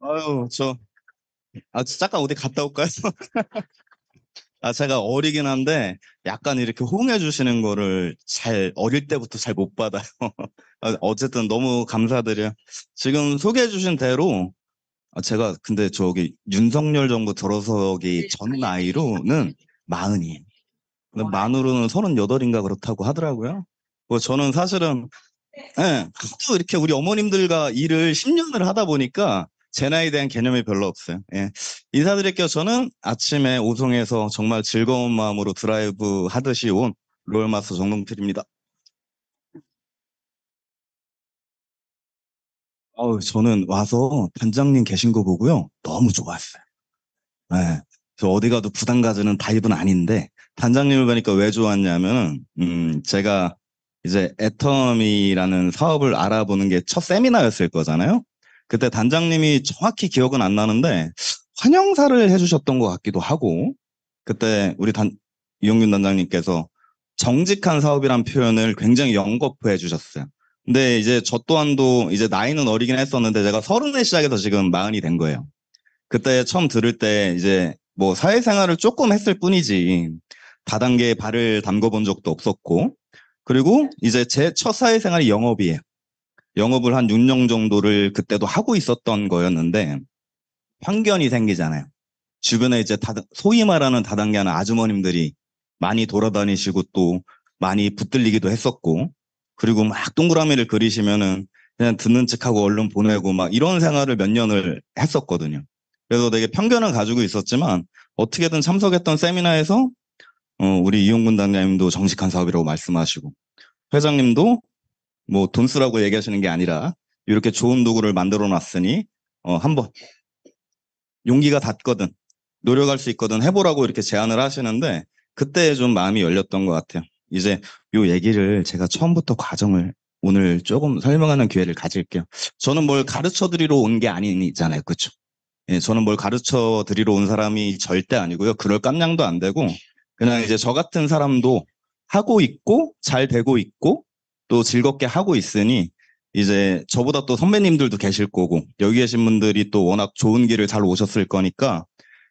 아유, 저, 아, 저 잠깐 어디 갔다 올까요? 아, 제가 어리긴 한데, 약간 이렇게 호응해 주시는 거를 잘, 어릴 때부터 잘 못 받아요. 아, 어쨌든 너무 감사드려요. 지금 소개해 주신 대로, 아, 제가 근데 저기 윤석열 정부 들어서기 네, 전 네. 나이로는 마흔이에요. 만으로는 서른여덟인가 그렇다고 하더라고요. 뭐 저는 사실은, 네. 예, 하도 이렇게 우리 어머님들과 일을 10년을 하다 보니까, 제 나이에 대한 개념이 별로 없어요. 예. 인사드릴게요. 저는 아침에 오송에서 정말 즐거운 마음으로 드라이브 하듯이 온 롤마스 정동필입니다. 어 저는 와서 단장님 계신 거 보고요. 너무 좋았어요. 네. 저 어디 가도 부담 가지는 타입은 아닌데, 단장님을 보니까 왜 좋았냐면, 음, 제가 이제 애텀이라는 사업을 알아보는 게 첫 세미나였을 거잖아요. 그때 단장님이 정확히 기억은 안 나는데 환영사를 해주셨던 것 같기도 하고 그때 우리 단 이용균 단장님께서 정직한 사업이란 표현을 굉장히 영거푸해 주셨어요. 근데 이제 저 또한도 이제 나이는 어리긴 했었는데 제가 서른에 시작해서 지금 마흔이 된 거예요. 그때 처음 들을 때 이제 뭐 사회생활을 조금 했을 뿐이지 다단계에 발을 담궈본 적도 없었고 그리고 이제 제 첫 사회생활이 영업이에요. 영업을 한 6년 정도를 그때도 하고 있었던 거였는데 편견이 생기잖아요. 주변에 이제 다, 소위 말하는 다단계하는 아주머님들이 많이 돌아다니시고 또 많이 붙들리기도 했었고 그리고 막 동그라미를 그리시면은 그냥 듣는 척하고 얼른 보내고 막 이런 생활을 몇 년을 했었거든요. 그래서 되게 편견을 가지고 있었지만 어떻게든 참석했던 세미나에서 어, 우리 이용군 단장님도 정직한 사업이라고 말씀하시고 회장님도 뭐돈쓰라고 얘기하시는 게 아니라 이렇게 좋은 도구를 만들어 놨으니 어, 한번 용기가 닿거든 노력할 수 있거든 해보라고 이렇게 제안을 하시는데 그때 좀 마음이 열렸던 것 같아요. 이제 요 얘기를 제가 처음부터 과정을 오늘 조금 설명하는 기회를 가질게요. 저는 뭘 가르쳐 드리러 온 게 아니잖아요. 그렇 예, 저는 뭘 가르쳐 드리러 온 사람이 절대 아니고요. 그럴 깜냥도 안 되고 그냥 이제 저 같은 사람도 하고 있고 잘 되고 있고 또 즐겁게 하고 있으니 이제 저보다 또 선배님들도 계실 거고 여기 계신 분들이 또 워낙 좋은 길을 잘 오셨을 거니까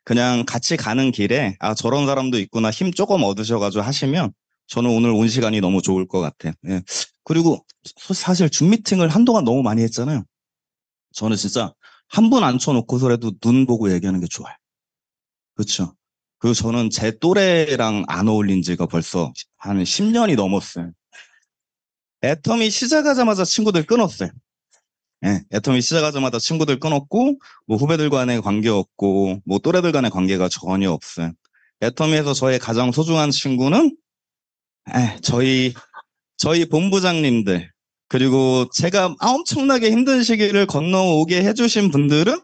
그냥 같이 가는 길에 아 저런 사람도 있구나 힘 조금 얻으셔가지고 하시면 저는 오늘 온 시간이 너무 좋을 것 같아요. 예. 그리고 사실 줌 미팅을 한동안 너무 많이 했잖아요. 저는 진짜 한 분 앉혀놓고서라도 눈 보고 얘기하는 게 좋아요. 그렇죠. 그리고 저는 제 또래랑 안 어울린 지가 벌써 한 10년이 넘었어요. 애텀이 시작하자마자 친구들 끊었어요. 예, 애텀이 시작하자마자 친구들 끊었고 뭐 후배들 간의 관계 없고 뭐 또래들 간의 관계가 전혀 없어요. 애텀에서 저의 가장 소중한 친구는 에, 예, 저희 저희 본부장님들 그리고 제가 엄청나게 힘든 시기를 건너오게 해주신 분들은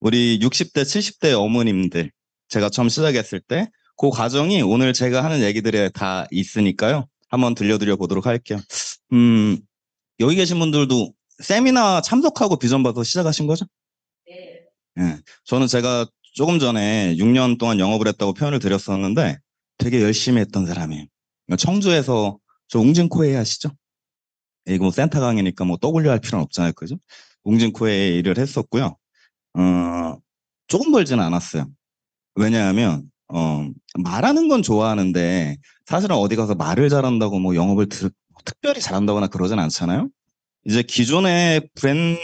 우리 60대 70대 어머님들 제가 처음 시작했을 때 그 과정이 오늘 제가 하는 얘기들에 다 있으니까요. 한번 들려드려 보도록 할게요. 음, 여기 계신 분들도 세미나 참석하고 비전 봐서 시작하신 거죠? 네. 예, 저는 제가 조금 전에 6년 동안 영업을 했다고 표현을 드렸었는데 되게 열심히 했던 사람이에요. 그러니까 청주에서 저 웅진코에 아시죠? 이거 뭐 센터 강이니까뭐떠올려할 필요는 없잖아요. 그죠? 웅진코에 일을 했었고요. 어, 조금 벌지는 않았어요. 왜냐하면 어, 말하는 건 좋아하는데 사실은 어디 가서 말을 잘한다고 뭐 영업을 드, 특별히 잘한다거나 그러진 않잖아요. 이제 기존의 브랜,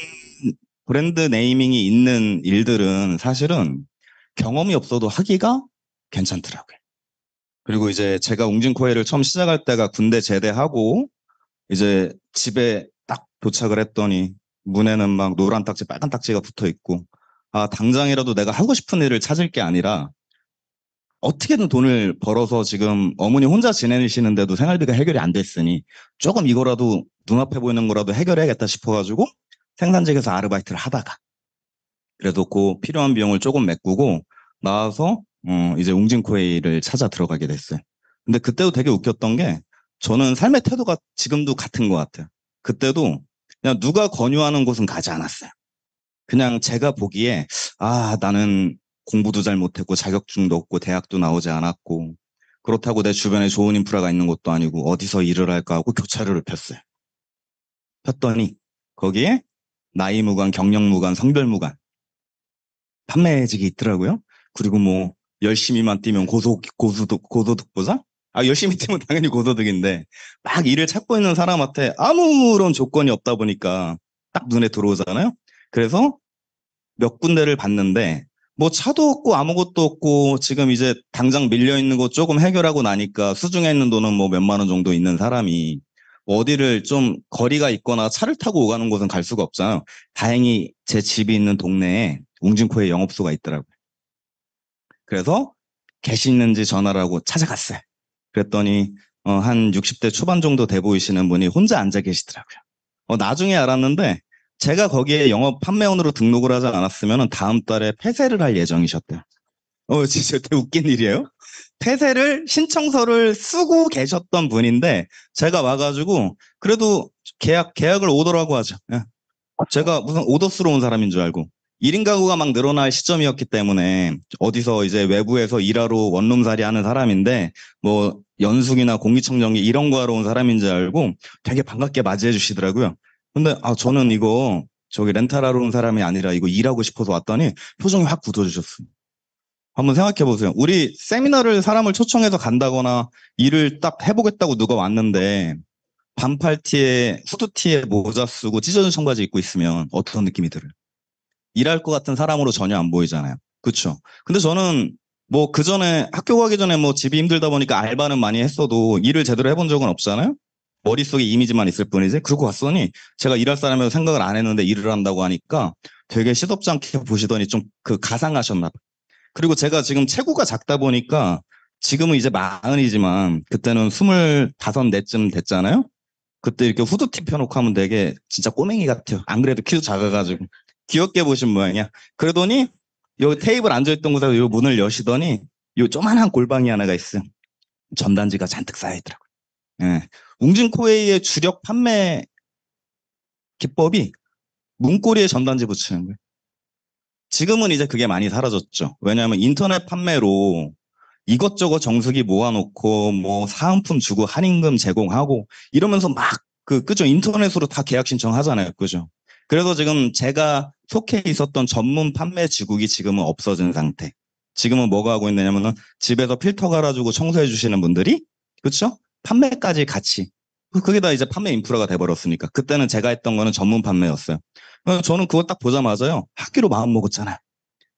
브랜드 네이밍이 있는 일들은 사실은 경험이 없어도 하기가 괜찮더라고요. 그리고 이제 제가 웅진코에를 처음 시작할 때가 군대 제대하고 이제 집에 딱 도착을 했더니 문에는 막 노란 딱지, 빨간 딱지가 붙어 있고 아 당장이라도 내가 하고 싶은 일을 찾을 게 아니라 어떻게든 돈을 벌어서 지금 어머니 혼자 지내시는데도 생활비가 해결이 안 됐으니 조금 이거라도 눈앞에 보이는 거라도 해결해야겠다 싶어가지고 생산직에서 아르바이트를 하다가 그래도 그 필요한 비용을 조금 메꾸고 나와서 어, 이제 웅진코웨이를 찾아 들어가게 됐어요. 근데 그때도 되게 웃겼던 게 저는 삶의 태도가 지금도 같은 것 같아요. 그때도 그냥 누가 권유하는 곳은 가지 않았어요. 그냥 제가 보기에 아 나는 공부도 잘 못했고 자격증도 없고 대학도 나오지 않았고 그렇다고 내 주변에 좋은 인프라가 있는 것도 아니고 어디서 일을 할까 하고 교차로를 폈어요. 폈더니 거기에 나이 무관, 경력 무관, 성별 무관 판매직이 있더라고요. 그리고 뭐 열심히만 뛰면 고소 고소득 고소득보자? 아 열심히 뛰면 당연히 고소득인데 막 일을 찾고 있는 사람한테 아무런 조건이 없다 보니까 딱 눈에 들어오잖아요. 그래서 몇 군데를 봤는데 뭐 차도 없고 아무것도 없고 지금 이제 당장 밀려 있는 거 조금 해결하고 나니까 수중에 있는 돈은 뭐 몇만 원 정도 있는 사람이 어디를 좀 거리가 있거나 차를 타고 오가는 곳은 갈 수가 없잖아요. 다행히 제 집이 있는 동네에 웅진코에 영업소가 있더라고요. 그래서 계시는지 전화를 하고 찾아갔어요. 그랬더니 어, 한 60대 초반 정도 돼 보이시는 분이 혼자 앉아 계시더라고요. 어, 나중에 알았는데 제가 거기에 영업 판매원으로 등록을 하지 않았으면 다음 달에 폐쇄를 할 예정이셨대요. 어, 진짜 웃긴 일이에요. 폐쇄를 신청서를 쓰고 계셨던 분인데 제가 와가지고 그래도 계약 계약을 오더라고 하죠. 예. 제가 무슨 오더스로 온 사람인 줄 알고 1인 가구가 막 늘어날 시점이었기 때문에 어디서 이제 외부에서 일하러 원룸살이 하는 사람인데 뭐 연숙이나 공기청정기 이런 거 하러 온 사람인 줄 알고 되게 반갑게 맞이해 주시더라고요. 근데 아 저는 이거 저기 렌탈하러 온 사람이 아니라 이거 일하고 싶어서 왔더니 표정이 확 굳어지셨어요. 한번 생각해 보세요. 우리 세미나를 사람을 초청해서 간다거나 일을 딱 해보겠다고 누가 왔는데 반팔 티에 후드 티에 모자 쓰고 찢어진 청바지 입고 있으면 어떤 느낌이 들어요? 일할 것 같은 사람으로 전혀 안 보이잖아요. 그렇죠. 근데 저는 뭐 그 전에 학교 가기 전에 뭐 집이 힘들다 보니까 알바는 많이 했어도 일을 제대로 해본 적은 없잖아요. 머릿속에 이미지만 있을 뿐이지 그러고 갔더니 제가 일할 사람이라고 생각을 안 했는데 일을 한다고 하니까 되게 시덥지 않게 보시더니 좀 그 가상하셨나 봐 그리고 제가 지금 체구가 작다 보니까 지금은 이제 마흔이지만 그때는 스물다섯 내쯤 됐잖아요 그때 이렇게 후드티 펴놓고 하면 되게 진짜 꼬맹이 같아요 안 그래도 키도 작아가지고 귀엽게 보신 모양이야 그러더니 여기 테이블 앉아있던 곳에서 요 문을 여시더니 요 조만한 골방이 하나가 있어요 전단지가 잔뜩 쌓여있더라고요 예. 웅진코웨이의 주력 판매 기법이 문고리에 전단지 붙이는 거예요. 지금은 이제 그게 많이 사라졌죠. 왜냐하면 인터넷 판매로 이것저것 정수기 모아놓고 뭐 사은품 주고 할인금 제공하고 이러면서 막 그 그죠 인터넷으로 다 계약 신청하잖아요, 그죠? 그래서 지금 제가 속해 있었던 전문 판매 지국이 지금은 없어진 상태. 지금은 뭐가 하고 있느냐면은 집에서 필터 갈아주고 청소해 주시는 분들이 그렇죠? 판매까지 같이 그, 그게 다 이제 판매 인프라가 돼버렸으니까 그때는 제가 했던 거는 전문 판매였어요. 저는 그거 딱 보자마자요 학교로 마음 먹었잖아요.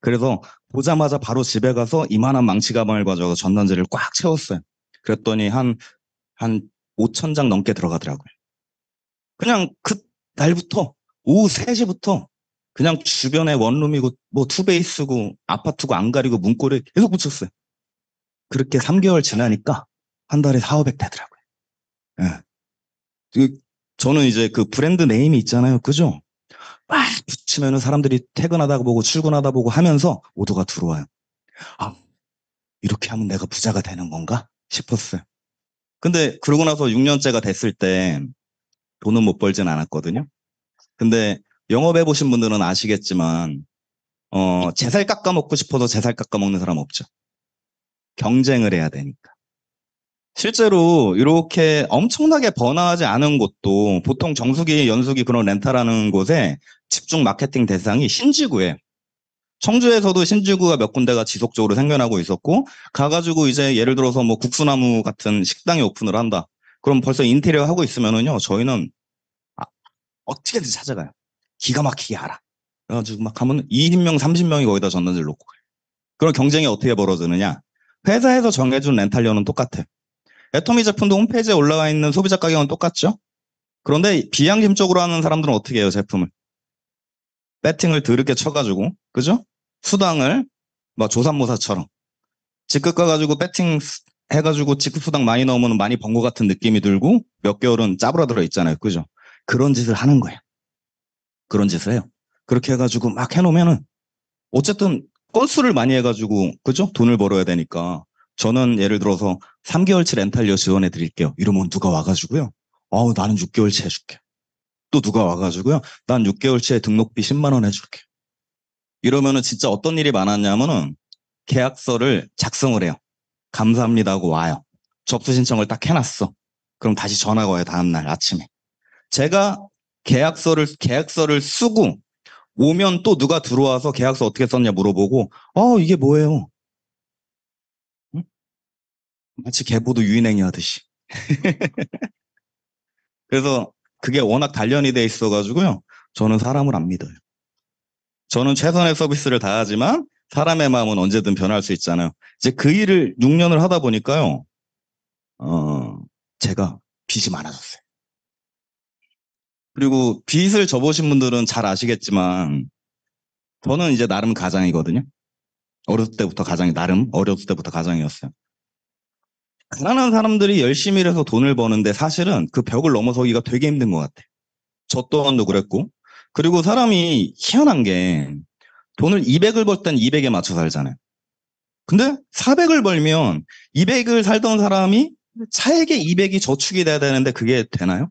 그래서 보자마자 바로 집에 가서 이만한 망치 가방을 가져가서 전단지를 꽉 채웠어요. 그랬더니 한 한 5천 장 넘게 들어가더라고요. 그냥 그 날부터 오후 3시부터 그냥 주변에 원룸이고 뭐 투베이스고 아파트고 안 가리고 문고를 계속 붙였어요. 그렇게 3개월 지나니까 한 달에 4, 500 되더라고요. 예. 그 저는 이제 그 브랜드 네임이 있잖아요. 그죠? 막 붙이면은 사람들이 퇴근하다 보고 출근하다 보고 하면서 오도가 들어와요. 아, 이렇게 하면 내가 부자가 되는 건가? 싶었어요. 근데 그러고 나서 6년째가 됐을 때 돈은 못 벌진 않았거든요. 근데 영업해 보신 분들은 아시겠지만 어, 제살 깎아 먹고 싶어도 제살 깎아 먹는 사람 없죠. 경쟁을 해야 되니까. 실제로 이렇게 엄청나게 번화하지 않은 곳도 보통 정수기, 연수기 그런 렌탈하는 곳에 집중 마케팅 대상이 신지구에 청주에서도 신지구가 몇 군데가 지속적으로 생겨나고 있었고 가가지고 이제 예를 들어서 뭐 국수나무 같은 식당에 오픈을 한다. 그럼 벌써 인테리어 하고 있으면은요 저희는 아, 어떻게든 찾아가요. 기가 막히게 알아. 그래가지고 막 가면 20명, 30명이 거기다 전단지를 놓고 그럼 경쟁이 어떻게 벌어지느냐? 회사에서 정해준 렌탈료는 똑같아. 애터미 제품도 홈페이지에 올라가 있는 소비자 가격은 똑같죠? 그런데 비양심적으로 하는 사람들은 어떻게 해요, 제품을? 배팅을 드럽게 쳐가지고, 그죠? 수당을 막 조산모사처럼 직급 가가지고 배팅 해가지고 직급 수당 많이 넣으면 많이 번것 같은 느낌이 들고 몇 개월은 짜부라들어 있잖아요, 그죠? 그런 짓을 하는 거예요. 그런 짓을 해요. 그렇게 해가지고 막 해놓으면은 어쨌든 건수를 많이 해가지고 그죠? 돈을 벌어야 되니까 저는 예를 들어서 3개월치 렌탈료 지원해 드릴게요. 이러면 누가 와가지고요. 어우, 나는 6개월치 해줄게. 또 누가 와가지고요. 난 6개월치에 등록비 10만원 해줄게. 이러면은 진짜 어떤 일이 많았냐면은 계약서를 작성을 해요. 감사합니다 하고 와요. 접수 신청을 딱 해놨어. 그럼 다시 전화가 와요. 다음날 아침에. 제가 계약서를, 계약서를 쓰고 오면 또 누가 들어와서 계약서 어떻게 썼냐 물어보고, 어, 이게 뭐예요? 마치 개보도 유인행위 하듯이. 그래서 그게 워낙 단련이 돼 있어가지고요. 저는 사람을 안 믿어요. 저는 최선의 서비스를 다하지만 사람의 마음은 언제든 변할 수 있잖아요. 이제 그 일을 6년을 하다 보니까요. 어, 제가 빚이 많아졌어요. 그리고 빚을 접보신 분들은 잘 아시겠지만 저는 이제 나름 가장이거든요. 어렸을 때부터 가장이 나름 어렸을 때부터 가장이었어요. 가난한 사람들이 열심히 일 해서 돈을 버는데 사실은 그 벽을 넘어서기가 되게 힘든 것 같아. 저 또한도 그랬고. 그리고 사람이 희한한 게 돈을 200을 벌 땐 200에 맞춰 살잖아요. 근데 400을 벌면 200을 살던 사람이 그렇죠. 차액의 200이 저축이 돼야 되는데 그게 되나요?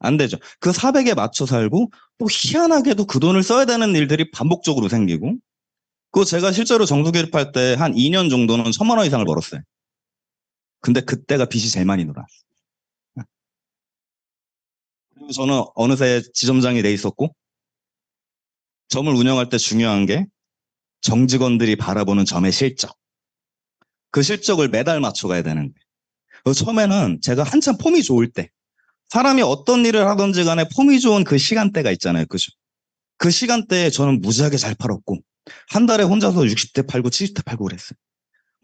안 되죠. 그 400에 맞춰 살고 또 희한하게도 그 돈을 써야 되는 일들이 반복적으로 생기고 그 제가 실제로 정수 기입할 때 한 2년 정도는 1 0 0 0만원 이상을 벌었어요. 근데 그때가 빚이 제일 많이 놀아. 그리고 저는 어느새 지점장이 돼 있었고 점을 운영할 때 중요한 게 정직원들이 바라보는 점의 실적. 그 실적을 매달 맞춰가야 되는데 처음에는 제가 한참 폼이 좋을 때 사람이 어떤 일을 하든지 간에 폼이 좋은 그 시간대가 있잖아요. 그죠? 그 시간대에 저는 무지하게 잘 팔았고 한 달에 혼자서 60대 팔고 70대 팔고 그랬어요.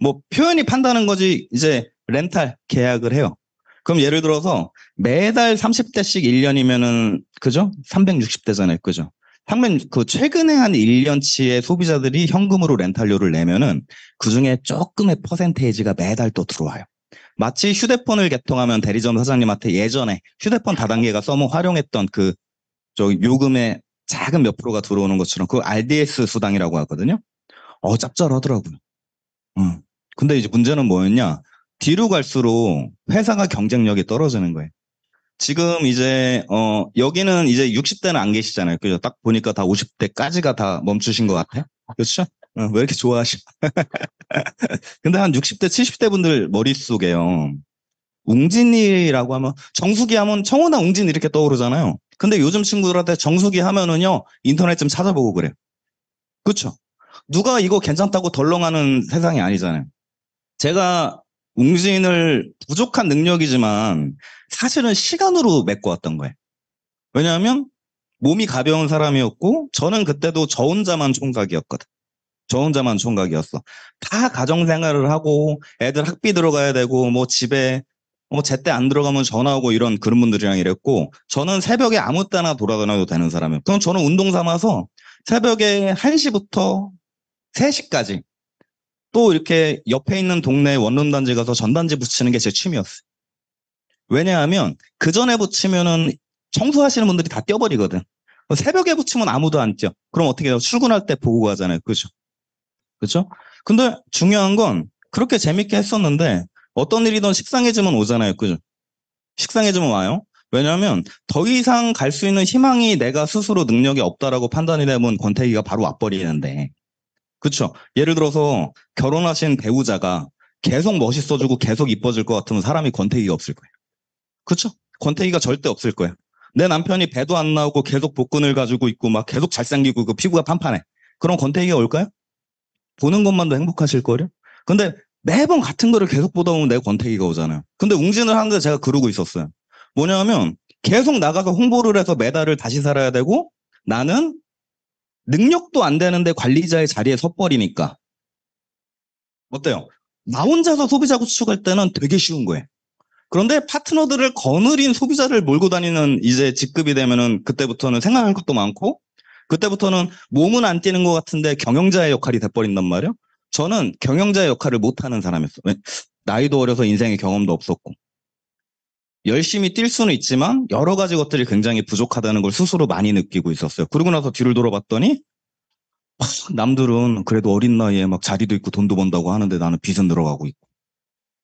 뭐 표현이 판다는 거지 이제 렌탈 계약을 해요. 그럼 예를 들어서 매달 30대씩 1년이면은 그죠? 360대잖아요. 그죠? 상면 그 최근에 한 1년치의 소비자들이 현금으로 렌탈료를 내면은 그중에 조금의 퍼센테이지가 매달 또 들어와요. 마치 휴대폰을 개통하면 대리점 사장님한테 예전에 휴대폰 다단계가 써머 활용했던 그저 요금의 작은 몇 프로가 들어오는 것처럼 그 RDS 수당이라고 하거든요. 어 짭짤하더라고요. 음. 근데 이제 문제는 뭐였냐? 뒤로 갈수록 회사가 경쟁력이 떨어지는 거예요. 지금 이제 어 여기는 이제 60대는 안 계시잖아요. 그죠? 딱 보니까 다 50대까지가 다 멈추신 것 같아요. 그렇죠? 어, 왜 이렇게 좋아하시? 근데 한 60대, 70대 분들 머릿속에요. 웅진이라고 하면 정수기 하면 청혼아 웅진 이렇게 떠오르잖아요. 근데 요즘 친구들한테 정수기 하면은요 인터넷 좀 찾아보고 그래요. 그렇죠? 누가 이거 괜찮다고 덜렁하는 세상이 아니잖아요. 제가 웅진을 부족한 능력이지만 사실은 시간으로 메꿔왔던 거예요. 왜냐하면 몸이 가벼운 사람이었고 저는 그때도 저 혼자만 총각이었거든. 저 혼자만 총각이었어. 다 가정 생활을 하고 애들 학비 들어가야 되고 뭐 집에 뭐 제때 안 들어가면 전화하고 이런 그런 분들이랑 이랬고 저는 새벽에 아무 때나 돌아다녀도 되는 사람이에요. 그럼 저는 운동 삼아서 새벽에 1시부터 3시까지 또 이렇게 옆에 있는 동네 원룸 단지 가서 전단지 붙이는 게 제 취미였어요. 왜냐하면 그 전에 붙이면은 청소하시는 분들이 다 떼어버리거든. 새벽에 붙이면 아무도 안 뛰어. 그럼 어떻게 해요? 출근할 때 보고 가잖아요. 그죠? 그죠? 근데 중요한 건 그렇게 재밌게 했었는데 어떤 일이든 식상해지면 오잖아요. 그죠? 식상해지면 와요. 왜냐하면 더 이상 갈 수 있는 희망이 내가 스스로 능력이 없다라고 판단이 되면 권태기가 바로 와버리는데 그렇죠. 예를 들어서 결혼하신 배우자가 계속 멋있어지고 계속 이뻐질 것 같으면 사람이 권태기가 없을 거예요. 그렇죠? 권태기가 절대 없을 거예요. 내 남편이 배도 안 나오고 계속 복근을 가지고 있고 막 계속 잘생기고 그 피부가 판판해. 그럼 권태기가 올까요? 보는 것만도 행복하실 거요. 근데 매번 같은 거를 계속 보다 보면 내 권태기가 오잖아요. 근데 웅진을 하는데 제가 그러고 있었어요. 뭐냐면 계속 나가서 홍보를 해서 메달을 다시 살아야 되고 나는 능력도 안 되는데 관리자의 자리에 섰버리니까 어때요? 나 혼자서 소비자 구축할 때는 되게 쉬운 거예요. 그런데 파트너들을 거느린 소비자를 몰고 다니는 이제 직급이 되면은 그때부터는 생각할 것도 많고 그때부터는 몸은 안 뛰는 것 같은데 경영자의 역할이 돼버린단 말이에요. 저는 경영자의 역할을 못하는 사람이었어요. 나이도 어려서 인생의 경험도 없었고 열심히 뛸 수는 있지만 여러 가지 것들이 굉장히 부족하다는 걸 스스로 많이 느끼고 있었어요. 그러고 나서 뒤를 돌아봤더니 남들은 그래도 어린 나이에 막 자리도 있고 돈도 번다고 하는데 나는 빚은 늘어가고 있고.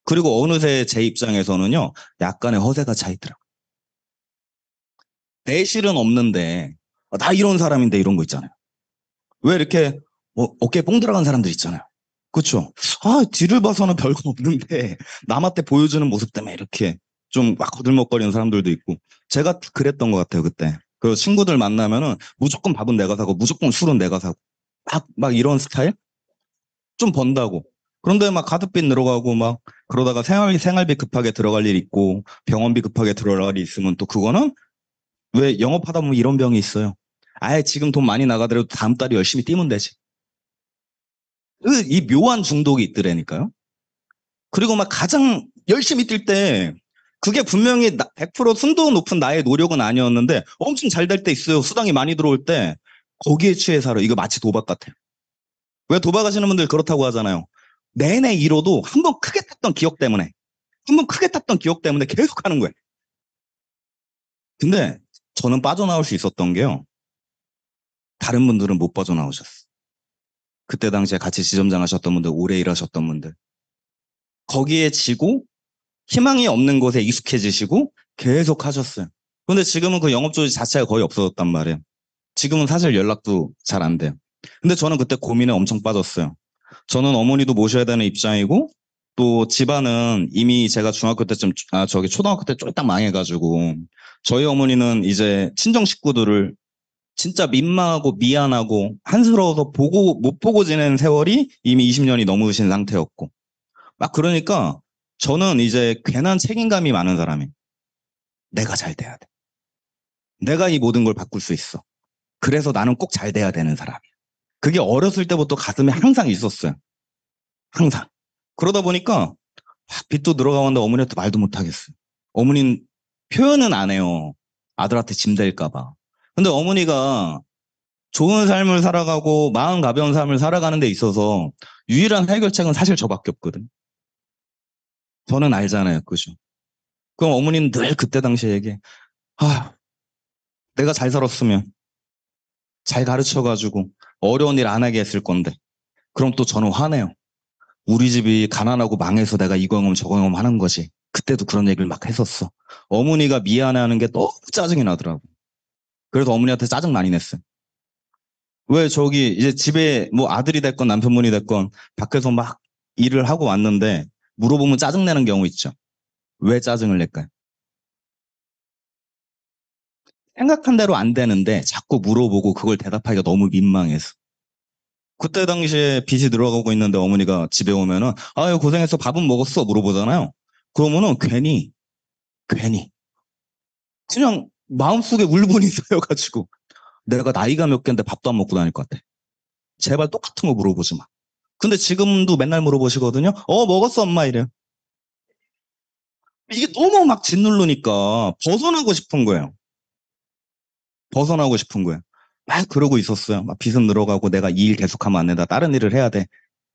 그리고 어느새 제 입장에서는요, 약간의 허세가 차있더라고요. 내실은 없는데, 아, 나 이런 사람인데 이런 거 있잖아요. 왜 이렇게 뭐 어깨에 뽕 들어간 사람들 있잖아요. 그쵸? 아, 뒤를 봐서는 별거 없는데, 남한테 보여주는 모습 때문에 이렇게 좀막 거들먹거리는 사람들도 있고 제가 그랬던 것 같아요 그때 그 친구들 만나면은 무조건 밥은 내가 사고 무조건 술은 내가 사고 막, 막 이런 스타일 좀 번다고 그런데 막 가득빚 늘어가고 막 그러다가 생활비 생활비 급하게 들어갈 일 있고 병원비 급하게 들어갈 일 있으면 또 그거는 왜 영업하다 보면 이런 병이 있어요 아예 지금 돈 많이 나가더라도 다음 달에 열심히 뛰면 되지 이 묘한 중독이 있더라니까요 그리고 막 가장 열심히 뛸때 그게 분명히 100% 순도 높은 나의 노력은 아니었는데 엄청 잘 될 때 있어요. 수당이 많이 들어올 때 거기에 취해 살아. 이거 마치 도박 같아. 요왜 도박하시는 분들 그렇다고 하잖아요. 내내 잃어도 한 번 크게 탔던 기억 때문에 한 번 크게 탔던 기억 때문에 계속 하는 거예요. 근데 저는 빠져나올 수 있었던 게요. 다른 분들은 못 빠져나오셨어. 그때 당시에 같이 지점장 하셨던 분들, 오래 일하셨던 분들. 거기에 지고 희망이 없는 곳에 익숙해지시고 계속 하셨어요. 근데 지금은 그 영업조직 자체가 거의 없어졌단 말이에요. 지금은 사실 연락도 잘 안 돼요. 근데 저는 그때 고민에 엄청 빠졌어요. 저는 어머니도 모셔야 되는 입장이고 또 집안은 이미 제가 중학교 때쯤 아 저기 초등학교 때 쫄딱 망해가지고 저희 어머니는 이제 친정 식구들을 진짜 민망하고 미안하고 한스러워서 보고 못 보고 지낸 세월이 이미 20년이 넘으신 상태였고 막 그러니까 저는 이제 괜한 책임감이 많은 사람이 내가 잘 돼야 돼. 내가 이 모든 걸 바꿀 수 있어. 그래서 나는 꼭 잘 돼야 되는 사람이야. 그게 어렸을 때부터 가슴에 항상 있었어요. 항상. 그러다 보니까 빚도 들어가는데 어머니한테 말도 못하겠어요. 어머니는 표현은 안 해요. 아들한테 짐 될까봐. 근데 어머니가 좋은 삶을 살아가고 마음 가벼운 삶을 살아가는 데 있어서 유일한 해결책은 사실 저밖에 없거든. 저는 알잖아요. 그죠? 그럼 어머니는 늘 그때 당시에 얘기해. 아, 내가 잘 살았으면 잘 가르쳐가지고 어려운 일 안 하게 했을 건데. 그럼 또 저는 화내요. 우리 집이 가난하고 망해서 내가 이거 경험 저거 경험 하는 거지. 그때도 그런 얘기를 막 했었어. 어머니가 미안해하는 게 너무 짜증이 나더라고. 그래서 어머니한테 짜증 많이 냈어요. 왜 저기 이제 집에 뭐 아들이 됐건 남편분이 됐건 밖에서 막 일을 하고 왔는데 물어보면 짜증내는 경우 있죠. 왜 짜증을 낼까요? 생각한 대로 안 되는데 자꾸 물어보고 그걸 대답하기가 너무 민망해서. 그때 당시에 빚이 들어가고 있는데 어머니가 집에 오면은 아유 고생해서 밥은 먹었어 물어보잖아요. 그러면은 괜히 괜히 그냥 마음속에 울분이 쌓여가지고 내가 나이가 몇 갠데 밥도 안 먹고 다닐 것 같아. 제발 똑같은 거 물어보지 마. 근데 지금도 맨날 물어보시거든요. 어, 먹었어, 엄마. 이래요. 이게 너무 막 짓누르니까 벗어나고 싶은 거예요. 벗어나고 싶은 거예요. 막 그러고 있었어요. 막 빚은 늘어가고 내가 이 일 계속하면 안 된다. 다른 일을 해야 돼.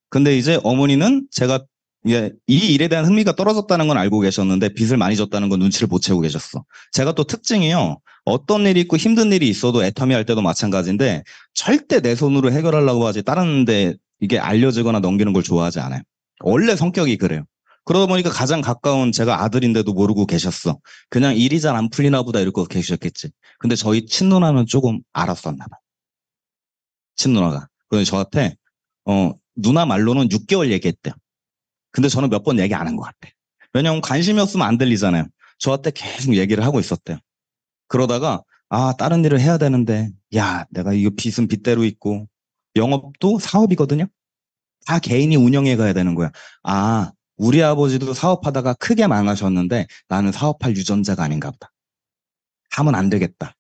근데 이제 어머니는 제가 예, 이 일에 대한 흥미가 떨어졌다는 건 알고 계셨는데 빚을 많이 줬다는건 눈치를 못 채고 우 계셨어. 제가 또 특징이요. 어떤 일이 있고 힘든 일이 있어도 애터미 할 때도 마찬가지인데 절대 내 손으로 해결하려고 하지 다른 데 이게 알려지거나 넘기는 걸 좋아하지 않아요. 원래 성격이 그래요. 그러다 보니까 가장 가까운 제가 아들인데도 모르고 계셨어. 그냥 일이 잘 안 풀리나 보다 이러고 계셨겠지. 근데 저희 친누나는 조금 알았었나 봐. 친누나가. 그래서 저한테 어 누나 말로는 6개월 얘기했대요. 근데 저는 몇 번 얘기 안 한 것 같아. 왜냐면 관심이 없으면 안 들리잖아요. 저한테 계속 얘기를 하고 있었대요. 그러다가 아 다른 일을 해야 되는데 야 내가 이거 빚은 빚대로 있고 영업도 사업이거든요. 다 개인이 운영해 가야 되는 거야. 아, 우리 아버지도 사업하다가 크게 망하셨는데 나는 사업할 유전자가 아닌가 보다. 하면 안 되겠다.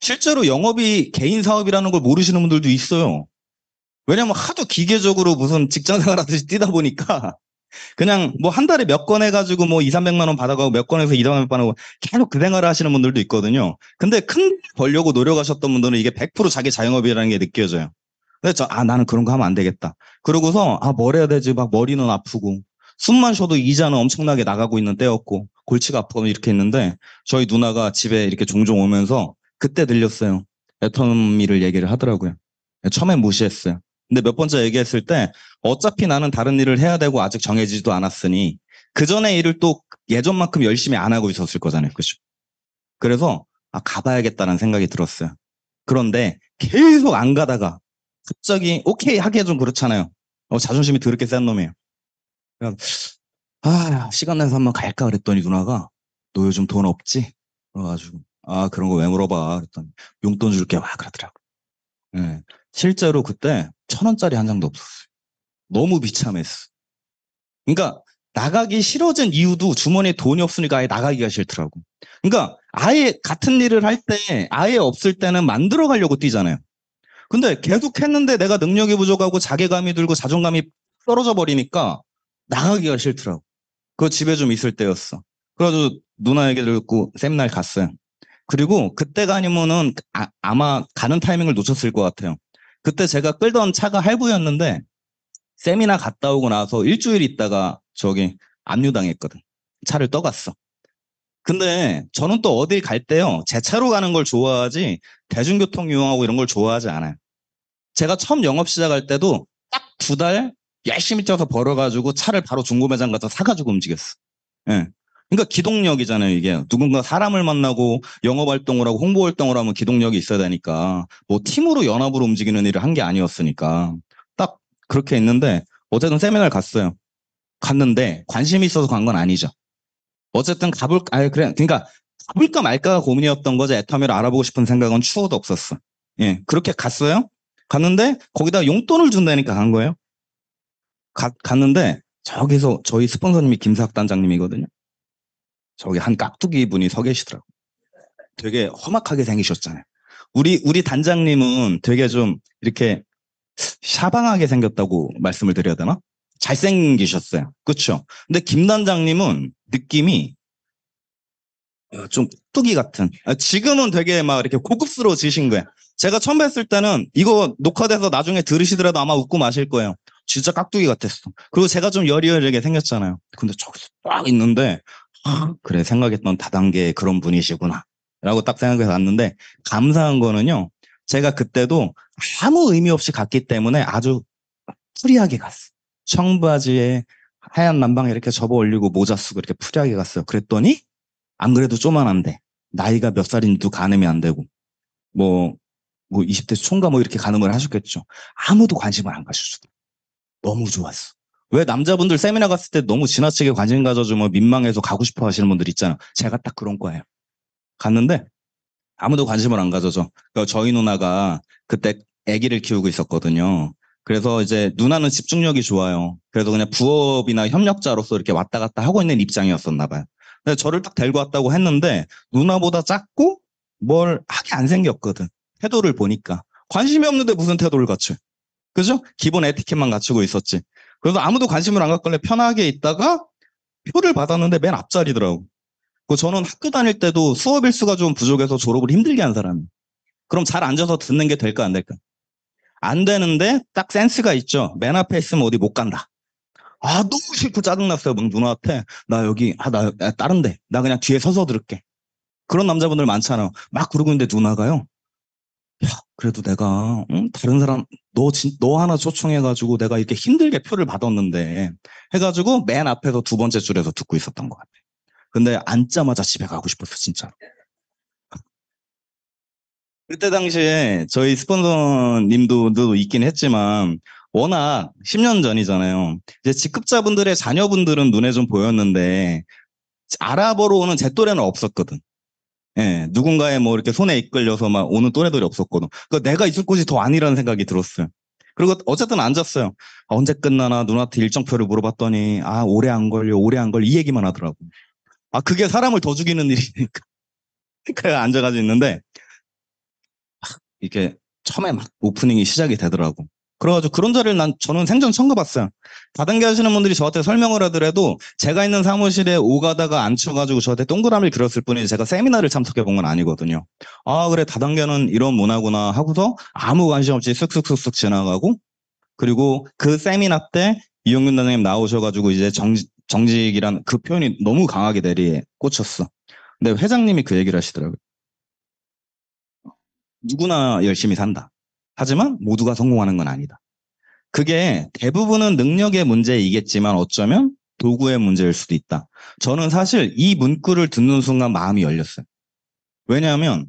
실제로 영업이 개인 사업이라는 걸 모르시는 분들도 있어요. 왜냐면 하도 기계적으로 무슨 직장 생활 하듯이 뛰다 보니까 그냥 뭐 한 달에 몇 건 해가지고 뭐 2, 300만 원 받아가고 몇건해서 2, 300만 원 계속 그 생활을 하시는 분들도 있거든요. 근데 큰 벌려고 노력하셨던 분들은 이게 100% 자기 자영업이라는 게 느껴져요. 그래서 아 나는 그런 거 하면 안 되겠다. 그러고서 아뭘 해야 되지 막 머리는 아프고 숨만 쉬어도 이자는 엄청나게 나가고 있는 때였고 골치가 아프고 이렇게 했는데 저희 누나가 집에 이렇게 종종 오면서 그때 들렸어요. 애터미를 얘기를 하더라고요. 처음엔 무시했어요. 근데 몇 번째 얘기했을 때 어차피 나는 다른 일을 해야 되고 아직 정해지지도 않았으니 그 전에 일을 또 예전만큼 열심히 안 하고 있었을 거잖아요. 그죠? 그래서 아 가봐야겠다는 생각이 들었어요. 그런데 계속 안 가다가 갑자기 오케이 하기에 좀 그렇잖아요. 어, 자존심이 더럽게 센 놈이에요. 그냥, 아 시간 내서 한번 갈까 그랬더니 누나가 너 요즘 돈 없지? 그래가지고 아 그런 거 왜 물어봐 그랬더니 용돈 줄게 막 그러더라고. 예. 네. 실제로 그때 천 원짜리 한 장도 없었어요. 너무 비참했어. 그러니까 나가기 싫어진 이유도 주머니에 돈이 없으니까 아예 나가기가 싫더라고. 그러니까 아예 같은 일을 할 때 아예 없을 때는 만들어 가려고 뛰잖아요. 근데 계속 했는데 내가 능력이 부족하고 자괴감이 들고 자존감이 떨어져 버리니까 나가기가 싫더라고. 그 집에 좀 있을 때였어. 그래서 누나에게 듣고 세미나를 갔어요. 그리고 그때가 아니면은 아, 아마 가는 타이밍을 놓쳤을 것 같아요. 그때 제가 끌던 차가 할부였는데 세미나 갔다 오고 나서 일주일 있다가 저기 압류당했거든. 차를 떠갔어. 근데 저는 또 어디 갈 때요. 제 차로 가는 걸 좋아하지 대중교통 이용하고 이런 걸 좋아하지 않아요. 제가 처음 영업 시작할 때도 딱 두 달 열심히 뛰어서 벌어가지고 차를 바로 중고매장 가서 사가지고 움직였어. 예. 그러니까 기동력이잖아요, 이게. 누군가 사람을 만나고 영업 활동을 하고 홍보 활동을 하면 기동력이 있어야 되니까 뭐 팀으로 연합으로 움직이는 일을 한 게 아니었으니까 딱 그렇게 했는데 어쨌든 세미나를 갔어요. 갔는데 관심이 있어서 간 건 아니죠. 어쨌든 가볼, 아 그래, 그러니까 가볼까 말까 고민이었던 거죠 애터미를 알아보고 싶은 생각은 추호도 없었어. 예, 그렇게 갔어요. 갔는데 거기다 용돈을 준다니까 간 거예요. 가, 갔는데 저기서 저희 스폰서님이 김사학 단장님이거든요. 저기 한 깍두기 분이 서 계시더라고. 되게 험악하게 생기셨잖아요. 우리 우리 단장님은 되게 좀 이렇게 샤방하게 생겼다고 말씀을 드려야 되나? 잘생기셨어요. 그렇죠? 근데 김 단장님은 느낌이 어, 좀뚝기 같은. 아, 지금은 되게 막 이렇게 고급스러워지신 거예요. 제가 처음 뵀을 때는 이거 녹화돼서 나중에 들으시더라도 아마 웃고 마실 거예요. 진짜 깍두기 같았어. 그리고 제가 좀 여리여리하게 생겼잖아요. 근데 저기서 딱 있는데 아, 그래 생각했던 다단계의 그런 분이시구나 라고 딱 생각해서 왔는데 감사한 거는요. 제가 그때도 아무 의미 없이 갔기 때문에 아주 프리하게 갔어. 청바지에 하얀 난방에 이렇게 접어 올리고 모자 쓰고 이렇게 푸리하게 갔어요. 그랬더니 안 그래도 쪼만한데 나이가 몇 살인지도 가늠이 안 되고 뭐뭐 뭐 20대 뭐 총가뭐 이렇게 가늠을 하셨겠죠. 아무도 관심을 안 가셨어. 너무 좋았어. 왜 남자분들 세미나 갔을 때 너무 지나치게 관심 가져주면 뭐 민망해서 가고 싶어 하시는 분들 있잖아. 제가 딱 그런 거예요. 갔는데 아무도 관심을 안가져서 그러니까 저희 누나가 그때 아기를 키우고 있었거든요. 그래서 이제 누나는 집중력이 좋아요. 그래서 그냥 부업이나 협력자로서 이렇게 왔다 갔다 하고 있는 입장이었었나 봐요. 근데 저를 딱 데리고 왔다고 했는데 누나보다 작고 뭘 하게 안 생겼거든. 태도를 보니까 관심이 없는데 무슨 태도를 갖춰? 그죠? 기본 에티켓만 갖추고 있었지. 그래서 아무도 관심을 안 갖길래 편하게 있다가 표를 받았는데 맨 앞자리더라고. 그 저는 학교 다닐 때도 수업 일수가 좀 부족해서 졸업을 힘들게 한 사람이. 그럼 잘 앉아서 듣는 게 될까 안 될까? 안 되는데 딱 센스가 있죠. 맨 앞에 있으면 어디 못 간다. 아 너무 싫고 짜증났어요. 누나한테 나 여기 아나 아, 다른데 나 그냥 뒤에 서서 들을게. 그런 남자분들 많잖아요. 막 그러고 있는데 누나가요. 야 그래도 내가 응? 다른 사람 너, 진, 너 하나 초청해가지고 내가 이렇게 힘들게 표를 받았는데 해가지고 맨 앞에서 두 번째 줄에서 듣고 있었던 것 같아. 근데 앉자마자 집에 가고 싶었어 진짜. 로 그때 당시에 저희 스폰서님도 있긴 했지만 워낙 10년 전이잖아요. 이제 직급자분들의 자녀분들은 눈에 좀 보였는데 아랍어로 오는 제 또래는 없었거든. 예, 누군가의 뭐 이렇게 손에 이끌려서 막 오는 또래들이 없었거든. 그러니까 내가 있을 곳이 더 아니라는 생각이 들었어요. 그리고 어쨌든 앉았어요. 아, 언제 끝나나 누나한테 일정표를 물어봤더니 아 오래 안 걸려 오래 안 걸려 이 얘기만 하더라고. 아 그게 사람을 더 죽이는 일이니까. 그러니까 앉아가지고 있는데 이게 처음에 막 오프닝이 시작이 되더라고. 그래가지고 그런 자리를 난 저는 생전 처음 가봤어요. 다단계 하시는 분들이 저한테 설명을 하더라도 제가 있는 사무실에 오가다가 앉혀가지고 저한테 동그라미를 그렸을 뿐이지 제가 세미나를 참석해 본 건 아니거든요. 아 그래 다단계는 이런 문화구나 하고서 아무 관심 없이 쓱쓱쓱쓱 지나가고 그리고 그 세미나 때 이용균 단장님 나오셔가지고 이제 정, 정직이란 그 표현이 너무 강하게 내리에 꽂혔어. 근데 회장님이 그 얘기를 하시더라고요. 누구나 열심히 산다. 하지만 모두가 성공하는 건 아니다. 그게 대부분은 능력의 문제이겠지만 어쩌면 도구의 문제일 수도 있다. 저는 사실 이 문구를 듣는 순간 마음이 열렸어요. 왜냐하면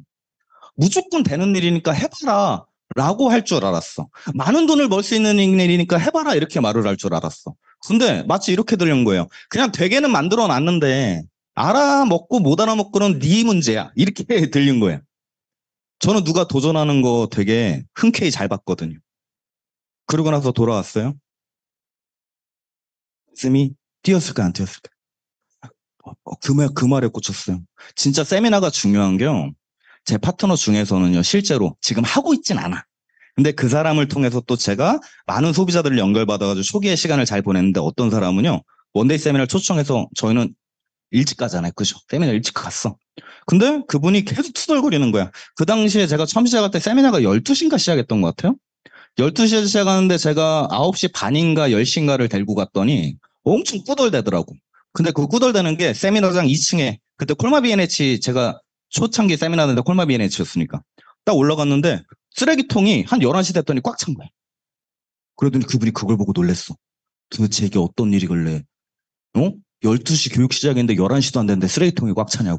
무조건 되는 일이니까 해봐라 라고 할 줄 알았어. 많은 돈을 벌 수 있는 일이니까 해봐라 이렇게 말을 할 줄 알았어. 근데 마치 이렇게 들린 거예요. 그냥 되게는 만들어 놨는데 알아먹고 못 알아먹고는 네 문제야. 이렇게 들린 거예요. 저는 누가 도전하는 거 되게 흔쾌히 잘 봤거든요. 그러고 나서 돌아왔어요. 쌤이 뛰었을까 안 뛰었을까? 어, 어, 그 말, 그 말에 꽂혔어요. 진짜 세미나가 중요한 게요. 제 파트너 중에서는요, 실제로 지금 하고 있진 않아. 근데 그 사람을 통해서 또 제가 많은 소비자들을 연결받아가지고 초기의 시간을 잘 보냈는데 어떤 사람은요, 원데이 세미나를 초청해서 저희는 일찍 가잖아요. 그죠? 세미나 일찍 갔어. 근데 그분이 계속 투덜거리는 거야. 그 당시에 제가 처음 시작할 때 세미나가 12시인가 시작했던 것 같아요. 12시에 시작하는데 제가 9시 반인가 10시인가를 데리고 갔더니 엄청 꾸덜대더라고. 근데 그 꾸덜대는 게 세미나장 2층에 그때 콜마 BNH 제가 초창기 세미나인데 콜마 BNH였으니까 딱 올라갔는데 쓰레기통이 한 11시 됐더니 꽉 찬 거야. 그러더니 그분이 그걸 보고 놀랬어. 도대체 이게 어떤 일이길래 어? 12시 교육 시작인데 11시도 안 됐는데 쓰레기통이 꽉 차냐고.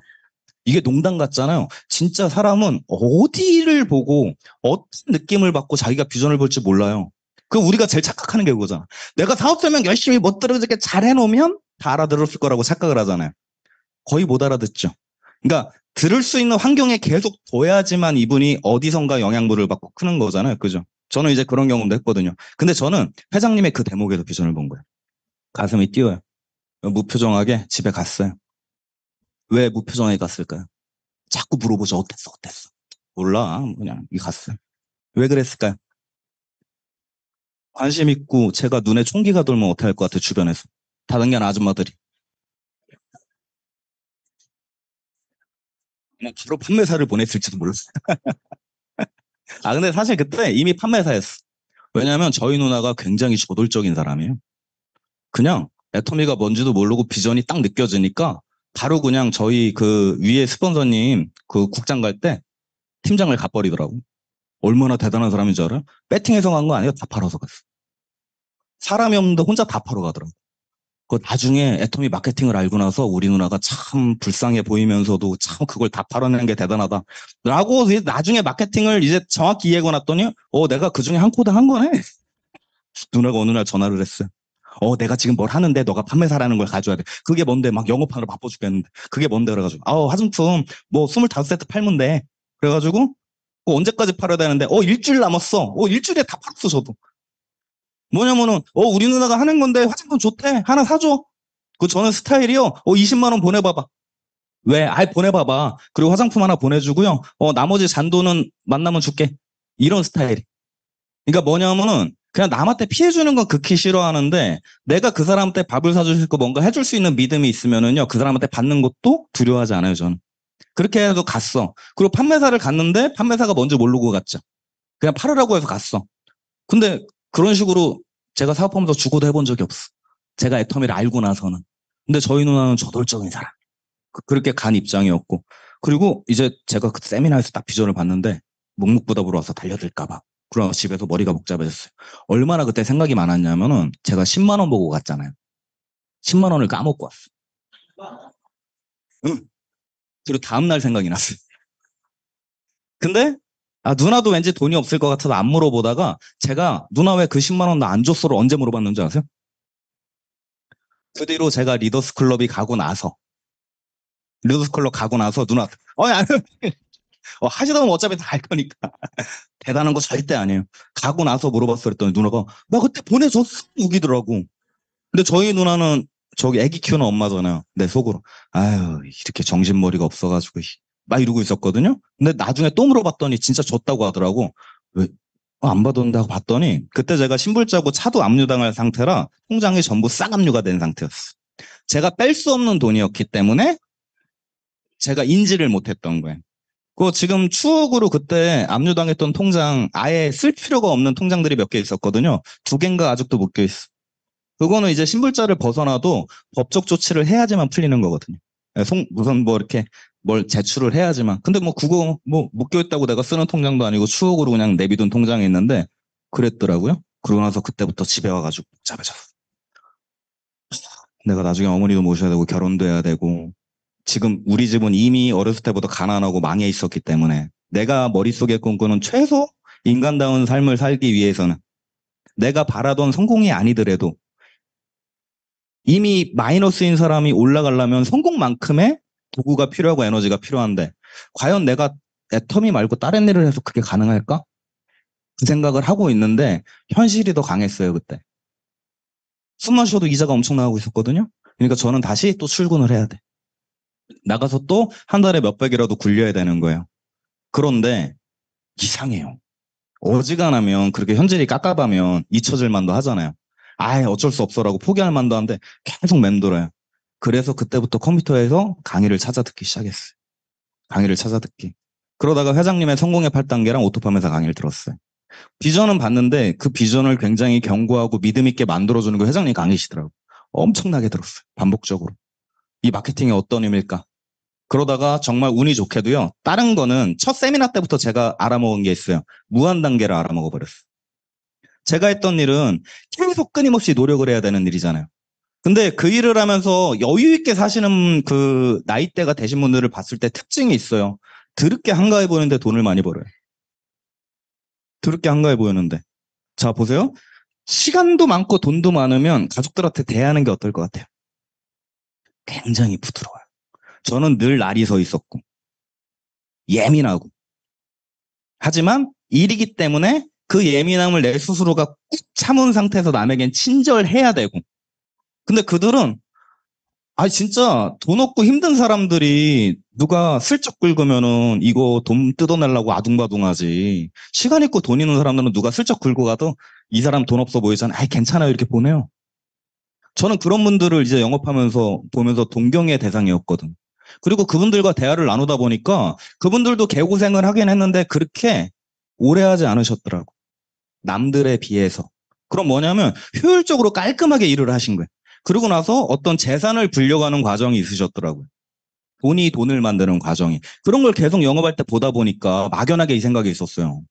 이게 농담 같잖아요. 진짜 사람은 어디를 보고 어떤 느낌을 받고 자기가 비전을 볼지 몰라요. 그 우리가 제일 착각하는 게 그거잖아. 내가 사업 설명 열심히 못들어지게잘 해놓으면 다 알아들었을 거라고 착각을 하잖아요. 거의 못 알아듣죠. 그러니까 들을 수 있는 환경에 계속 둬야지만 이분이 어디선가 영향물을 받고 크는 거잖아요. 그죠? 저는 이제 그런 경험도 했거든요. 근데 저는 회장님의 그 대목에서 비전을 본 거예요. 가슴이 뛰어요. 무표정하게 집에 갔어요. 왜 무표정하게 갔을까요? 자꾸 물어보죠. 어땠어? 어땠어? 몰라. 그냥 이 갔어요. 왜 그랬을까요? 관심 있고 제가 눈에 총기가 돌면 어떡할 것 같아요. 주변에서. 다단계한 아줌마들이. 그냥 바로 판매사를 보냈을지도 몰랐어요. 아 근데 사실 그때 이미 판매사였어. 왜냐하면 저희 누나가 굉장히 저돌적인 사람이에요. 그냥 애터미가 뭔지도 모르고 비전이 딱 느껴지니까 바로 그냥 저희 그 위에 스폰서님 그 국장 갈 때 팀장을 가버리더라고. 얼마나 대단한 사람인 줄 알아요? 배팅해서 간 거 아니에요? 다 팔아서 갔어. 사람이 없는데 혼자 다 팔아 가더라고. 그 나중에 애터미 마케팅을 알고 나서 우리 누나가 참 불쌍해 보이면서도 참 그걸 다 팔아낸 게 대단하다. 라고 나중에 마케팅을 이제 정확히 이해가 났더니 어 내가 그 중에 한 코드 한 거네. 누나가 어느 날 전화를 했어요. 어 내가 지금 뭘 하는데 너가 판매사라는 걸 가져야 돼 그게 뭔데 막영업판으로 바빠 죽겠는데 그게 뭔데 그래가지고 아 화장품 뭐 25세트 팔면 돼 그래가지고 어, 언제까지 팔아야 되는데 어 일주일 남았어 어 일주일에 다 팔았어 저도 뭐냐면은 어 우리 누나가 하는 건데 화장품 좋대 하나 사줘 그 저는 스타일이요 어 20만 원 보내봐봐 왜? 아이 보내봐봐. 그리고 화장품 하나 보내주고요. 어 나머지 잔돈은 만나면 줄게. 이런 스타일. 이 그러니까 뭐냐면은 그냥 남한테 피해 주는 건 극히 싫어하는데 내가 그 사람한테 밥을 사주실 거 뭔가 해줄 수 있는 믿음이 있으면은요 그 사람한테 받는 것도 두려워하지 않아요 전 그렇게 해서 갔어 그리고 판매사를 갔는데 판매사가 뭔지 모르고 갔죠 그냥 팔으라고 해서 갔어 근데 그런 식으로 제가 사업하면서 주고도 해본 적이 없어 제가 애터미를 알고 나서는 근데 저희 누나는 저돌적인 사람 그, 그렇게 간 입장이었고 그리고 이제 제가 그 세미나에서 딱 비전을 봤는데 묵묵부답으로 와서 달려들까봐 그러고 집에서 머리가 복잡해졌어요. 얼마나 그때 생각이 많았냐면은 제가 10만 원 보고 갔잖아요. 10만 원을 까먹고 왔어요. 응. 그리고 다음날 생각이 났어요. 근데 아 누나도 왠지 돈이 없을 것 같아서 안 물어보다가 제가 누나 왜 그 10만 원 나 안 줬어를 언제 물어봤는지 아세요? 그 뒤로 제가 리더스 클럽이 가고 나서 리더스 클럽 가고 나서 누나 어이 아니 어, 하시다 보면 어차피 다알 거니까. 대단한 거 절대 아니에요. 가고 나서 물어봤어 그랬더니 누나가 나 그때 보내줬어 우기더라고. 근데 저희 누나는 저기 애기 키우는 엄마잖아요. 내 속으로 아유 이렇게 정신머리가 없어가지고 막 이러고 있었거든요. 근데 나중에 또 물어봤더니 진짜 줬다고 하더라고. 왜? 어, 안 받았는데 하고 봤더니 그때 제가 신불자고 차도 압류당할 상태라 통장이 전부 쌍압류가 된 상태였어. 제가 뺄 수 없는 돈이었기 때문에 제가 인지를 못했던 거예요. 그 지금 추억으로 그때 압류당했던 통장 아예 쓸 필요가 없는 통장들이 몇 개 있었거든요. 두 개인가 아직도 묶여 있어. 그거는 이제 신불자를 벗어나도 법적 조치를 해야지만 풀리는 거거든요. 예, 송, 우선 뭐 이렇게 뭘 제출을 해야지만. 근데 뭐 그거 뭐 묶여 있다고 내가 쓰는 통장도 아니고 추억으로 그냥 내비둔 통장이 있는데 그랬더라고요. 그러고 나서 그때부터 집에 와가지고 복잡해졌어. 내가 나중에 어머니도 모셔야 되고 결혼도 해야 되고 지금 우리 집은 이미 어렸을 때부터 가난하고 망해 있었기 때문에 내가 머릿속에 꿈꾸는 최소 인간다운 삶을 살기 위해서는 내가 바라던 성공이 아니더라도 이미 마이너스인 사람이 올라가려면 성공만큼의 도구가 필요하고 에너지가 필요한데 과연 내가 애터미 말고 다른 일을 해서 그게 가능할까? 그 생각을 하고 있는데 현실이 더 강했어요 그때 숨만 쉬어도 이자가 엄청 나가고 있었거든요 그러니까 저는 다시 또 출근을 해야 돼 나가서 또 한 달에 몇백이라도 굴려야 되는 거예요. 그런데 이상해요. 어지간하면 그렇게 현질이 깝깝하면 잊혀질 만도 하잖아요. 아예 어쩔 수 없어라고 포기할 만도 한데 계속 맴돌아요. 그래서 그때부터 컴퓨터에서 강의를 찾아 듣기 시작했어요. 강의를 찾아 듣기. 그러다가 회장님의 성공의 8단계랑 오토팜에서 강의를 들었어요. 비전은 봤는데 그 비전을 굉장히 견고하고 믿음 있게 만들어주는 거 그 회장님 강의시더라고요. 엄청나게 들었어요. 반복적으로. 이마케팅이 어떤 의미일까? 그러다가 정말 운이 좋게도요. 다른 거는 첫 세미나 때부터 제가 알아먹은 게 있어요. 무한 단계를 알아먹어 버렸어. 제가 했던 일은 계속 끊임없이 노력을 해야 되는 일이잖아요. 근데 그 일을 하면서 여유 있게 사시는 그 나이대가 되신 분들을 봤을 때 특징이 있어요. 드럽게 한가해 보이는데 돈을 많이 벌어요. 드럽게 한가해 보였는데. 자, 보세요. 시간도 많고 돈도 많으면 가족들한테 대하는 게 어떨 것 같아요? 굉장히 부드러워요. 저는 늘 날이 서 있었고 예민하고 하지만 일이기 때문에 그 예민함을 내 스스로가 꾹 참은 상태에서 남에겐 친절해야 되고 근데 그들은 아 진짜 돈 없고 힘든 사람들이 누가 슬쩍 긁으면은 이거 돈 뜯어내려고 아둥바둥하지 시간 있고 돈 있는 사람들은 누가 슬쩍 긁고 가도 이 사람 돈 없어 보이잖아 아 괜찮아요 이렇게 보내요 저는 그런 분들을 이제 영업하면서 보면서 동경의 대상이었거든. 그리고 그분들과 대화를 나누다 보니까 그분들도 개고생을 하긴 했는데 그렇게 오래 하지 않으셨더라고. 남들에 비해서. 그럼 뭐냐면 효율적으로 깔끔하게 일을 하신 거예요. 그러고 나서 어떤 재산을 불려가는 과정이 있으셨더라고요. 돈이 돈을 만드는 과정이. 그런 걸 계속 영업할 때 보다 보니까 막연하게 이 생각이 있었어요.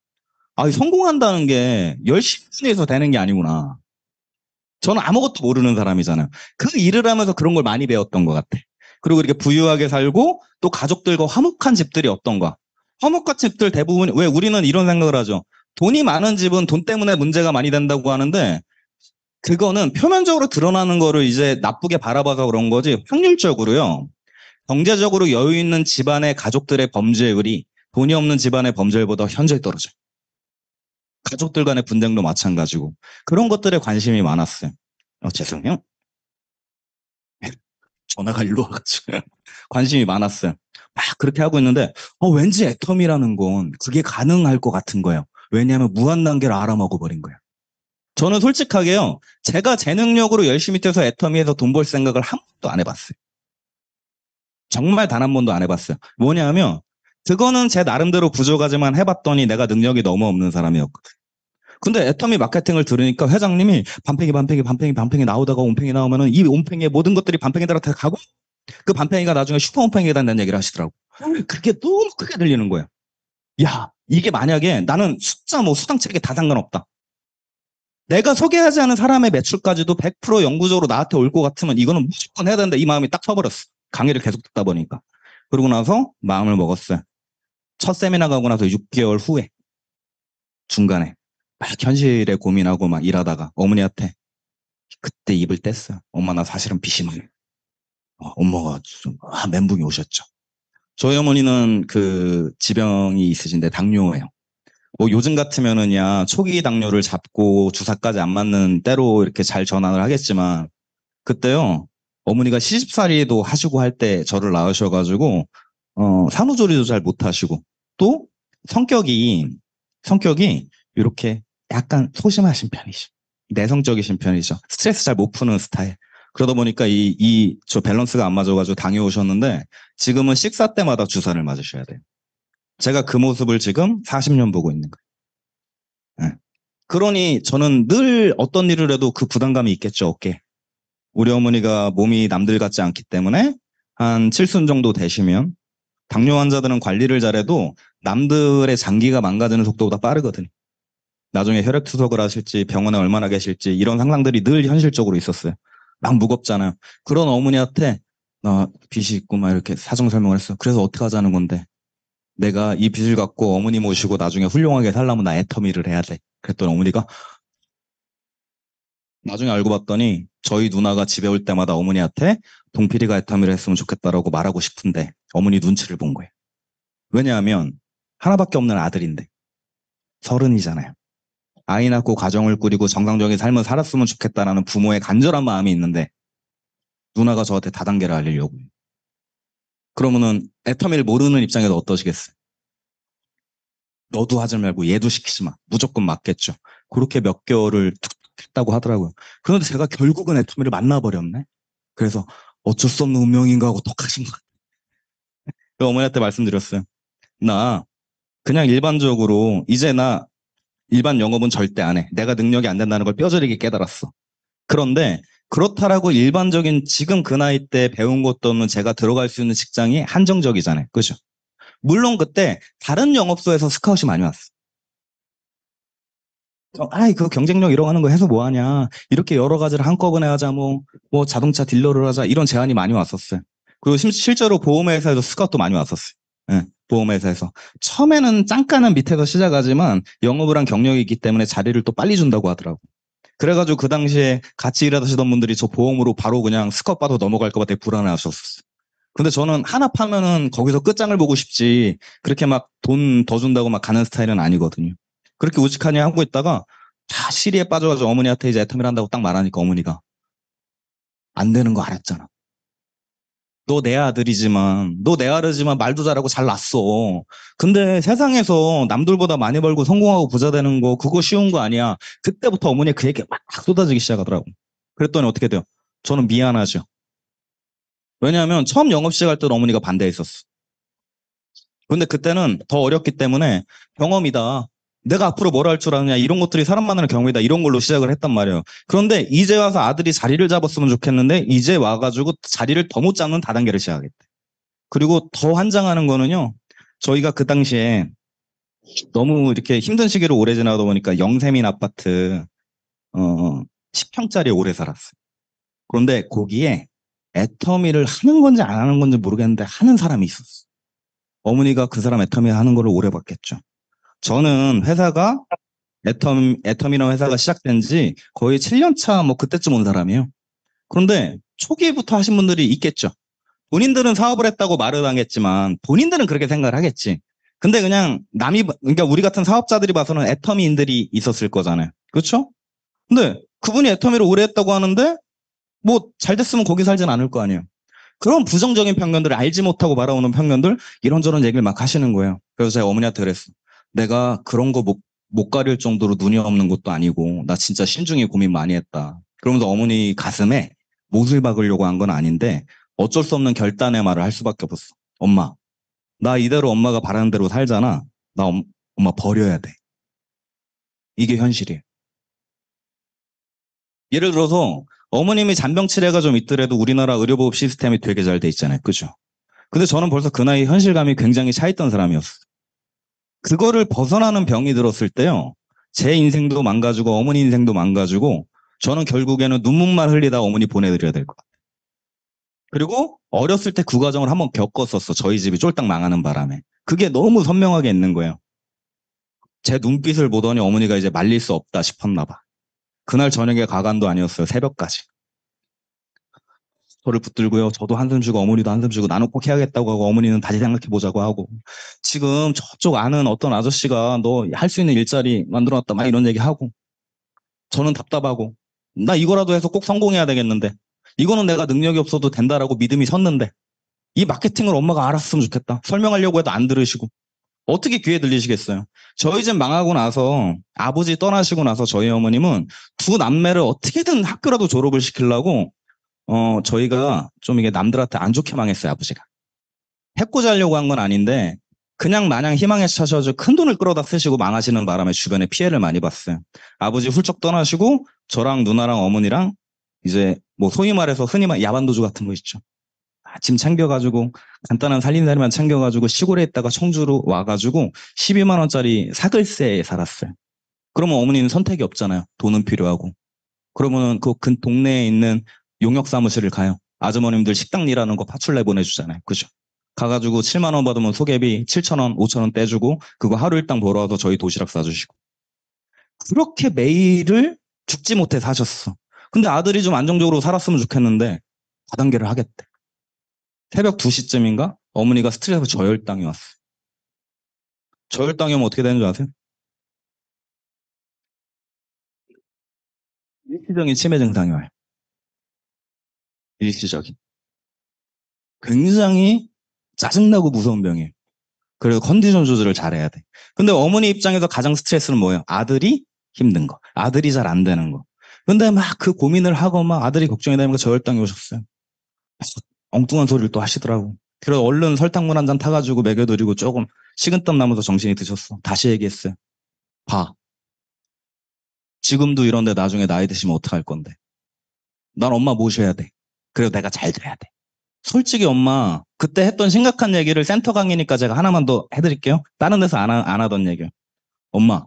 아, 성공한다는 게 열심히 해서 되는 게 아니구나. 저는 아무것도 모르는 사람이잖아요. 그 일을 하면서 그런 걸 많이 배웠던 것 같아. 그리고 이렇게 부유하게 살고 또 가족들과 화목한 집들이 어떤가. 화목한 집들 대부분 왜 우리는 이런 생각을 하죠. 돈이 많은 집은 돈 때문에 문제가 많이 된다고 하는데 그거는 표면적으로 드러나는 거를 이제 나쁘게 바라봐서 그런 거지 확률적으로요. 경제적으로 여유 있는 집안의 가족들의 범죄율이 돈이 없는 집안의 범죄율보다 현저히 떨어져요. 가족들 간의 분쟁도 마찬가지고 그런 것들에 관심이 많았어요. 어, 죄송해요. 전화가 일로 와가지고 관심이 많았어요. 막 그렇게 하고 있는데 어, 왠지 애텀이라는 건 그게 가능할 것 같은 거예요. 왜냐하면 무한 단계를 알아먹어 버린 거예요. 저는 솔직하게요. 제가 제 능력으로 열심히 뛰어서 애터미에서 돈 벌 생각을 한 번도 안 해봤어요. 정말 단 한 번도 안 해봤어요. 뭐냐면 그거는 제 나름대로 부족하지만 해봤더니 내가 능력이 너무 없는 사람이었고 근데 애터미 마케팅을 들으니까 회장님이 반팽이 반팽이 반팽이 반팽이 나오다가 온팽이 나오면은 이 온팽이의 모든 것들이 반팽이들한다 가고 그 반팽이가 나중에 슈퍼 온팽이가 된다는 얘기를 하시더라고. 그게 너무 크게 들리는 거야야 이게 만약에 나는 숫자 뭐 수당책에 다 상관없다. 내가 소개하지 않은 사람의 매출까지도 100% 영구적으로 나한테 올 것 같으면 이거는 무조건 해야 된다 이 마음이 딱 서버렸어. 강의를 계속 듣다 보니까. 그러고 나서 마음을 먹었어요. 첫 세미나 가고 나서 6개월 후에 중간에 막 현실에 고민하고 막 일하다가 어머니한테 그때 입을 뗐어요. 엄마 나 사실은 비심해. 어, 엄마가 좀 아, 멘붕이 오셨죠. 저희 어머니는 그 지병이 있으신데 당뇨예요. 뭐 요즘 같으면은 야 초기 당뇨를 잡고 주사까지 안 맞는 때로 이렇게 잘 전환을 하겠지만 그때요 어머니가 시집살이도 하시고 할 때 저를 낳으셔가지고 어 산후조리도 잘 못하시고 또 성격이 성격이 이렇게 약간 소심하신 편이죠. 내성적이신 편이죠. 스트레스 잘 못 푸는 스타일. 그러다 보니까 이, 이, 저 밸런스가 안 맞아가지고 당해오셨는데 지금은 식사 때마다 주사를 맞으셔야 돼요. 제가 그 모습을 지금 40년 보고 있는 거예요. 네. 그러니 저는 늘 어떤 일을 해도 그 부담감이 있겠죠, 어깨. 우리 어머니가 몸이 남들 같지 않기 때문에 한 7순 정도 되시면 당뇨 환자들은 관리를 잘해도 남들의 장기가 망가지는 속도보다 빠르거든요. 나중에 혈액 투석을 하실지 병원에 얼마나 계실지 이런 상상들이늘 현실적으로 있었어요. 막 무겁잖아요. 그런 어머니한테 나 빚이 있고 막 이렇게 사정 설명을 했어. 그래서 어떻게 하자는 건데 내가 이 빚을 갖고 어머니 모시고 나중에 훌륭하게 살라면나 애터미를 해야 돼. 그랬더니 어머니가 나중에 알고 봤더니 저희 누나가 집에 올 때마다 어머니한테 동필이가 애터미를 했으면 좋겠다라고 말하고 싶은데 어머니 눈치를 본 거예요. 왜냐하면 하나밖에 없는 아들인데 서른이잖아요. 아이 낳고 가정을 꾸리고 정상적인 삶을 살았으면 좋겠다라는 부모의 간절한 마음이 있는데 누나가 저한테 다단계를 알리려고 해 그러면은 애터미를 모르는 입장에서 어떠시겠어요? 너도 하지 말고 얘도 시키지 마. 무조건 맞겠죠. 그렇게 몇 개월을 했다고 하더라고요. 그런데 제가 결국은 애터미를 만나버렸네. 그래서 어쩔 수 없는 운명인가 하고 독하신 것 같아요. 그 어머니한테 말씀드렸어요. 나 그냥 일반적으로 이제 나 일반 영업은 절대 안 해. 내가 능력이 안 된다는 걸 뼈저리게 깨달았어. 그런데 그렇다라고 일반적인 지금 그 나이 때 배운 것도 없는 제가 들어갈 수 있는 직장이 한정적이잖아요. 그죠? 물론 그때 다른 영업소에서 스카웃이 많이 왔어. 어, 아이, 그 경쟁력 이러고 하는 거 해서 뭐 하냐. 이렇게 여러 가지를 한꺼번에 하자, 뭐, 뭐 자동차 딜러를 하자, 이런 제안이 많이 왔었어요. 그리고 실제로 보험회사에서 스카웃도 많이 왔었어요. 예. 보험회사에서 처음에는 짱깐는 밑에서 시작하지만 영업을 한 경력이 있기 때문에 자리를 또 빨리 준다고 하더라고. 그래가지고 그 당시에 같이 일하시던 분들이 저 보험으로 바로 그냥 스컷 봐도 넘어갈까봐 되게 불안해하셨었어. 요 근데 저는 하나 파면은 거기서 끝장을 보고 싶지 그렇게 막 돈 더 준다고 막 가는 스타일은 아니거든요. 그렇게 우직하니 하고 있다가 다 시리에 빠져가지고 어머니한테 이제 애터미를 한다고 딱 말하니까 어머니가 안 되는 거 알았잖아. 너내 아들이지만 너 내 아들이지만 말도 잘하고 잘 났어. 근데 세상에서 남들보다 많이 벌고 성공하고 부자 되는 거 그거 쉬운 거 아니야. 그때부터 어머니 그 얘기 막 쏟아지기 시작하더라고. 그랬더니 어떻게 돼요? 저는 미안하죠. 왜냐하면 처음 영업 시작할 때 어머니가 반대했었어. 근데 그때는 더 어렸기 때문에 경험이다. 내가 앞으로 뭘 할 줄 아느냐 이런 것들이 사람 만나는 경험이다 이런 걸로 시작을 했단 말이에요. 그런데 이제 와서 아들이 자리를 잡았으면 좋겠는데 이제 와가지고 자리를 더 못 잡는 다단계를 시작하겠대. 그리고 더 환장하는 거는요. 저희가 그 당시에 너무 이렇게 힘든 시기로 오래 지나다 보니까 영세민 아파트 어 10평짜리 오래 살았어요. 그런데 거기에 애터미를 하는 건지 안 하는 건지 모르겠는데 하는 사람이 있었어. 어머니가 그 사람 애터미 하는 거를 오래 봤겠죠. 저는 회사가 애텀, 애텀이라는 회사가 시작된 지 거의 7년차 뭐 그때쯤 온 사람이에요. 그런데 초기부터 하신 분들이 있겠죠. 본인들은 사업을 했다고 말을 하겠지만 본인들은 그렇게 생각을 하겠지. 근데 그냥 남이, 그러니까 우리 같은 사업자들이 봐서는 애터미인들이 있었을 거잖아요. 그렇죠? 근데 그분이 애터미를 오래 했다고 하는데 뭐 잘 됐으면 거기 살진 않을 거 아니에요. 그런 부정적인 편견들을 알지 못하고 말아오는 편견들 이런저런 얘기를 막 하시는 거예요. 그래서 제가 어머니한테 그랬어. 내가 그런 거 못, 못 가릴 정도로 눈이 없는 것도 아니고 나 진짜 신중히 고민 많이 했다. 그러면서 어머니 가슴에 못을 박으려고 한 건 아닌데 어쩔 수 없는 결단의 말을 할 수밖에 없었어. 엄마, 나 이대로 엄마가 바라는 대로 살잖아. 나 엄, 엄마 버려야 돼. 이게 현실이에요. 예를 들어서 어머님이 잔병치레가 좀 있더라도 우리나라 의료보험 시스템이 되게 잘 돼 있잖아요. 그죠? 근데 저는 벌써 그 나이 현실감이 굉장히 차있던 사람이었어요. 그거를 벗어나는 병이 들었을 때요. 제 인생도 망가지고 어머니 인생도 망가지고 저는 결국에는 눈물만 흘리다 어머니 보내드려야 될 것 같아요. 그리고 어렸을 때 그 과정을 한번 겪었었어. 저희 집이 쫄딱 망하는 바람에. 그게 너무 선명하게 있는 거예요. 제 눈빛을 보더니 어머니가 이제 말릴 수 없다 싶었나 봐. 그날 저녁에 가간도 아니었어요. 새벽까지. 저를 붙들고요. 저도 한숨 쉬고 어머니도 한숨 쉬고 나눠꼭 해야겠다고 하고 어머니는 다시 생각해 보자고 하고 지금 저쪽 아는 어떤 아저씨가 너 할 수 있는 일자리 만들어놨다 막 이런 얘기 하고 저는 답답하고 나 이거라도 해서 꼭 성공해야 되겠는데 이거는 내가 능력이 없어도 된다라고 믿음이 섰는데 이 마케팅을 엄마가 알았으면 좋겠다. 설명하려고 해도 안 들으시고 어떻게 귀에 들리시겠어요? 저희 집 망하고 나서 아버지 떠나시고 나서 저희 어머님은 두 남매를 어떻게든 학교라도 졸업을 시키려고 어, 저희가 좀 이게 남들한테 안 좋게 망했어요, 아버지가. 해고자려고한 건 아닌데, 그냥 마냥 희망에 차셔서 큰 돈을 끌어다 쓰시고 망하시는 바람에 주변에 피해를 많이 봤어요. 아버지 훌쩍 떠나시고, 저랑 누나랑 어머니랑 이제 뭐 소위 말해서 흔히 말 야반도주 같은 거 있죠. 아침 챙겨가지고 간단한 살림살이만 챙겨가지고 시골에 있다가 청주로 와가지고 12만 원짜리 사글세에 살았어요. 그러면 어머니는 선택이 없잖아요. 돈은 필요하고. 그러면은 그근 동네에 있는 용역 사무실을 가요. 아주머님들 식당 일하는 거 파출내 보내주잖아요. 그죠? 가가지고 7만 원 받으면 소개비 7천 원, 5천 원 떼주고 그거 하루 일당 벌어와서 저희 도시락 싸주시고 그렇게 매일을 죽지 못해 사셨어. 근데 아들이 좀 안정적으로 살았으면 좋겠는데 다단계를 하겠대. 새벽 2시쯤인가 어머니가 스트레스 저혈당이 왔어. 저혈당이 오면 어떻게 되는 줄 아세요? 일시적인 치매 증상이 와요. 일시적인. 굉장히 짜증나고 무서운 병이에요. 그래서 컨디션 조절을 잘해야 돼. 근데 어머니 입장에서 가장 스트레스는 뭐예요? 아들이 힘든 거. 아들이 잘 안 되는 거. 근데 막 그 고민을 하고 막 아들이 걱정이 되니까 그 저혈당이 오셨어요. 엉뚱한 소리를 또 하시더라고. 그래서 얼른 설탕물 한 잔 타가지고 먹여드리고 조금 식은땀 나면서 정신이 드셨어. 다시 얘기했어요. 봐. 지금도 이런데 나중에 나이 드시면 어떡할 건데. 난 엄마 모셔야 돼. 그리고 내가 잘 돼야 돼. 솔직히 엄마 그때 했던 심각한 얘기를 센터 강의니까 제가 하나만 더 해드릴게요. 다른 데서 안, 하, 안 하던 얘기. 엄마,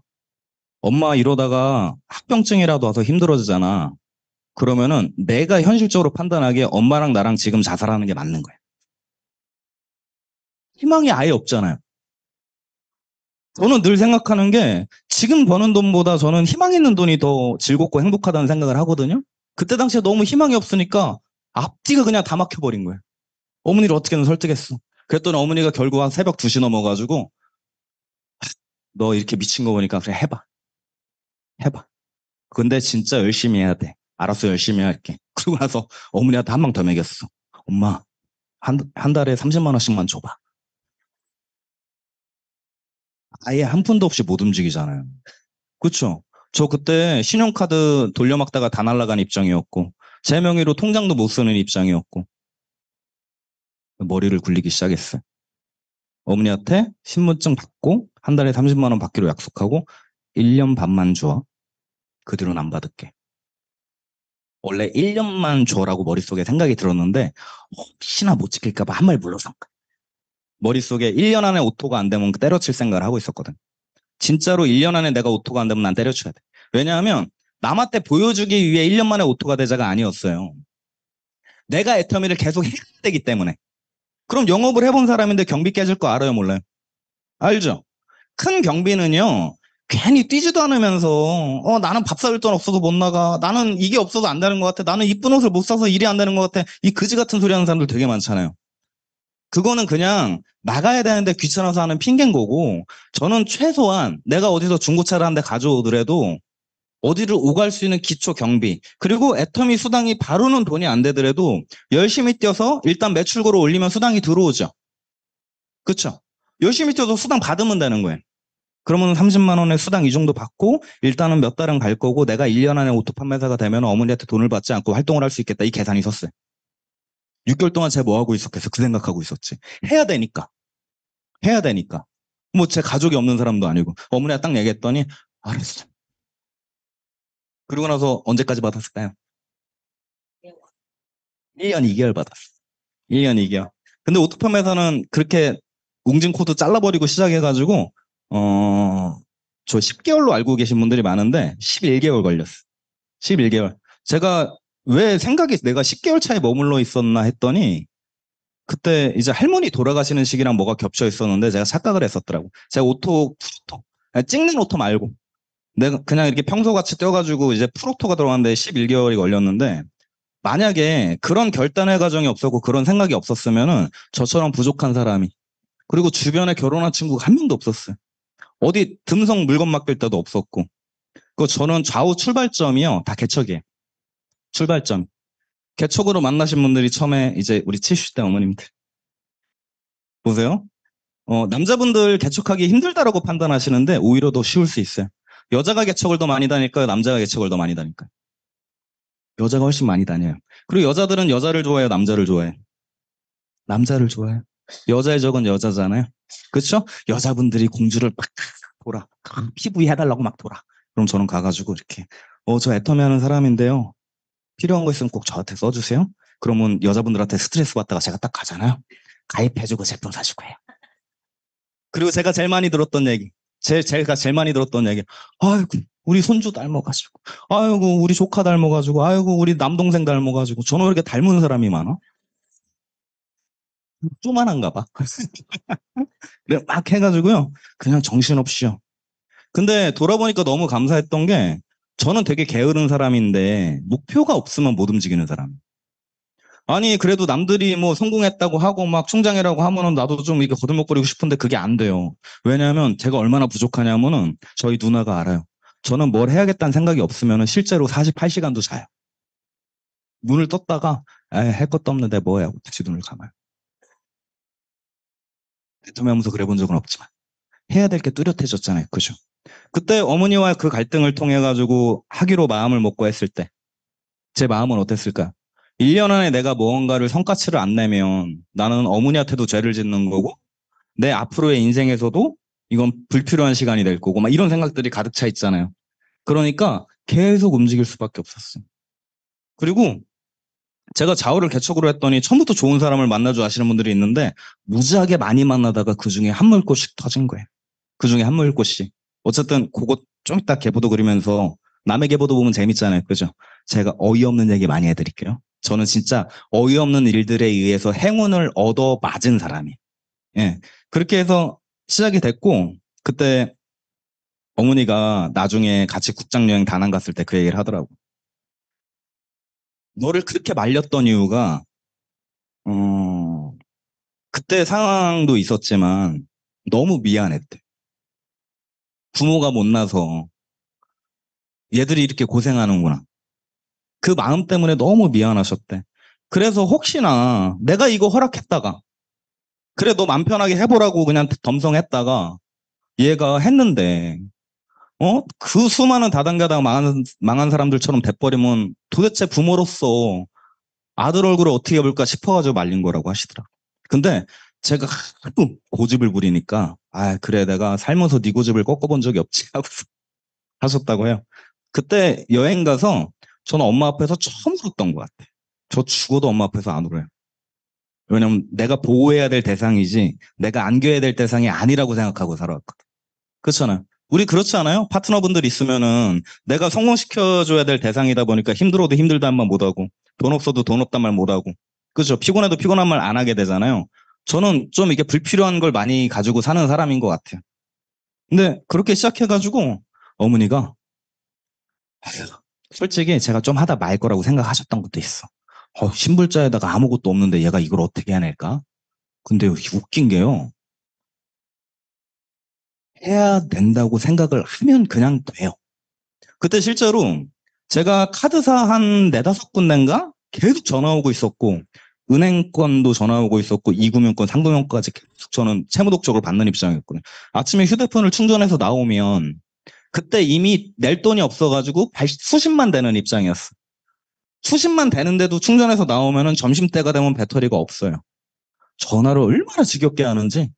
엄마 이러다가 합병증이라도 와서 힘들어지잖아. 그러면은 내가 현실적으로 판단하기에 엄마랑 나랑 지금 자살하는 게 맞는 거야. 희망이 아예 없잖아요. 저는 늘 생각하는 게 지금 버는 돈보다 저는 희망 있는 돈이 더 즐겁고 행복하다는 생각을 하거든요. 그때 당시에 너무 희망이 없으니까 앞뒤가 그냥 다 막혀버린 거예요. 어머니를 어떻게든 설득했어. 그랬더니 어머니가 결국 한 새벽 2시 넘어가지고 아, 너 이렇게 미친 거 보니까 그래 해봐. 해봐. 근데 진짜 열심히 해야 돼. 알았어 열심히 할게. 그러고 나서 어머니한테 한 방더 먹였어. 엄마 한, 한 달에 30만 원씩만 줘봐. 아예 한 푼도 없이 못 움직이잖아요. 그쵸? 저 그때 신용카드 돌려막다가 다 날라간 입장이었고 제 명의로 통장도 못 쓰는 입장이었고 머리를 굴리기 시작했어요. 어머니한테 신분증 받고 한 달에 30만 원 받기로 약속하고 1년 반만 줘. 그 뒤로는 안 받을게. 원래 1년만 줘라고 머릿속에 생각이 들었는데 혹시나 어, 못 지킬까봐 한말불러서 머릿속에 1년 안에 오토가 안 되면 그 때려칠 생각을 하고 있었거든. 진짜로 1년 안에 내가 오토가 안 되면 난 때려쳐야 돼. 왜냐하면 남한테 보여주기 위해 1년 만에 오토가 되자가 아니었어요. 내가 애터미를 계속 해야 되기 때문에. 그럼 영업을 해본 사람인데 경비 깨질 거 알아요, 몰라요? 알죠? 큰 경비는요, 괜히 뛰지도 않으면서, 어, 나는 밥 사줄 돈 없어서 못 나가. 나는 이게 없어서 안 되는 것 같아. 나는 이쁜 옷을 못 사서 일이 안 되는 것 같아. 이 그지 같은 소리 하는 사람들 되게 많잖아요. 그거는 그냥 나가야 되는데 귀찮아서 하는 핑계인 거고, 저는 최소한 내가 어디서 중고차를 한 대 가져오더라도 어디를 오갈 수 있는 기초 경비 그리고 애터미 수당이 바로는 돈이 안 되더라도 열심히 뛰어서 일단 매출고를 올리면 수당이 들어오죠. 그렇죠? 열심히 뛰어서 수당 받으면 되는 거예요. 그러면 30만 원의 수당 이 정도 받고 일단은 몇 달은 갈 거고 내가 1년 안에 오토 판매사가 되면 어머니한테 돈을 받지 않고 활동을 할 수 있겠다 이 계산이 섰어요. 6개월 동안 제가 뭐 하고 있었겠어? 그 생각하고 있었지. 해야 되니까. 해야 되니까. 뭐 제 가족이 없는 사람도 아니고 어머니가 딱 얘기했더니 알았어. 그리고 나서 언제까지 받았을까요? 1년 2개월 받았어 1년 2개월. 근데 오토팜에서는 그렇게 웅진 코드 잘라버리고 시작해가지고 어, 저 10개월로 알고 계신 분들이 많은데 11개월 걸렸어. 11개월. 제가 왜 생각이 내가 10개월 차에 머물러 있었나 했더니 그때 이제 할머니 돌아가시는 시기랑 뭐가 겹쳐 있었는데 제가 착각을 했었더라고. 제가 오토 찍는 오토 말고 내가 그냥 이렇게 평소같이 떼어가지고 이제 프로토가 들어갔는데 11개월이 걸렸는데 만약에 그런 결단의 과정이 없었고 그런 생각이 없었으면은 저처럼 부족한 사람이 그리고 주변에 결혼한 친구가 한 명도 없었어요. 어디 듬성 물건 맡길 데도 없었고. 그 저는 좌우 출발점이요. 다 개척이에요. 출발점. 개척으로 만나신 분들이 처음에 이제 우리 70대 어머님들. 보세요. 어, 남자분들 개척하기 힘들다라고 판단하시는데 오히려 더 쉬울 수 있어요. 여자가 개척을 더 많이 다닐까요? 남자가 개척을 더 많이 다닐까요? 여자가 훨씬 많이 다녀요. 그리고 여자들은 여자를 좋아해요? 남자를 좋아해요? 남자를 좋아해요. 여자의 적은 여자잖아요. 그렇죠? 여자분들이 공주를 막 돌아. 피부에 해달라고 막 돌아. 그럼 저는 가가지고 이렇게 어, 저 애터미하는 사람인데요. 필요한 거 있으면 꼭 저한테 써주세요. 그러면 여자분들한테 스트레스 받다가 제가 딱 가잖아요. 가입해주고 제품 사주고 해요. 그리고 제가 제일 많이 들었던 얘기. 제, 제가 제일 많이 들었던 얘기, 아이고, 우리 손주 닮아가지고, 아이고, 우리 조카 닮아가지고, 아이고, 우리 남동생 닮아가지고, 저는 왜 이렇게 닮은 사람이 많아? 쪼만한가 봐. 막 해가지고요. 그냥 정신없이요. 근데 돌아보니까 너무 감사했던 게, 저는 되게 게으른 사람인데, 목표가 없으면 못 움직이는 사람. 아니 그래도 남들이 뭐 성공했다고 하고 막 총장이라고 하면은 나도 좀 이게 거들먹거리고 싶은데 그게 안 돼요. 왜냐하면 제가 얼마나 부족하냐면은 저희 누나가 알아요. 저는 뭘 해야겠다는 생각이 없으면은 실제로 48시간도 자요. 눈을 떴다가 에할 것도 없는데 뭐해 하고 다 눈을 감아요. 대통령하면서 그래본 적은 없지만 해야 될 게 뚜렷해졌잖아요. 그죠? 그때 어머니와 그 갈등을 통해 가지고 하기로 마음을 먹고 했을 때 제 마음은 어땠을까? 1년 안에 내가 뭔가를 성과치를 안 내면 나는 어머니한테도 죄를 짓는 거고 내 앞으로의 인생에서도 이건 불필요한 시간이 될 거고 막 이런 생각들이 가득 차 있잖아요. 그러니까 계속 움직일 수밖에 없었어요. 그리고 제가 좌우를 개척으로 했더니 처음부터 좋은 사람을 만나줘 아시는 분들이 있는데 무지하게 많이 만나다가 그 중에 한물꽃이 터진 거예요. 그 중에 한물꽃이 어쨌든 그거좀 이따 개보도 그리면서 남의 개보도 보면 재밌잖아요. 그죠? 제가 어이없는 얘기 많이 해드릴게요. 저는 진짜 어이없는 일들에 의해서 행운을 얻어 맞은 사람이. 예. 그렇게 해서 시작이 됐고, 그때 어머니가 나중에 같이 국장여행 다낭 갔을 때 그 얘기를 하더라고. 너를 그렇게 말렸던 이유가, 어, 그때 상황도 있었지만 너무 미안했대. 부모가 못나서 얘들이 이렇게 고생하는구나. 그 마음 때문에 너무 미안하셨대. 그래서 혹시나 내가 이거 허락했다가 그래 너맘 편하게 해보라고 그냥 덤성했다가 얘가 했는데 어? 그 수많은 다단계다가 망한, 망한 사람들처럼 돼버리면 도대체 부모로서 아들 얼굴을 어떻게 볼까 싶어가지고 말린 거라고 하시더라. 근데 제가 하도 고집을 부리니까 아 그래 내가 살면서 네 고집을 꺾어본 적이 없지 하고 하셨다고 해요. 그때 여행 가서 저는 엄마 앞에서 처음 울었던 것 같아요. 저 죽어도 엄마 앞에서 안 울어요. 왜냐면 내가 보호해야 될 대상이지 내가 안겨야 될 대상이 아니라고 생각하고 살아왔거든. 그렇잖아요. 우리 그렇지 않아요? 파트너분들 있으면은 내가 성공시켜줘야 될 대상이다 보니까 힘들어도 힘들다는 말 못하고 돈 없어도 돈 없단 말 못하고 그렇죠. 피곤해도 피곤한 말 안 하게 되잖아요. 저는 좀 이게 불필요한 걸 많이 가지고 사는 사람인 것 같아요. 근데 그렇게 시작해가지고 어머니가 아휴, 솔직히 제가 좀 하다 말 거라고 생각하셨던 것도 있어. 어, 신불자에다가 아무것도 없는데 얘가 이걸 어떻게 해낼까? 근데 웃긴 게요. 해야 된다고 생각을 하면 그냥 돼요. 그때 실제로 제가 카드사 한 네다섯 군데인가 계속 전화 오고 있었고 은행권도 전화 오고 있었고 이금융권, 상금융권까지 계속 저는 채무 독촉을 받는 입장이었거든요. 아침에 휴대폰을 충전해서 나오면 그때 이미 낼 돈이 없어가지고 수십만 되는 입장이었어. 수십만 되는데도 충전해서 나오면은 점심 때가 되면 배터리가 없어요. 전화를 얼마나 지겹게 하는지.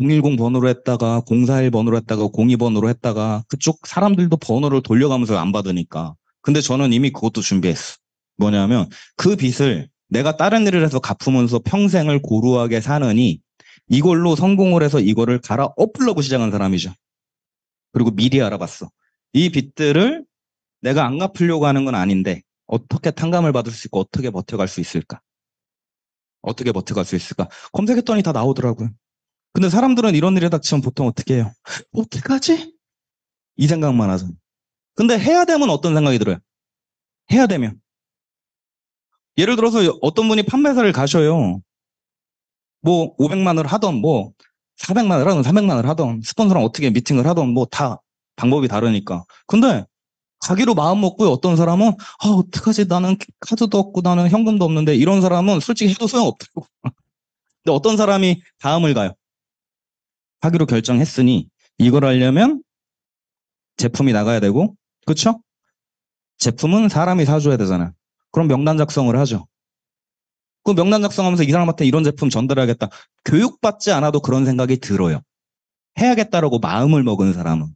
010 번호로 했다가 041 번호로 했다가 02 번호로 했다가 그쪽 사람들도 번호를 돌려가면서 안 받으니까. 근데 저는 이미 그것도 준비했어. 뭐냐면 그 빚을 내가 다른 일을 해서 갚으면서 평생을 고루하게 사느니 이걸로 성공을 해서 이거를 갈아 엎으려고 시작한 사람이죠. 그리고 미리 알아봤어. 이 빚들을 내가 안 갚으려고 하는 건 아닌데 어떻게 탕감을 받을 수 있고 어떻게 버텨갈 수 있을까? 어떻게 버텨갈 수 있을까? 검색했더니 다 나오더라고요. 근데 사람들은 이런 일에 닥치면 보통 어떻게 해요? 어떡하지? 이 생각만 하죠. 근데 해야 되면 어떤 생각이 들어요? 해야 되면. 예를 들어서 어떤 분이 판매사를 가셔요. 뭐 500만을 원 하던 뭐 400만을 하든 300만을 하든 스폰서랑 어떻게 미팅을 하든 뭐다 방법이 다르니까. 근데 가기로 마음 먹고 어떤 사람은 아 어떡하지 나는 카드도 없고 나는 현금도 없는데 이런 사람은 솔직히 해도 소용없다고 근데 어떤 사람이 다음을 가요. 하기로 결정했으니 이걸 하려면 제품이 나가야 되고 그렇죠? 제품은 사람이 사줘야 되잖아요. 그럼 명단 작성을 하죠. 그 명단 작성하면서 이 사람한테 이런 제품 전달하겠다. 교육받지 않아도 그런 생각이 들어요. 해야겠다라고 마음을 먹은 사람은.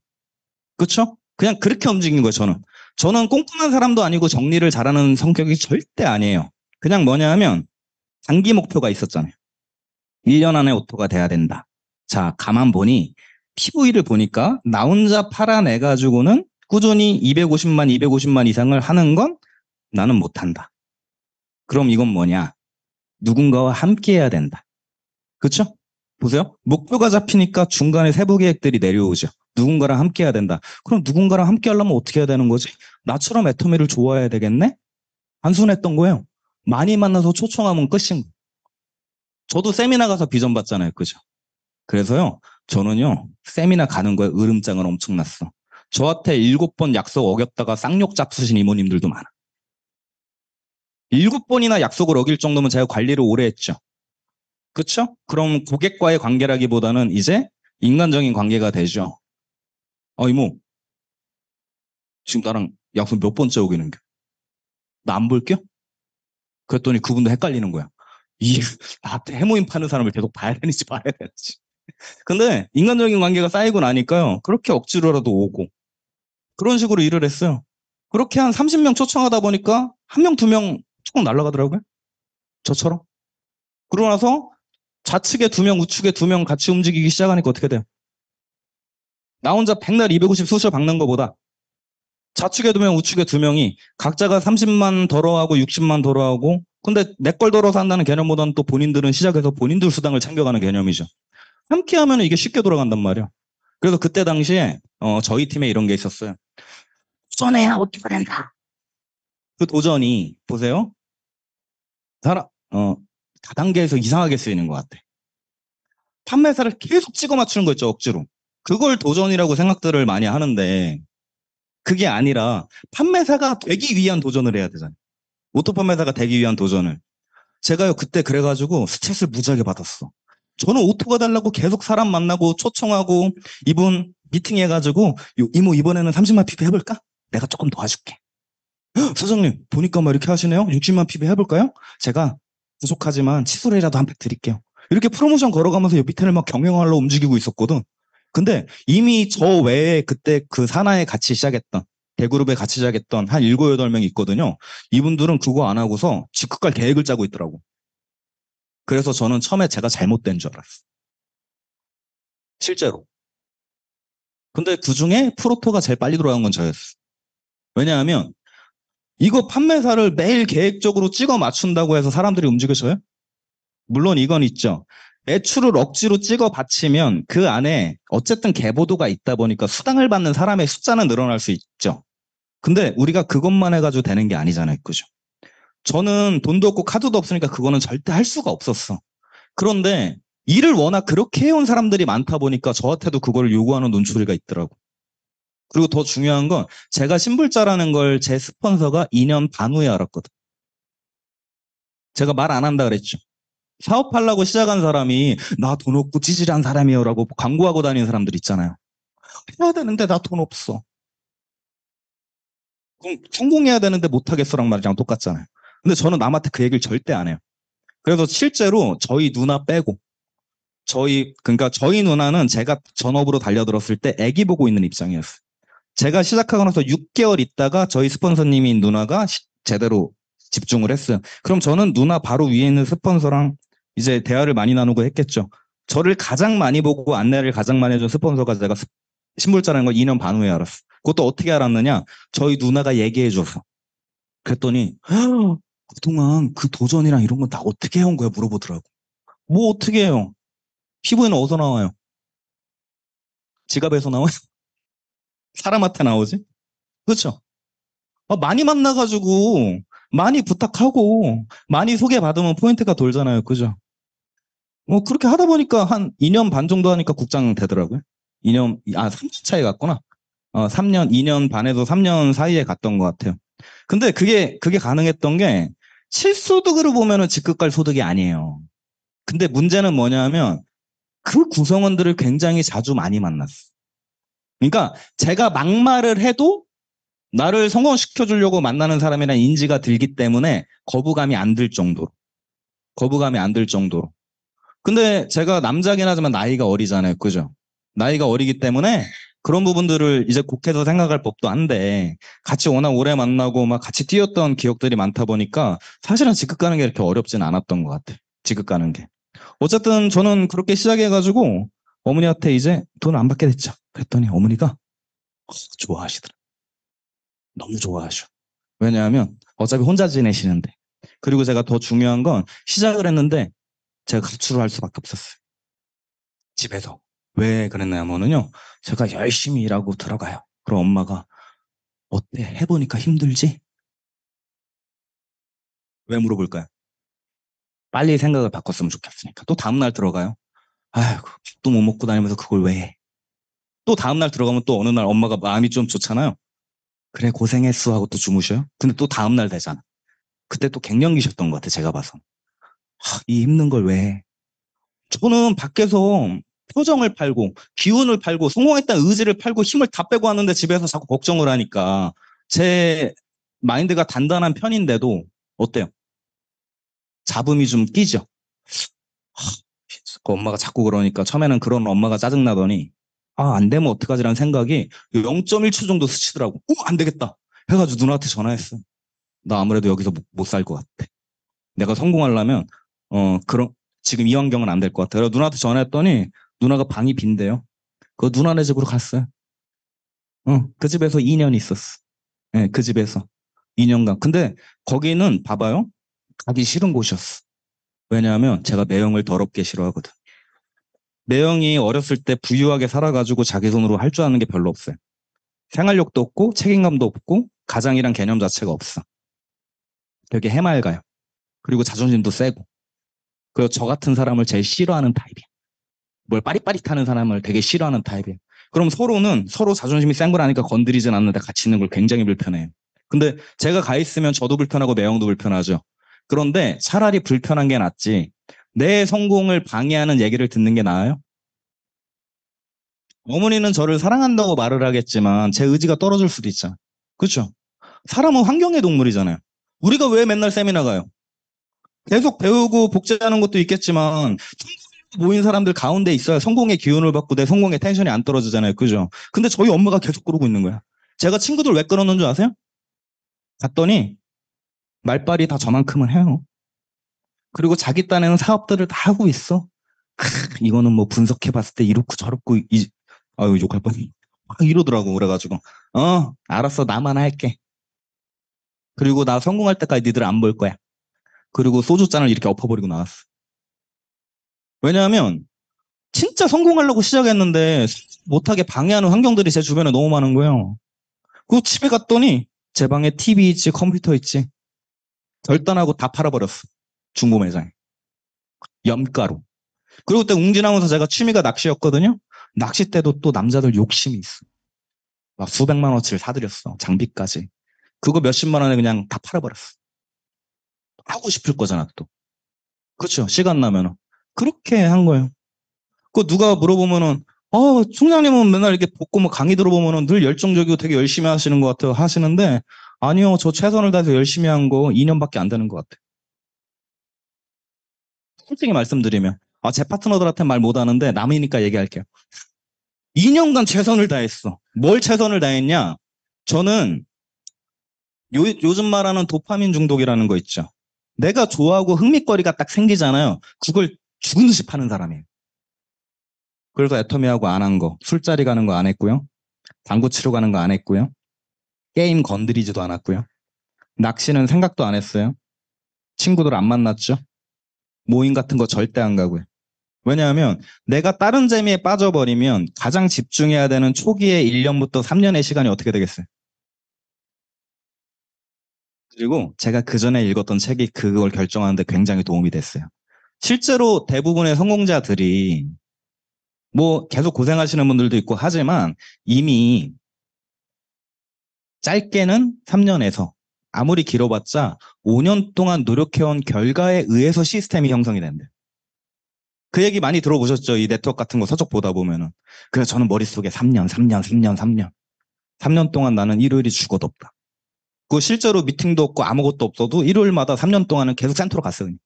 그쵸 그냥 그렇게 움직인 거예요, 저는. 저는 꼼꼼한 사람도 아니고 정리를 잘하는 성격이 절대 아니에요. 그냥 뭐냐 하면 장기 목표가 있었잖아요. 1년 안에 오토가 돼야 된다. 자, 가만 보니 PV를 보니까 나 혼자 팔아내가지고는 꾸준히 250만, 250만 이상을 하는 건 나는 못한다. 그럼 이건 뭐냐? 누군가와 함께 해야 된다. 그쵸 보세요. 목표가 잡히니까 중간에 세부 계획들이 내려오죠. 누군가랑 함께 해야 된다. 그럼 누군가랑 함께 하려면 어떻게 해야 되는 거지? 나처럼 애터미를 좋아해야 되겠네? 단순했던 거예요. 많이 만나서 초청하면 끝인 거. 저도 세미나 가서 비전 봤잖아요. 그죠? 그래서요. 저는요. 세미나 가는 거에 으름장은 엄청났어. 저한테 일곱 번 약속 어겼다가 쌍욕 잡수신 이모님들도 많아. 일곱 번이나 약속을 어길 정도면 제가 관리를 오래 했죠. 그렇죠? 그럼 고객과의 관계라기보다는 이제 인간적인 관계가 되죠. 어 이모 지금 나랑 약속 몇 번째 어기는 게? 나안 볼게요? 그랬더니 그분도 헷갈리는 거야. 이 나한테 해모임 파는 사람을 계속 봐야 되는지 봐야 되는지. 근데 인간적인 관계가 쌓이고 나니까요. 그렇게 억지로라도 오고 그런 식으로 일을 했어요. 그렇게 한 30명 초청하다 보니까 한 명, 두명 툭 날아가더라고요. 저처럼. 그러고 나서 좌측에 두 명, 우측에 두 명 같이 움직이기 시작하니까 어떻게 돼요? 나 혼자 1 0 0날250 수술 박는 것보다 좌측에 두 명, 우측에 두 명이 각자가 30만 덜어하고 60만 덜어하고 근데 내걸 덜어서 한다는 개념보다는 또 본인들은 시작해서 본인들 수당을 챙겨가는 개념이죠. 함께 하면 이게 쉽게 돌아간단 말이야. 그래서 그때 당시에 어, 저희 팀에 이런 게 있었어요. 도전해야 어떻게 된다. 그 도전이 보세요. 사람 어 다단계에서 이상하게 쓰이는 것 같아. 판매사를 계속 찍어 맞추는 거 있죠 억지로. 그걸 도전이라고 생각들을 많이 하는데 그게 아니라 판매사가 되기 위한 도전을 해야 되잖아요. 오토 판매사가 되기 위한 도전을. 제가요 그때 그래가지고 스트레스를 무지하게 받았어. 저는 오토가 달라고 계속 사람 만나고 초청하고 이분 미팅 해가지고 이모 이번에는 30만 피부 해볼까? 내가 조금 도와줄게. 사장님 보니까 막 이렇게 하시네요. 60만 PB 해볼까요? 제가 부족하지만 치솔이라도한 팩 드릴게요. 이렇게 프로모션 걸어가면서 밑에를 막 경영하러 움직이고 있었거든. 근데 이미 저 외에 그때 그 산하에 같이 시작했던 대그룹에 같이 시작했던 한 7, 8명이 있거든요. 이분들은 그거 안 하고서 직급갈 계획을 짜고 있더라고. 그래서 저는 처음에 제가 잘못된 줄 알았어. 실제로. 근데 그 중에 프로토가 제일 빨리 돌아간 건 저였어. 왜냐하면 이거 판매사를 매일 계획적으로 찍어 맞춘다고 해서 사람들이 움직여져요? 물론 이건 있죠. 매출을 억지로 찍어 받치면 그 안에 어쨌든 개보도가 있다 보니까 수당을 받는 사람의 숫자는 늘어날 수 있죠. 근데 우리가 그것만 해가지고 되는 게 아니잖아요. 그죠? 저는 돈도 없고 카드도 없으니까 그거는 절대 할 수가 없었어. 그런데 일을 워낙 그렇게 해온 사람들이 많다 보니까 저한테도 그걸 요구하는 눈초리가 있더라고. 그리고 더 중요한 건 제가 신불자라는 걸 제 스폰서가 2년 반 후에 알았거든. 제가 말 안 한다 그랬죠. 사업하려고 시작한 사람이 나 돈 없고 찌질한 사람이요라고 광고하고 다니는 사람들 있잖아요. 해야 되는데 나 돈 없어. 그럼 성공해야 되는데 못하겠어랑 말이랑 똑같잖아요. 근데 저는 남한테 그 얘기를 절대 안 해요. 그래서 실제로 저희 누나 빼고 저희 그러니까 저희 누나는 제가 전업으로 달려들었을 때 아기 보고 있는 입장이었어요. 제가 시작하고 나서 6개월 있다가 저희 스폰서님인 누나가 시, 제대로 집중을 했어요. 그럼 저는 누나 바로 위에 있는 스폰서랑 이제 대화를 많이 나누고 했겠죠. 저를 가장 많이 보고 안내를 가장 많이 해준 스폰서가 제가 신불자라는걸 2년 반 후에 알았어. 그것도 어떻게 알았느냐? 저희 누나가 얘기해줘서. 그랬더니 그동안 그 도전이랑 이런 건 다 어떻게 해온 거야 물어보더라고. 뭐 어떻게 해요? 피부에는 어디서 나와요? 지갑에서 나와요? 사람한테 나오지? 그렇죠? 어, 많이 만나가지고 많이 부탁하고 많이 소개받으면 포인트가 돌잖아요. 그죠? 뭐 그렇게 하다 보니까 한 2년 반 정도 하니까 국장 되더라고요. 2년, 아, 3년 차이 갔구나. 어, 3년, 2년 반에서 3년 사이에 갔던 것 같아요. 근데 그게, 그게 가능했던 게 실소득으로 보면은 직급갈 소득이 아니에요. 근데 문제는 뭐냐면 그 구성원들을 굉장히 자주 많이 만났어. 그러니까 제가 막말을 해도 나를 성공시켜 주려고 만나는 사람이란 인지가 들기 때문에 거부감이 안 들 정도로 거부감이 안 들 정도로 근데 제가 남자긴 하지만 나이가 어리잖아요 그죠 나이가 어리기 때문에 그런 부분들을 이제 곡해서 생각할 법도 한데 같이 워낙 오래 만나고 막 같이 뛰었던 기억들이 많다 보니까 사실은 지극 가는 게 이렇게 어렵진 않았던 것 같아. 지극 가는 게. 어쨌든 저는 그렇게 시작해가지고 어머니한테 이제 돈을 안 받게 됐죠. 그랬더니 어머니가 좋아하시더라. 너무 좋아하셔. 왜냐하면 어차피 혼자 지내시는데. 그리고 제가 더 중요한 건 시작을 했는데 제가 가출을 할 수밖에 없었어요. 집에서. 왜 그랬냐면은요. 제가 열심히 일하고 들어가요. 그럼 엄마가 어때? 해보니까 힘들지? 왜 물어볼까요? 빨리 생각을 바꿨으면 좋겠으니까. 또 다음날 들어가요. 아이고 밥도 못 먹고 다니면서 그걸 왜 해. 또 다음날 들어가면 또 어느 날 엄마가 마음이 좀 좋잖아요. 그래 고생했어 하고 또 주무셔요. 근데 또 다음날 되잖아. 그때 또 갱년기셨던 것 같아 제가 봐서. 하, 아, 이 힘든 걸 왜 해. 저는 밖에서 표정을 팔고 기운을 팔고 성공했다는 의지를 팔고 힘을 다 빼고 하는데 집에서 자꾸 걱정을 하니까 제 마인드가 단단한 편인데도 어때요? 잡음이 좀 끼죠. 아, 그 엄마가 자꾸 그러니까 처음에는 그런 엄마가 짜증나더니 아, 안 되면 어떡하지라는 생각이 0.1초 정도 스치더라고. 어, 안 되겠다. 해가지고 누나한테 전화했어. 나 아무래도 여기서 못 살 것 같아. 내가 성공하려면, 어, 그런, 지금 이 환경은 안 될 것 같아. 그래서 누나한테 전화했더니 누나가 방이 빈대요. 그 누나네 집으로 갔어요. 어, 그 집에서 2년 있었어. 예, 네, 그 집에서. 2년간. 근데 거기는 봐봐요. 가기 싫은 곳이었어. 왜냐하면 제가 매형을 더럽게 싫어하거든. 매형이 어렸을 때 부유하게 살아가지고 자기 손으로 할 줄 아는 게 별로 없어요. 생활력도 없고 책임감도 없고 가장이란 개념 자체가 없어. 되게 해맑아요. 그리고 자존심도 세고. 그리고 저 같은 사람을 제일 싫어하는 타입이야. 뭘 빠릿빠릿하는 사람을 되게 싫어하는 타입이야. 그럼 서로는 서로 자존심이 센 걸 아니까 건드리진 않는데 같이 있는 걸 굉장히 불편해요. 근데 제가 가 있으면 저도 불편하고 매형도 불편하죠. 그런데 차라리 불편한 게 낫지 내 성공을 방해하는 얘기를 듣는 게 나아요? 어머니는 저를 사랑한다고 말을 하겠지만 제 의지가 떨어질 수도 있잖아. 그렇죠? 사람은 환경의 동물이잖아요. 우리가 왜 맨날 세미나 가요? 계속 배우고 복제하는 것도 있겠지만 모인 사람들 가운데 있어야 성공의 기운을 받고 내 성공의 텐션이 안 떨어지잖아요. 그죠? 근데 저희 엄마가 계속 그러고 있는 거야. 제가 친구들 왜 그러는 줄 아세요? 갔더니 말빨이 다 저만큼은 해요. 그리고 자기 딴에는 사업들을 다 하고 있어. 크, 이거는 뭐 분석해 봤을 때 이렇고 저렇고 이, 아유 욕할 뻔이 이러더라고 그래가지고 어 알았어 나만 할게. 그리고 나 성공할 때까지 니들 안 볼 거야. 그리고 소주 잔을 이렇게 엎어버리고 나왔어. 왜냐하면 진짜 성공하려고 시작했는데 못하게 방해하는 환경들이 제 주변에 너무 많은 거예요. 그리고 집에 갔더니 제 방에 TV 있지 컴퓨터 있지 절단하고 다 팔아버렸어. 중고 매장에. 염가로. 그리고 그때 웅진하면서 제가 취미가 낚시였거든요. 낚시 때도 또 남자들 욕심이 있어. 막 수백만 원치를 사드렸어 장비까지. 그거 몇십만 원에 그냥 다 팔아버렸어. 하고 싶을 거잖아, 또. 그렇죠. 시간 나면. 은 그렇게 한 거예요. 그거 누가 물어보면은, 어, 총장님은 맨날 이렇게 복고 뭐 강의 들어보면은 늘 열정적이고 되게 열심히 하시는 것 같아요. 하시는데, 아니요, 저 최선을 다해서 열심히 한 거 2년밖에 안 되는 것같아 솔직히 말씀드리면 아, 제 파트너들한테 말 못하는데 남이니까 얘기할게요. 2년간 최선을 다했어. 뭘 최선을 다했냐? 저는 요, 요즘 말하는 도파민 중독이라는 거 있죠. 내가 좋아하고 흥미거리가 딱 생기잖아요. 그걸 죽은 듯이 파는 사람이에요. 그래서 애터미하고 안 한 거, 술자리 가는 거 안 했고요. 당구 치료 가는 거 안 했고요. 게임 건드리지도 않았고요. 낚시는 생각도 안 했어요. 친구들 안 만났죠. 모임 같은 거 절대 안 가고요. 왜냐하면 내가 다른 재미에 빠져버리면 가장 집중해야 되는 초기에 1년부터 3년의 시간이 어떻게 되겠어요? 그리고 제가 그 전에 읽었던 책이 그걸 결정하는데 굉장히 도움이 됐어요. 실제로 대부분의 성공자들이 뭐 계속 고생하시는 분들도 있고 하지만 이미 짧게는 3년에서 아무리 길어봤자 5년 동안 노력해온 결과에 의해서 시스템이 형성이 된대. 그 얘기 많이 들어보셨죠? 이 네트워크 같은 거 서적 보다 보면은. 그래서 저는 머릿속에 3년, 3년, 3년, 3년. 3년 동안 나는 일요일이 죽어도 없다. 그 실제로 미팅도 없고 아무것도 없어도 일요일마다 3년 동안은 계속 센터로 갔어요. 그냥,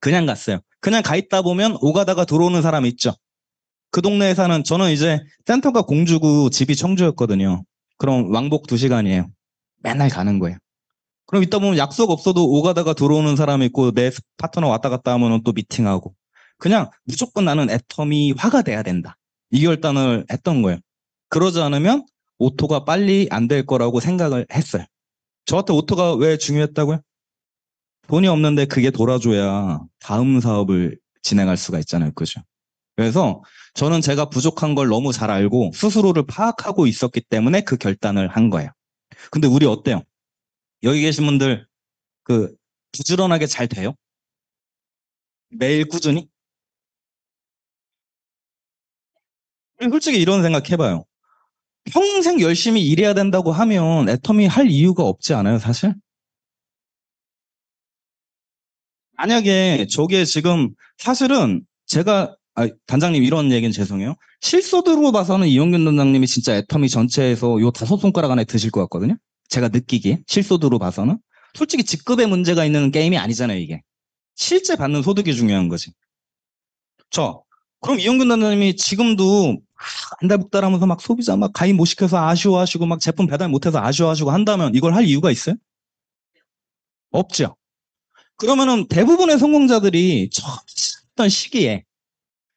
그냥 갔어요. 그냥 가 있다 보면 오가다가 들어오는 사람 이 있죠. 그 동네에 사는 저는 이제 센터가 공주구 집이 청주였거든요. 그럼 왕복 2시간이에요. 맨날 가는 거예요. 그럼 이따 보면 약속 없어도 오가다가 들어오는 사람 이 있고 내 파트너 왔다 갔다 하면 또 미팅하고 그냥 무조건 나는 애텀이 화가 돼야 된다. 이 결단을 했던 거예요. 그러지 않으면 오토가 빨리 안 될 거라고 생각을 했어요. 저한테 오토가 왜 중요했다고요? 돈이 없는데 그게 돌아줘야 다음 사업을 진행할 수가 있잖아요. 그죠? 그래서 저는 제가 부족한 걸 너무 잘 알고 스스로를 파악하고 있었기 때문에 그 결단을 한 거예요. 근데 우리 어때요? 여기 계신 분들 그 부지런하게 잘 돼요? 매일 꾸준히? 솔직히 이런 생각 해봐요. 평생 열심히 일해야 된다고 하면 애텀미할 이유가 없지 않아요, 사실? 만약에 저게 지금 사실은 제가 아, 단장님 이런 얘기는 죄송해요. 실소드로 봐서는 이용균 단장님이 진짜 애터미 전체에서 요 다섯 손가락 안에 드실 것 같거든요. 제가 느끼기에 실소드로 봐서는 솔직히 직급에 문제가 있는 게임이 아니잖아요 이게. 실제 받는 소득이 중요한 거지. 저 그럼 이용균 단장님이 지금도 안달복달하면서 막 소비자 막 가입 못 시켜서 아쉬워하시고 막 제품 배달 못해서 아쉬워하시고 한다면 이걸 할 이유가 있어요? 없죠. 그러면은 대부분의 성공자들이 처음 시작했던 시기에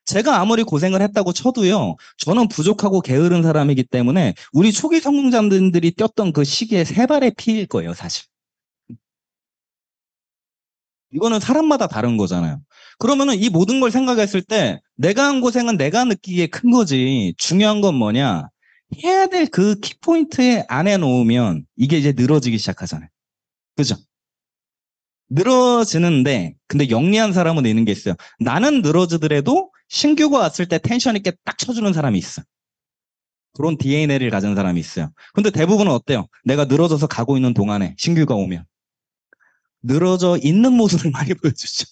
제가 아무리 고생을 했다고 쳐도요, 저는 부족하고 게으른 사람이기 때문에 우리 초기 성공자들이 뛰었던 그 시기에 세 발의 피일 거예요, 사실. 이거는 사람마다 다른 거잖아요. 그러면은 이 모든 걸 생각했을 때 내가 한 고생은 내가 느끼기에 큰 거지. 중요한 건 뭐냐? 해야 될 그 키포인트에 안 해놓으면 이게 이제 늘어지기 시작하잖아요. 그죠? 늘어지는데, 근데 영리한 사람은 있는게 있어요. 나는 늘어지더라도 신규가 왔을 때 텐션 있게 딱 쳐주는 사람이 있어. 그런 DNA를 가진 사람이 있어요. 근데 대부분은 어때요? 내가 늘어져서 가고 있는 동안에 신규가 오면 늘어져 있는 모습을 많이 보여주죠.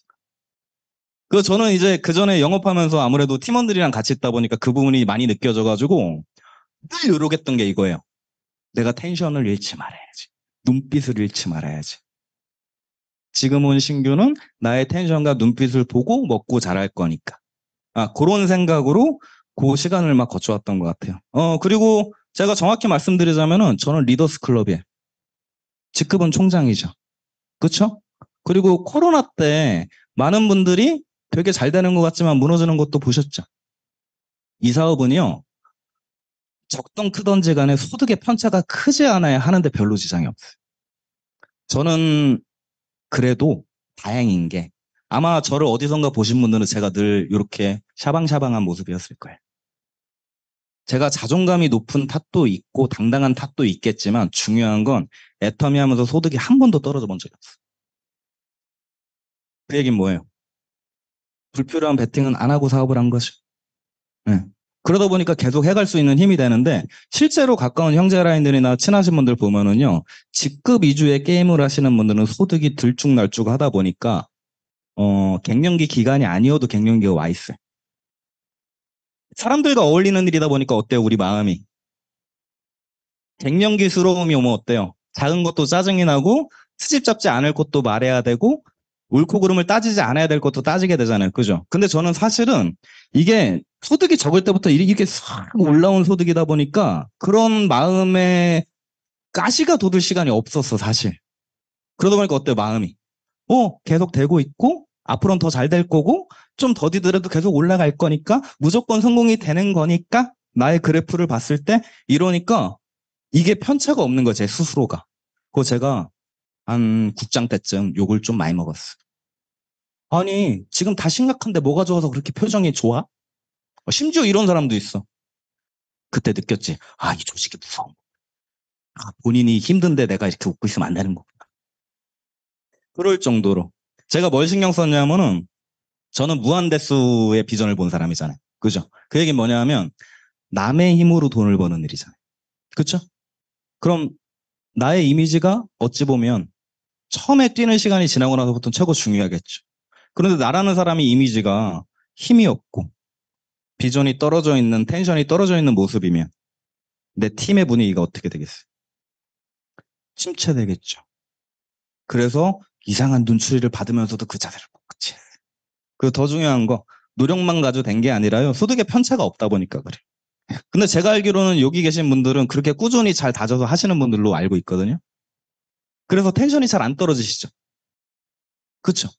그 저는 이제 그 전에 영업하면서 아무래도 팀원들이랑 같이 있다 보니까 그 부분이 많이 느껴져가지고 늘 노력했던 게 이거예요. 내가 텐션을 잃지 말아야지. 눈빛을 잃지 말아야지. 지금 온 신규는 나의 텐션과 눈빛을 보고 먹고 자랄 거니까. 아, 그런 생각으로 그 시간을 막 거쳐왔던 것 같아요. 어, 그리고 제가 정확히 말씀드리자면은 저는 리더스 클럽이에요. 직급은 총장이죠. 그쵸 그리고 코로나 때 많은 분들이 되게 잘 되는 것 같지만 무너지는 것도 보셨죠. 이 사업은요. 적던 크던지 간에 소득의 편차가 크지 않아야 하는데 별로 지장이 없어요. 저는 그래도 다행인 게 아마 저를 어디선가 보신 분들은 제가 늘 이렇게 샤방샤방한 모습이었을 거예요. 제가 자존감이 높은 탓도 있고 당당한 탓도 있겠지만 중요한 건 애터미 하면서 소득이 한 번도 떨어져 본 적이 없어. 그 얘기는 뭐예요? 불필요한 베팅은 안 하고 사업을 한 거죠. 네. 그러다 보니까 계속 해갈 수 있는 힘이 되는데 실제로 가까운 형제 라인들이나 친하신 분들 보면은요 직급 위주의 게임을 하시는 분들은 소득이 들쭉날쭉 하다 보니까 어, 갱년기 기간이 아니어도 갱년기가 와 있어요. 사람들과 어울리는 일이다 보니까 어때요, 우리 마음이? 갱년기스러움이 오면 어때요? 작은 것도 짜증이 나고, 트집 잡지 않을 것도 말해야 되고, 옳고 그름을 따지지 않아야 될 것도 따지게 되잖아요. 그죠? 근데 저는 사실은 이게 소득이 적을 때부터 이렇게 싹 올라온 소득이다 보니까 그런 마음에 가시가 돋을 시간이 없었어, 사실. 그러다 보니까 어때요, 마음이? 어, 계속 되고 있고, 앞으로는 더 잘 될 거고 좀 더디더라도 계속 올라갈 거니까 무조건 성공이 되는 거니까 나의 그래프를 봤을 때 이러니까 이게 편차가 없는 거제 스스로가. 그거 제가 한 국장 때쯤 욕을 좀 많이 먹었어. 아니 지금 다 심각한데 뭐가 좋아서 그렇게 표정이 좋아? 어, 심지어 이런 사람도 있어. 그때 느꼈지. 아, 이 조직이 무서운 거. 아, 본인이 힘든데 내가 이렇게 웃고 있으면 안 되는 거구나. 그럴 정도로 제가 뭘 신경 썼냐면은 저는 무한대수의 비전을 본 사람이잖아요. 그죠? 그 얘기는 뭐냐 하면 남의 힘으로 돈을 버는 일이잖아요. 그쵸? 그럼 나의 이미지가 어찌 보면 처음에 뛰는 시간이 지나고 나서부터 최고 중요하겠죠. 그런데 나라는 사람이 이미지가 힘이 없고 비전이 떨어져 있는 텐션이 떨어져 있는 모습이면 내 팀의 분위기가 어떻게 되겠어요? 침체되겠죠. 그래서 이상한 눈초리를 받으면서도 그 자세를 못 고치. 그더 중요한 거 노력만 가지고 된 게 아니라요. 소득의 편차가 없다 보니까 그래. 근데 제가 알기로는 여기 계신 분들은 그렇게 꾸준히 잘 다져서 하시는 분들로 알고 있거든요. 그래서 텐션이 잘 안 떨어지시죠. 그렇죠.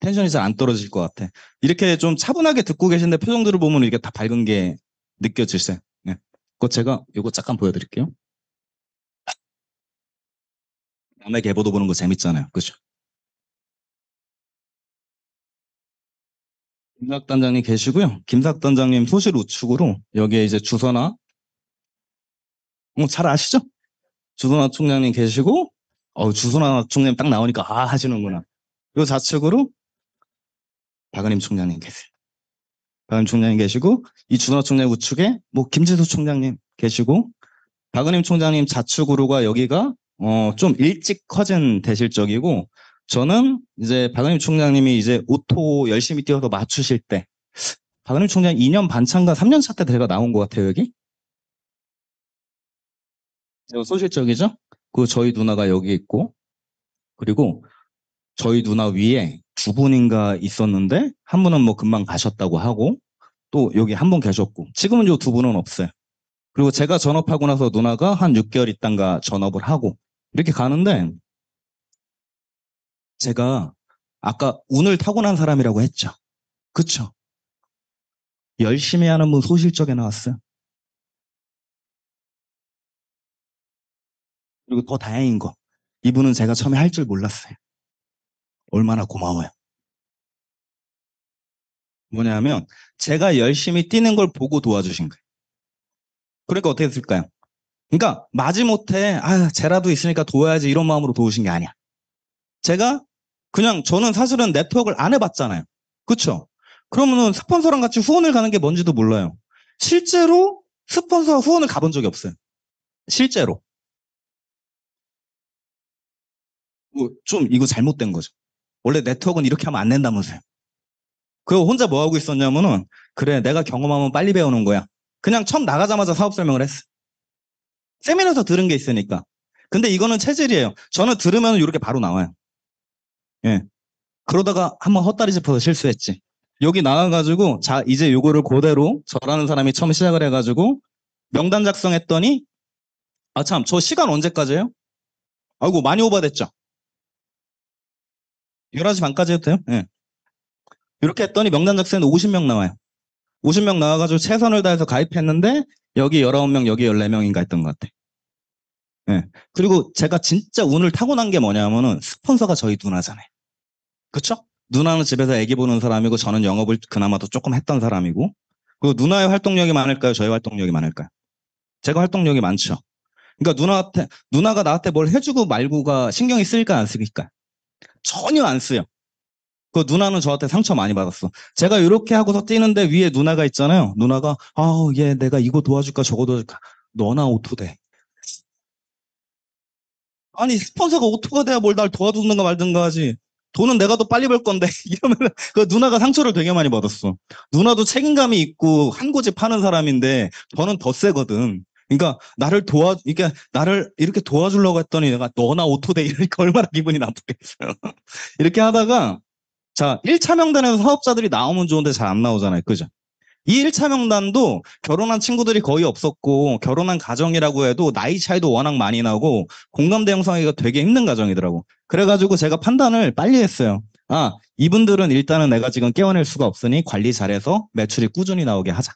텐션이 잘 안 떨어질 것 같아. 이렇게 좀 차분하게 듣고 계신데 표정들을 보면 이게 다 밝은 게 느껴질세. 네. 그거 제가 이거 잠깐 보여드릴게요. 남의 개보도 보는 거 재밌잖아요. 그죠? 김삭 단장님 계시고요. 김삭 단장님 소실 우측으로 여기에 이제 주선아 어, 잘 아시죠? 주선아 총장님 계시고 어, 주선아 총장님 딱 나오니까 아 하시는구나. 요 좌측으로 박은임 총장님 계세요. 박은임 총장님 계시고 이 주선아 총장님 우측에 뭐김지수 총장님 계시고 박은임 총장님 좌측으로가 여기가 어, 좀 일찍 커진 대실적이고 저는 이제 박은임 총장님이 이제 오토 열심히 뛰어서 맞추실 때 박은임 총장 2년 반차과 3년 차 때 제가 나온 것 같아요 여기 소실적이죠? 그 저희 누나가 여기 있고 그리고 저희 누나 위에 두 분인가 있었는데 한 분은 뭐 금방 가셨다고 하고 또 여기 한 분 계셨고 지금은 요두 분은 없어요. 그리고 제가 전업하고 나서 누나가 한 6개월 있다가 전업을 하고 이렇게 가는데 제가 아까 운을 타고난 사람이라고 했죠. 그쵸? 열심히 하는 분 소실적에 나왔어요. 그리고 더 다행인 거. 이분은 제가 처음에 할 줄 몰랐어요. 얼마나 고마워요. 뭐냐면 제가 열심히 뛰는 걸 보고 도와주신 거예요. 그러니까 어떻게 했을까요? 그러니까 마지못해 아 제라도 있으니까 도와야지 이런 마음으로 도우신 게 아니야. 제가 그냥 저는 사실은 네트워크를 안 해봤잖아요. 그렇죠? 그러면은 스폰서랑 같이 후원을 가는 게 뭔지도 몰라요. 실제로 스폰서 후원을 가본 적이 없어요. 실제로. 뭐 좀 이거 잘못된 거죠. 원래 네트워크는 이렇게 하면 안 된다면서요. 그 혼자 뭐 하고 있었냐면은 그래 내가 경험하면 빨리 배우는 거야. 그냥 처음 나가자마자 사업 설명을 했어. 세미나에서 들은 게 있으니까. 근데 이거는 체질이에요. 저는 들으면 이렇게 바로 나와요. 예. 그러다가 한번 헛다리 짚어서 실수했지. 여기 나와가지고 자 이제 요거를 그대로 저라는 사람이 처음 시작을 해가지고 명단 작성했더니 아 참 저 시간 언제까지예요? 아이고 많이 오버됐죠. 11시 반까지 해도 돼요? 예. 이렇게 했더니 명단 작성에 50명 나와요. 50명 나와가지고 최선을 다해서 가입했는데 여기 19명, 여기 14명인가 했던 것 같아. 예. 그리고 제가 진짜 운을 타고난 게 뭐냐면은 스폰서가 저희 누나잖아요. 그쵸? 누나는 집에서 애기 보는 사람이고 저는 영업을 그나마도 조금 했던 사람이고 그 누나의 활동력이 많을까요? 저희 활동력이 많을까요? 제가 활동력이 많죠. 그러니까 누나한테 누나가 나한테 뭘 해주고 말고가 신경이 쓰일까 안 쓰일까? 전혀 안 쓰여. 그 누나는 저한테 상처 많이 받았어. 제가 이렇게 하고서 뛰는데 위에 누나가 있잖아요. 누나가 아우 얘 내가 이거 도와줄까 저거 도와줄까. 너나 오토대. 아니 스폰서가 오토가 돼야 뭘 날 도와주는가 말든가 하지. 돈은 내가 더 빨리 벌 건데 이러면 그 누나가 상처를 되게 많이 받았어. 누나도 책임감이 있고 한 곳에 파는 사람인데 저는 더 세거든. 그러니까 나를 도와 그러니까 나를 이렇게 도와주려고 했더니 내가 너나 오토돼 이러니까 얼마나 기분이 나쁘겠어요. 이렇게 하다가 자, 1차 명단에서 사업자들이 나오면 좋은데 잘 안 나오잖아요. 그죠? 이 1차 명단도 결혼한 친구들이 거의 없었고 결혼한 가정이라고 해도 나이 차이도 워낙 많이 나고 공감대 형성하기가 되게 힘든 가정이더라고. 그래가지고 제가 판단을 빨리 했어요. 아 이분들은 일단은 내가 지금 깨워낼 수가 없으니 관리 잘해서 매출이 꾸준히 나오게 하자.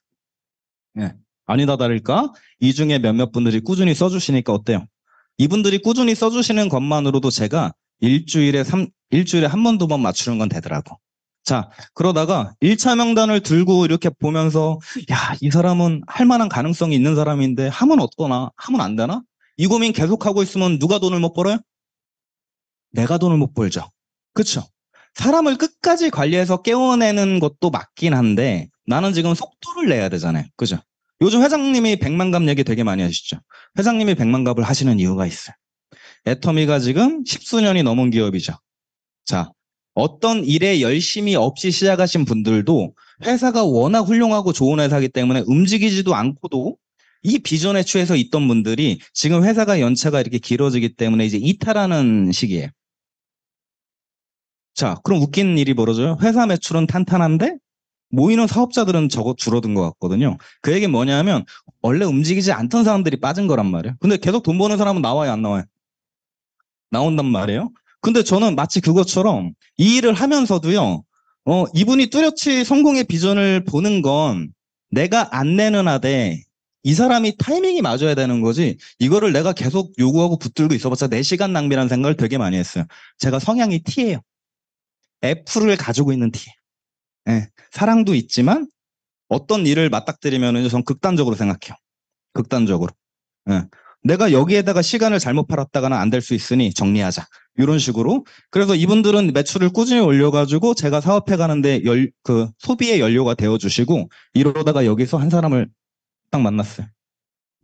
예. 아니다 다를까 이 중에 몇몇 분들이 꾸준히 써주시니까 어때요? 이분들이 꾸준히 써주시는 것만으로도 제가 일주일에 3, 일주일에 한 번, 두 번 맞추는 건 되더라고. 자, 그러다가 1차 명단을 들고 이렇게 보면서, 야, 이 사람은 할 만한 가능성이 있는 사람인데, 하면 어떠나? 하면 안 되나? 이 고민 계속하고 있으면 누가 돈을 못 벌어요? 내가 돈을 못 벌죠. 그쵸? 사람을 끝까지 관리해서 깨워내는 것도 맞긴 한데, 나는 지금 속도를 내야 되잖아요. 그죠? 요즘 회장님이 백만갑 얘기 되게 많이 하시죠. 회장님이 백만갑을 하시는 이유가 있어요. 애터미가 지금 1 0수년이 넘은 기업이죠. 자, 어떤 일에 열심히 없이 시작하신 분들도 회사가 워낙 훌륭하고 좋은 회사기 때문에 움직이지도 않고도 이 비전에 취해서 있던 분들이 지금 회사가 연차가 이렇게 길어지기 때문에 이제 이탈하는 시기에 자, 그럼 웃긴 일이 벌어져요. 회사 매출은 탄탄한데 모이는 사업자들은 저거 줄어든 것 같거든요. 그 얘기는 뭐냐면 원래 움직이지 않던 사람들이 빠진 거란 말이에요. 근데 계속 돈 버는 사람은 나와요, 안 나와요? 나온단 말이에요. 근데 저는 마치 그것처럼 이 일을 하면서도요, 어, 이분이 뚜렷이 성공의 비전을 보는 건 내가 안 내는 하되 이 사람이 타이밍이 맞아야 되는 거지 이거를 내가 계속 요구하고 붙들고 있어봤자 내 시간 낭비라는 생각을 되게 많이 했어요. 제가 성향이 T예요. F를 가지고 있는 T. 예, 사랑도 있지만 어떤 일을 맞닥뜨리면은 전 극단적으로 생각해요. 극단적으로. 예. 내가 여기에다가 시간을 잘못 팔았다가는 안 될 수 있으니 정리하자. 이런 식으로. 그래서 이분들은 매출을 꾸준히 올려가지고 제가 사업해 가는데 열, 그 소비의 연료가 되어주시고 이러다가 여기서 한 사람을 딱 만났어요.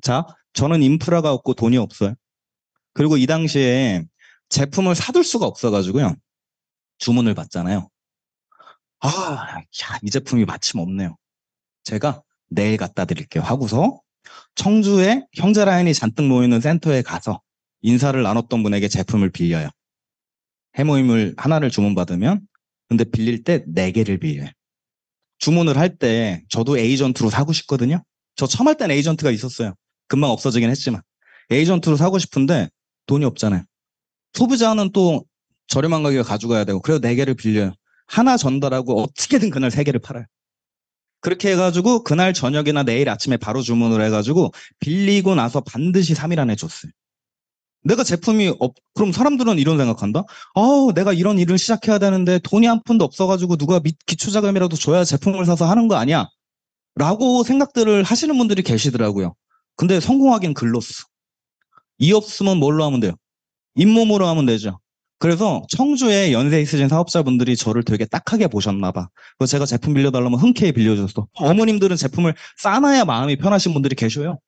자, 저는 인프라가 없고 돈이 없어요. 그리고 이 당시에 제품을 사둘 수가 없어가지고요. 주문을 받잖아요. 아, 야, 이 제품이 마침 없네요. 제가 내일 갖다 드릴게요. 하고서 청주에 형제 라인이 잔뜩 모이는 센터에 가서 인사를 나눴던 분에게 제품을 빌려요. 해모임을 하나를 주문받으면 근데 빌릴 때 네개를 빌려요. 주문을 할 때 저도 에이전트로 사고 싶거든요. 저 처음 할 땐 에이전트가 있었어요. 금방 없어지긴 했지만. 에이전트로 사고 싶은데 돈이 없잖아요. 소비자는 또 저렴한 가격에 가져가야 되고 그래도 네개를 빌려요. 하나 전달하고 어떻게든 그날 세개를 팔아요. 그렇게 해가지고 그날 저녁이나 내일 아침에 바로 주문을 해가지고 빌리고 나서 반드시 3일 안에 줬어요. 내가 제품이 없, 그럼 사람들은 이런 생각한다? 어우 내가 이런 일을 시작해야 되는데 돈이 한 푼도 없어가지고 누가 밑 기초자금이라도 줘야 제품을 사서 하는 거 아니야? 라고 생각들을 하시는 분들이 계시더라고요. 근데 성공하긴 글로써. 이 없으면 뭘로 하면 돼요? 잇몸으로 하면 되죠. 그래서 청주의 연세 있으신 사업자분들이 저를 되게 딱하게 보셨나 봐. 그래서 제가 제품 빌려달라면 흔쾌히 빌려줬어. 어머님들은 제품을 싸놔야 마음이 편하신 분들이 계셔요.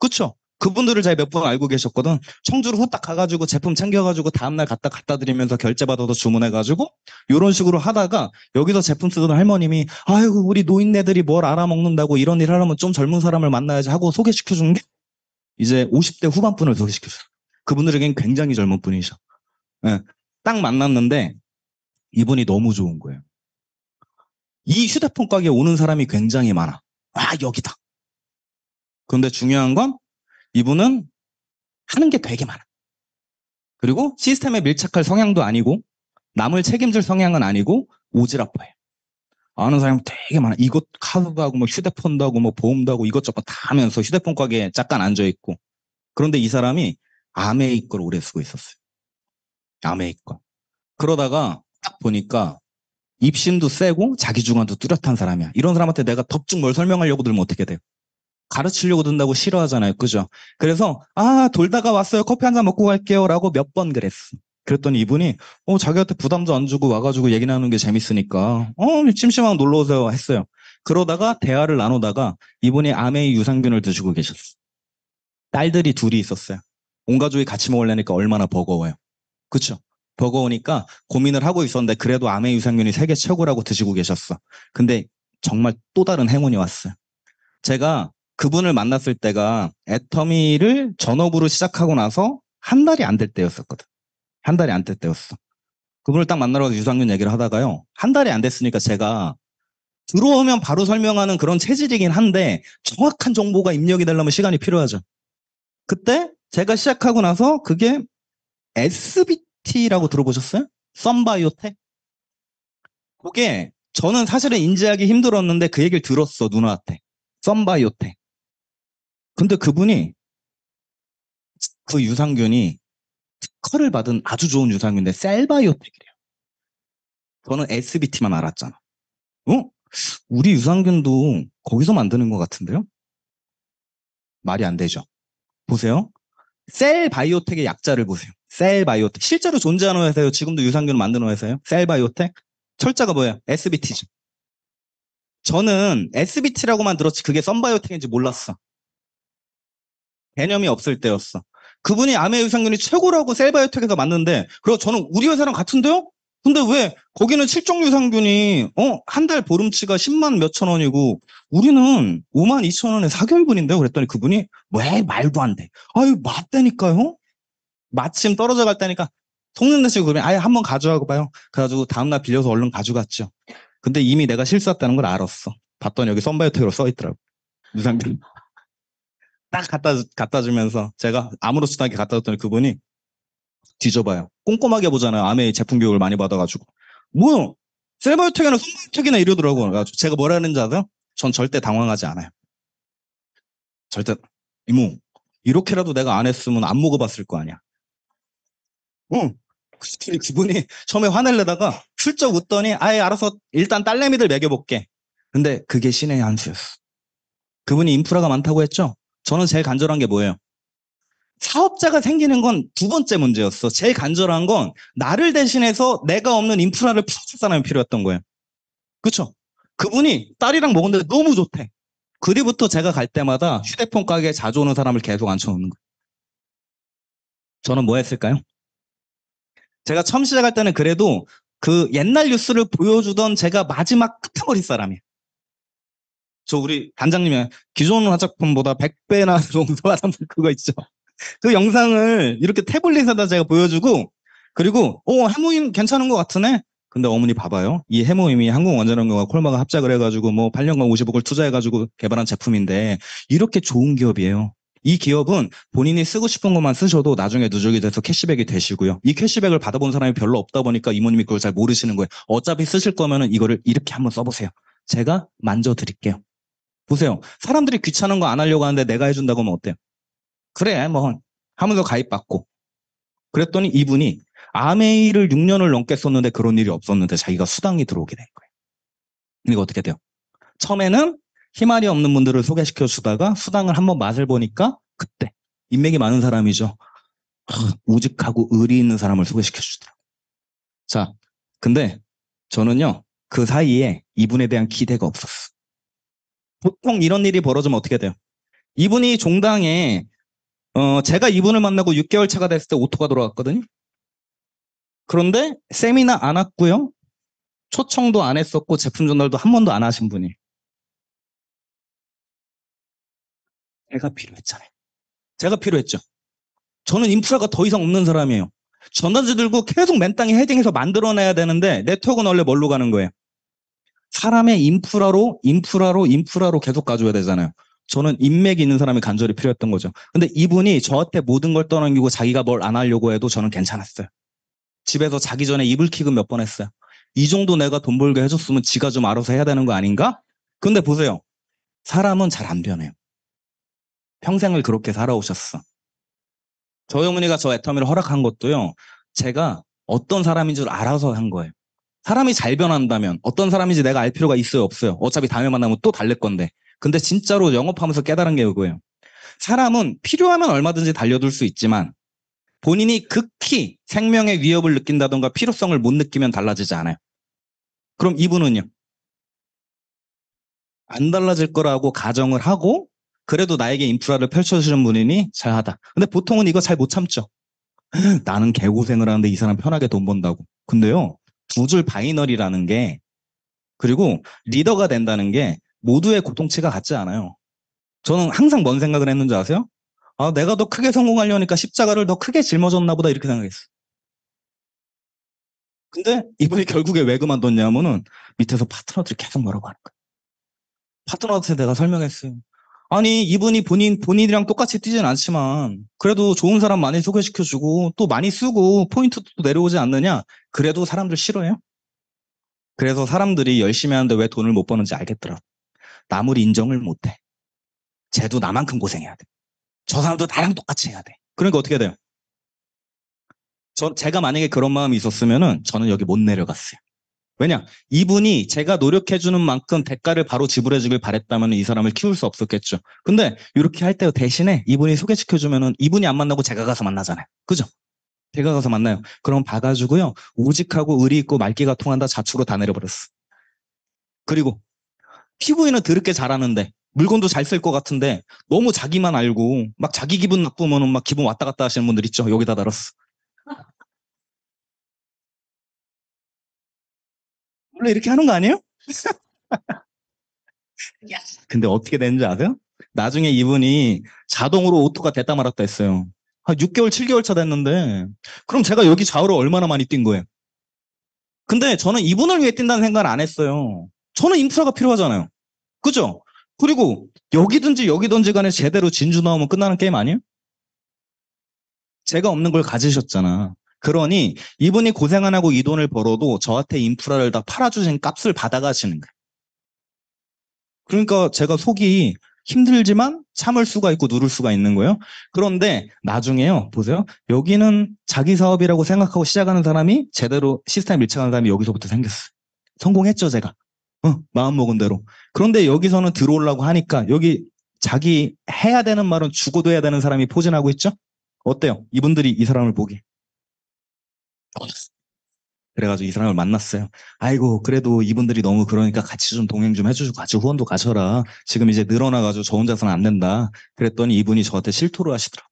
그쵸? 그분들을 제가 몇분 알고 계셨거든. 청주로 후딱 가가지고 제품 챙겨가지고 다음날 갖다 갖다 드리면서 결제받아서 주문해가지고 이런 식으로 하다가 여기서 제품 쓰던 할머님이 아이고 우리 노인네들이 뭘 알아먹는다고 이런 일 하려면 좀 젊은 사람을 만나야지 하고 소개시켜준 게 이제 50대 후반 분을 소개시켜줬어. 그분들에겐 굉장히 젊은 분이셔. 예. 딱 만났는데 이분이 너무 좋은 거예요. 이 휴대폰 가게에 오는 사람이 굉장히 많아. 아, 여기다. 그런데 중요한 건 이분은 하는 게 되게 많아. 그리고 시스템에 밀착할 성향도 아니고 남을 책임질 성향은 아니고 오지랖퍼예요. 아는 사람 되게 많아. 이것 카드도 하고 뭐 휴대폰도 하고 뭐 보험도 하고 이것저것 다 하면서 휴대폰 가게에 잠깐 앉아 있고. 그런데 이 사람이 아메이크를 오래 쓰고 있었어요. 아메이과. 그러다가 딱 보니까 입신도 세고 자기중앙도 뚜렷한 사람이야. 이런 사람한테 내가 덥죽 뭘 설명하려고 들면 어떻게 돼 가르치려고 든다고 싫어하잖아요. 그죠? 그래서 아 돌다가 왔어요. 커피 한 잔 먹고 갈게요. 라고 몇 번 그랬어. 그랬더니 이분이 어 자기한테 부담도 안 주고 와가지고 얘기 나누는 게 재밌으니까 어 심심하면 놀러 오세요 했어요. 그러다가 대화를 나누다가 이분이 아메이 유산균을 드시고 계셨어. 딸들이 둘이 있었어요. 온 가족이 같이 먹으려니까 얼마나 버거워요. 그렇죠. 버거우니까 고민을 하고 있었는데 그래도 암의 유산균이 세계 최고라고 드시고 계셨어. 근데 정말 또 다른 행운이 왔어요. 제가 그분을 만났을 때가 애터미를 전업으로 시작하고 나서 한 달이 안 될 때였었거든. 한 달이 안 될 때였어. 그분을 딱 만나러 가서 유산균 얘기를 하다가요. 한 달이 안 됐으니까 제가 들어오면 바로 설명하는 그런 체질이긴 한데 정확한 정보가 입력이 되려면 시간이 필요하죠. 그때 제가 시작하고 나서 그게 SBT라고 들어보셨어요? 썸바이오텍 그게 저는 사실은 인지하기 힘들었는데 그 얘기를 들었어 누나한테. 썬바이오텍. 근데 그분이 그 유산균이 특허를 받은 아주 좋은 유산균인데 셀바이오텍이래요. 저는 SBT만 알았잖아. 어? 우리 유산균도 거기서 만드는 것 같은데요? 말이 안 되죠. 보세요. 셀 바이오텍의 약자를 보세요. 셀바이오텍 실제로 존재하는 회사예요. 지금도 유산균을 만드는 회사예요. 셀바이오텍 철자가 뭐예요? SBT죠. 저는 SBT라고만 들었지 그게 썬바이오텍인지 몰랐어. 개념이 없을 때였어. 그분이 암의 유산균이 최고라고 셀바이오텍에서 맞는데 그리고 저는 우리 회사랑 같은데요? 근데 왜 거기는 실종 유산균이 어한 달 보름치가 10만 몇천 원이고 우리는 5만 2천 원에 사개월분인데요 그랬더니 그분이 왜 말도 안 돼. 아유 맞다니까요. 마침 떨어져 갈 때니까 속는다시고 그러면 아예 한 번 가져가고 봐요. 그래가지고 다음날 빌려서 얼른 가져갔죠. 근데 이미 내가 실수했다는 걸 알았어. 봤더니 여기 썬바이오텍으로 써있더라고. 무상균딱 갖다, 갖다 주면서 제가 아무렇지도 않게 갖다 줬더니 그분이 뒤져봐요. 꼼꼼하게 보잖아요. 아메이 제품 교육을 많이 받아가지고. 뭐야? 셀바이오텍이나 썬바이오텍이나 이러더라고. 그래가지고 제가 뭐라는지 알아요? 전 절대 당황하지 않아요. 절대, 이모, 이렇게라도 내가 안 했으면 안 먹어봤을 거 아니야. 응. 그랬더니 그분이 처음에 화낼려다가 슬쩍 웃더니 아예 알아서 일단 딸내미들 먹여볼게. 근데 그게 신의 한수였어. 그분이 인프라가 많다고 했죠? 저는 제일 간절한 게 뭐예요? 사업자가 생기는 건 두 번째 문제였어. 제일 간절한 건 나를 대신해서 내가 없는 인프라를 풀어줄 사람이 필요했던 거예요. 그쵸? 그분이 딸이랑 먹었는데 너무 좋대. 그 뒤부터 제가 갈 때마다 휴대폰 가게에 자주 오는 사람을 계속 앉혀놓는 거예요. 저는 뭐 했을까요? 제가 처음 시작할 때는 그래도 그 옛날 뉴스를 보여주던 제가 마지막 끝트머리 사람이에요. 저 우리 단장님이 기존 화장품보다 100배나 정도 화장품 그거 있죠. 그 영상을 이렇게 태블릿에다 제가 보여주고 그리고 어 해모임 괜찮은 것 같으네. 근데 어머니 봐봐요. 이 해모임이 한국원자력과 콜마가 합작을 해가지고 뭐 8년간 50억을 투자해가지고 개발한 제품인데 이렇게 좋은 기업이에요. 이 기업은 본인이 쓰고 싶은 것만 쓰셔도 나중에 누적이 돼서 캐시백이 되시고요. 이 캐시백을 받아본 사람이 별로 없다 보니까 이모님이 그걸 잘 모르시는 거예요. 어차피 쓰실 거면은 이거를 이렇게 한번 써보세요. 제가 만져드릴게요. 보세요. 사람들이 귀찮은 거 안 하려고 하는데 내가 해준다고 하면 어때요? 그래, 뭐. 하면서 가입받고. 그랬더니 이분이 아메이를 6년을 넘게 썼는데 그런 일이 없었는데 자기가 수당이 들어오게 된 거예요. 이거 어떻게 돼요? 처음에는 희말이 없는 분들을 소개시켜 주다가 수당을 한번 맛을 보니까 그때 인맥이 많은 사람이죠. 아, 우직하고 의리 있는 사람을 소개시켜 주더라고요. 자, 근데 저는요, 그 사이에 이분에 대한 기대가 없었어. 보통 이런 일이 벌어지면 어떻게 돼요? 이분이 종당에, 어, 제가 이분을 만나고 6개월 차가 됐을 때 오토가 돌아왔거든요. 그런데 세미나 안 왔고요. 초청도 안 했었고 제품 전달도 한 번도 안 하신 분이. 애가 필요했잖아요. 제가 필요했죠. 저는 인프라가 더 이상 없는 사람이에요. 전단지 들고 계속 맨 땅에 헤딩해서 만들어내야 되는데 네트워크는 원래 뭘로 가는 거예요? 사람의 인프라로 인프라로 인프라로 계속 가져야 되잖아요. 저는 인맥이 있는 사람이 간절히 필요했던 거죠. 근데 이분이 저한테 모든 걸 떠넘기고 자기가 뭘 안 하려고 해도 저는 괜찮았어요. 집에서 자기 전에 이불킥은 몇 번 했어요. 이 정도 내가 돈 벌게 해줬으면 지가 좀 알아서 해야 되는 거 아닌가? 근데 보세요. 사람은 잘 안 변해요. 평생을 그렇게 살아오셨어. 저영훈이가 저 애터미를 허락한 것도요. 제가 어떤 사람인 줄 알아서 한 거예요. 사람이 잘 변한다면 어떤 사람인지 내가 알 필요가 있어요 없어요. 어차피 다음에 만나면 또 달랠 건데. 근데 진짜로 영업하면서 깨달은 게 이거예요. 사람은 필요하면 얼마든지 달려들 수 있지만 본인이 극히 생명의 위협을 느낀다던가 필요성을 못 느끼면 달라지지 않아요. 그럼 이분은요? 안 달라질 거라고 가정을 하고 그래도 나에게 인프라를 펼쳐주는 분이니 잘하다. 근데 보통은 이거 잘 못 참죠. 나는 개고생을 하는데 이 사람 편하게 돈 번다고. 근데요, 두 줄 바이너리라는 게, 그리고 리더가 된다는 게 모두의 고통치가 같지 않아요. 저는 항상 뭔 생각을 했는지 아세요? 아, 내가 더 크게 성공하려니까 십자가를 더 크게 짊어졌나 보다 이렇게 생각했어. 근데 이분이 결국에 왜 그만뒀냐면은 밑에서 파트너들이 계속 뭐라고 하는 거야. 파트너한테 내가 설명했어요. 아니 이분이 본인 본인이랑 똑같이 뛰진 않지만 그래도 좋은 사람 많이 소개시켜주고 또 많이 쓰고 포인트도 내려오지 않느냐 그래도 사람들 싫어해요 그래서 사람들이 열심히 하는데 왜 돈을 못 버는지 알겠더라고 남을 인정을 못해 쟤도 나만큼 고생해야 돼저 사람도 나랑 똑같이 해야 돼 그러니까 어떻게 돼요 저, 제가 만약에 그런 마음이 있었으면은 저는 여기 못 내려갔어요 왜냐? 이분이 제가 노력해주는 만큼 대가를 바로 지불해주길 바랬다면 이 사람을 키울 수 없었겠죠. 근데 이렇게 할 때 대신에 이분이 소개시켜주면은 이분이 안 만나고 제가 가서 만나잖아요. 그죠? 제가 가서 만나요. 그럼 봐가지고요. 우직하고 의리 있고 말기가 통한다 자축으로 다 내려버렸어. 그리고 피부에는 드럽게 잘하는데 물건도 잘 쓸 것 같은데 너무 자기만 알고 막 자기 기분 나쁘면은 막 기분 왔다 갔다 하시는 분들 있죠. 여기다 달았어. 원래 이렇게 하는 거 아니에요? 근데 어떻게 되는지 아세요? 나중에 이분이 자동으로 오토가 됐다 말았다 했어요. 한 6개월, 7개월 차 됐는데 그럼 제가 여기 좌우로 얼마나 많이 뛴 거예요? 근데 저는 이분을 위해 뛴다는 생각을안 했어요. 저는 인프라가 필요하잖아요. 그죠? 그리고 여기든지 여기든지 간에 제대로 진주 나오면 끝나는 게임 아니에요? 제가 없는 걸 가지셨잖아. 그러니 이분이 고생 안 하고 이 돈을 벌어도 저한테 인프라를 다 팔아주신 값을 받아가시는 거예요. 그러니까 제가 속이 힘들지만 참을 수가 있고 누를 수가 있는 거예요. 그런데 나중에요. 보세요. 여기는 자기 사업이라고 생각하고 시작하는 사람이 제대로 시스템 밀착하는 사람이 여기서부터 생겼어요. 성공했죠, 제가. 어, 마음먹은 대로. 그런데 여기서는 들어오려고 하니까 여기 자기 해야 되는 말은 죽어도 해야 되는 사람이 포진하고 있죠? 어때요? 이분들이 이 사람을 보기. 그래가지고 이 사람을 만났어요. 아이고 그래도 이분들이 너무 그러니까 같이 좀 동행 좀 해주고 같이 후원도 가셔라. 지금 이제 늘어나가지고 저 혼자서는 안 된다. 그랬더니 이분이 저한테 실토를 하시더라고.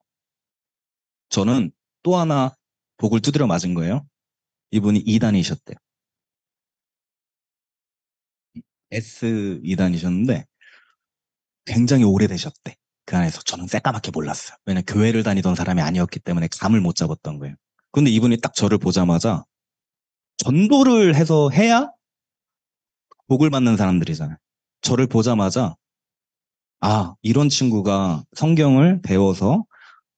저는 또 하나 복을 두드려 맞은 거예요. 이분이 2단이셨대요. S2단이셨는데 굉장히 오래되셨대. 그 안에서 저는 새까맣게 몰랐어요. 왜냐 면 교회를 다니던 사람이 아니었기 때문에 감을 못 잡았던 거예요. 근데 이분이 딱 저를 보자마자 전도를 해서 해야 복을 받는 사람들이잖아요. 저를 보자마자 아, 이런 친구가 성경을 배워서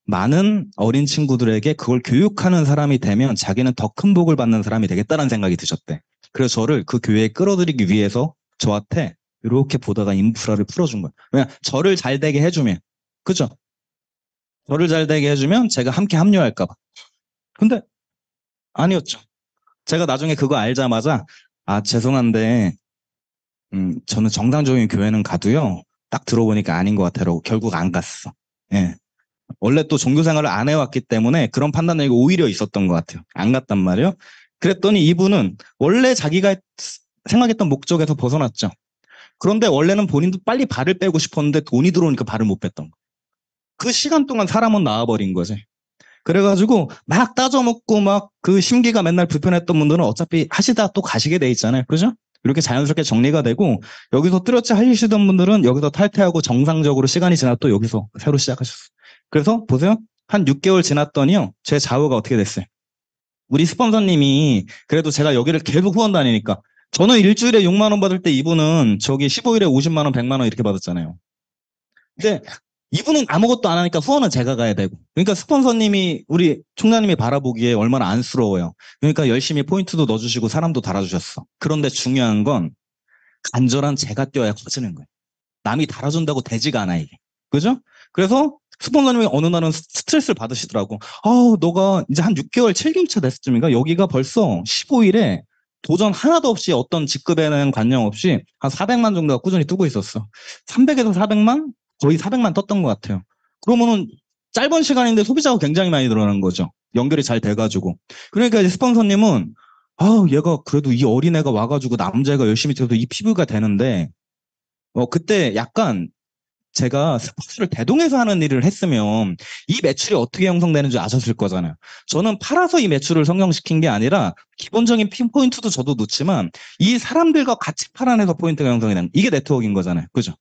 많은 어린 친구들에게 그걸 교육하는 사람이 되면 자기는 더 큰 복을 받는 사람이 되겠다는 생각이 드셨대. 그래서 저를 그 교회에 끌어들이기 위해서 저한테 이렇게 보다가 인프라를 풀어준 거예요. 왜냐, 저를 잘 되게 해주면, 그죠? 저를 잘 되게 해주면 제가 함께 합류할까봐. 근데 아니었죠. 제가 나중에 그거 알자마자 아 죄송한데 음 저는 정상적인 교회는 가도요 딱 들어보니까 아닌 것 같아요. 결국 안 갔어. 예. 원래 또 종교 생활을 안 해왔기 때문에 그런 판단이 오히려 있었던 것 같아요. 안 갔단 말이에요. 그랬더니 이분은 원래 자기가 생각했던 목적에서 벗어났죠. 그런데 원래는 본인도 빨리 발을 빼고 싶었는데 돈이 들어오니까 발을 못 뺐던 거. 그 시간 동안 사람은 나와버린 거지. 그래가지고 막 따져먹고 막 그 심기가 맨날 불편했던 분들은 어차피 하시다 또 가시게 돼 있잖아요. 그죠? 이렇게 자연스럽게 정리가 되고 여기서 뚜렷이 하시던 분들은 여기서 탈퇴하고 정상적으로 시간이 지나 또 여기서 새로 시작하셨어요. 그래서 보세요. 한 6개월 지났더니요. 제 좌우가 어떻게 됐어요? 우리 스폰서님이 그래도 제가 여기를 계속 후원 다니니까 저는 일주일에 6만 원 받을 때 이분은 저기 15일에 50만 원, 100만 원 이렇게 받았잖아요. 근데 이분은 아무것도 안 하니까 후원은 제가 가야 되고. 그러니까 스폰서님이 우리 총장님이 바라보기에 얼마나 안쓰러워요. 그러니까 열심히 포인트도 넣어주시고 사람도 달아주셨어. 그런데 중요한 건 간절한 제가 뛰어야 커지는 거예요. 남이 달아준다고 되지가 않아 이게. 그죠? 그래서 스폰서님이 어느 날은 스트레스를 받으시더라고. 아우 너가 이제 한 6개월 7개월차 됐을 쯤인가 여기가 벌써 15일에 도전 하나도 없이 어떤 직급에는 관념 없이 한 400만 정도가 꾸준히 뜨고 있었어. 300에서 400만, 거의 400만 떴던 것 같아요. 그러면은 짧은 시간인데 소비자가 굉장히 많이 늘어난 거죠. 연결이 잘 돼가지고. 그러니까 이제 스폰서님은 아 얘가 그래도 이 어린애가 와가지고 남자애가 열심히 뛰어도 이 피부가 되는데 어 그때 약간 제가 스포츠를 대동해서 하는 일을 했으면 이 매출이 어떻게 형성되는지 아셨을 거잖아요. 저는 팔아서 이 매출을 성형시킨 게 아니라 기본적인 핀 포인트도 저도 놓지만 이 사람들과 같이 팔아내서 포인트가 형성이 되는 이게 네트워크인 거잖아요. 그죠?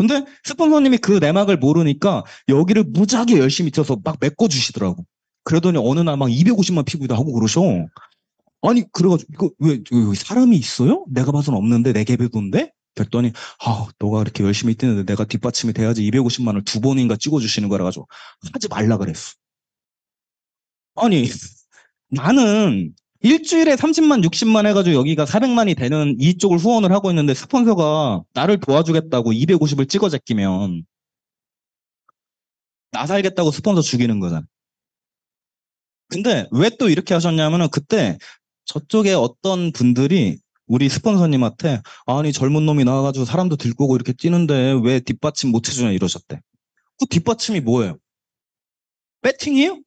근데 스폰서님이 그 내막을 모르니까 여기를 무지하게 열심히 쳐서 막 메꿔주시더라고. 그러더니 어느 날 막 250만 피부도 하고 그러셔. 아니 그래가지고 이거 왜 사람이 있어요? 내가 봐선 없는데 내 개배도인데? 그랬더니 아 너가 이렇게 열심히 뛰는데 내가 뒷받침이 돼야지 250만을 두 번인가 찍어주시는 거라 가지고 하지 말라 그랬어. 아니 나는 일주일에 30만, 60만 해가지고 여기가 400만이 되는 이쪽을 후원을 하고 있는데 스폰서가 나를 도와주겠다고 250을 찍어 제끼면 나 살겠다고 스폰서 죽이는 거잖아. 근데 왜 또 이렇게 하셨냐면은 그때 저쪽에 어떤 분들이 우리 스폰서님한테 아니 젊은 놈이 나와가지고 사람도 들고 이렇게 뛰는데 왜 뒷받침 못 해주냐 이러셨대. 그 뒷받침이 뭐예요? 배팅이에요?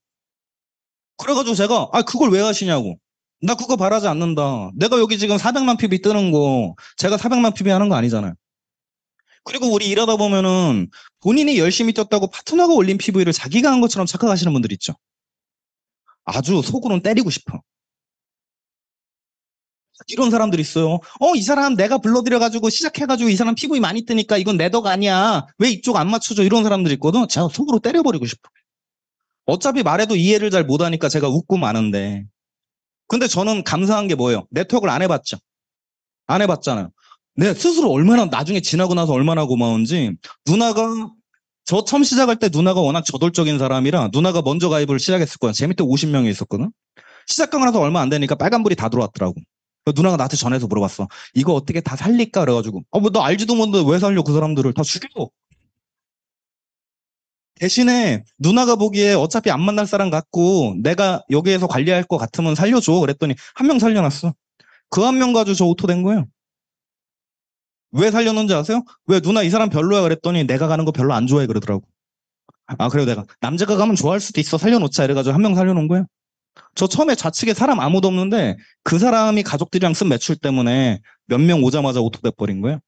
그래가지고 제가 아 그걸 왜 하시냐고 나 그거 바라지 않는다. 내가 여기 지금 400만 PB 뜨는 거 제가 400만 PB 하는 거 아니잖아요. 그리고 우리 일하다 보면은 본인이 열심히 뛰었다고 파트너가 올린 PV를 자기가 한 것처럼 착각하시는 분들 있죠. 아주 속으로는 때리고 싶어. 이런 사람들 있어요. 어, 이 사람 내가 불러들여가지고 시작해가지고 이 사람 피부이 많이 뜨니까 이건 내 덕 아니야. 왜 이쪽 안 맞춰줘? 이런 사람들 있거든. 제가 속으로 때려버리고 싶어. 어차피 말해도 이해를 잘 못하니까 제가 웃고 마는데. 근데 저는 감사한 게 뭐예요? 네트워크를 안 해봤죠. 안 해봤잖아요. 내 스스로 얼마나 나중에 지나고 나서 얼마나 고마운지 누나가 저 처음 시작할 때 누나가 워낙 저돌적인 사람이라 누나가 먼저 가입을 시작했을 거야. 재 밑에 50명이 있었거든. 시작하고 나서 얼마 안 되니까 빨간불이 다 들어왔더라고. 누나가 나한테 전해서 물어봤어. 이거 어떻게 다 살릴까? 그래가지고. 아, 뭐, 나 알지도 못는데왜 살려? 그 사람들을 다 죽여. 대신에 누나가 보기에 어차피 안 만날 사람 같고 내가 여기에서 관리할 것 같으면 살려줘. 그랬더니 한 명 살려놨어. 그 한 명 가지고 저 오토된 거예요. 왜 살려놓은지 아세요? 왜 누나 이 사람 별로야 그랬더니 내가 가는 거 별로 안 좋아해 그러더라고. 아 그래요 내가 남자가 가면 좋아할 수도 있어 살려놓자 이래가지고 한 명 살려놓은 거예요. 저 처음에 좌측에 사람 아무도 없는데 그 사람이 가족들이랑 쓴 매출 때문에 몇 명 오자마자 오토돼 버린 거예요.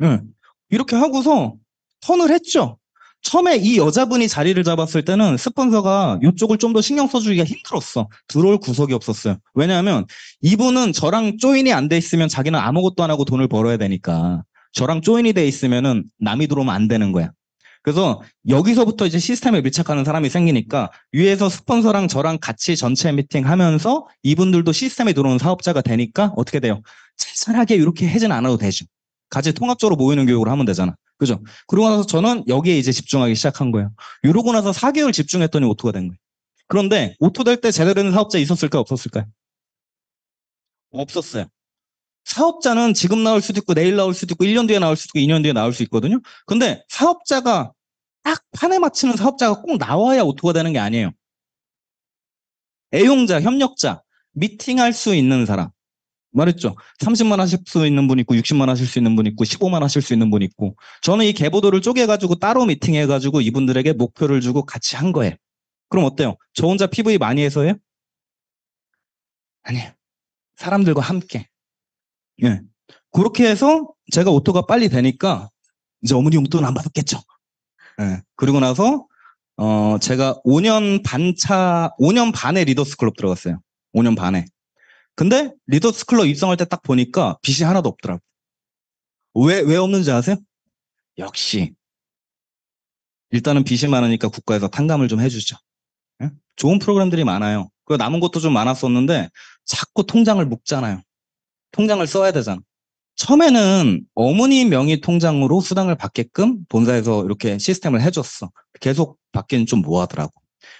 응. 예. 이렇게 하고서 턴을 했죠. 처음에 이 여자분이 자리를 잡았을 때는 스폰서가 이쪽을 좀 더 신경 써주기가 힘들었어. 들어올 구석이 없었어요. 왜냐하면 이분은 저랑 조인이 안 돼 있으면 자기는 아무것도 안 하고 돈을 벌어야 되니까 저랑 조인이 돼 있으면은 남이 들어오면 안 되는 거야. 그래서 여기서부터 이제 시스템에 밀착하는 사람이 생기니까 위에서 스폰서랑 저랑 같이 전체 미팅하면서 이분들도 시스템에 들어오는 사업자가 되니까 어떻게 돼요? 찬찬하게 이렇게 해진 않아도 되죠. 같이 통합적으로 모이는 교육을 하면 되잖아. 그죠? 그러고 나서 저는 여기에 이제 집중하기 시작한 거예요. 이러고 나서 4개월 집중했더니 오토가 된 거예요. 그런데 오토 될 때 제대로 된 사업자 있었을까요? 없었을까요? 없었어요. 사업자는 지금 나올 수도 있고 내일 나올 수도 있고 1년 뒤에 나올 수도 있고 2년 뒤에 나올 수 있거든요. 근데 사업자가 딱 판에 맞추는 사업자가 꼭 나와야 오토가 되는 게 아니에요. 애용자, 협력자, 미팅할 수 있는 사람. 말했죠. 30만 하실 수 있는 분 있고 60만 하실 수 있는 분 있고 15만 하실 수 있는 분 있고 저는 이 개보도를 쪼개가지고 따로 미팅해가지고 이분들에게 목표를 주고 같이 한 거예요. 그럼 어때요? 저 혼자 PV 많이 해서 해요? 아니에요. 사람들과 함께. 예. 그렇게 해서 제가 오토가 빨리 되니까 이제 어머니 용돈 안 받았겠죠. 예. 그리고 나서 어 제가 5년 반 차, 5년 반에 리더스 클럽 들어갔어요. 5년 반에. 근데 리더스 클럽 입성할 때 딱 보니까 빚이 하나도 없더라고. 왜, 왜 없는지 아세요? 역시. 일단은 빚이 많으니까 국가에서 탕감을 좀 해주죠. 예? 좋은 프로그램들이 많아요. 그 남은 것도 좀 많았었는데 자꾸 통장을 묶잖아요. 통장을 써야 되잖아. 처음에는 어머니 명의 통장으로 수당을 받게끔 본사에서 이렇게 시스템을 해줬어. 계속 받기는 좀 뭐하더라고.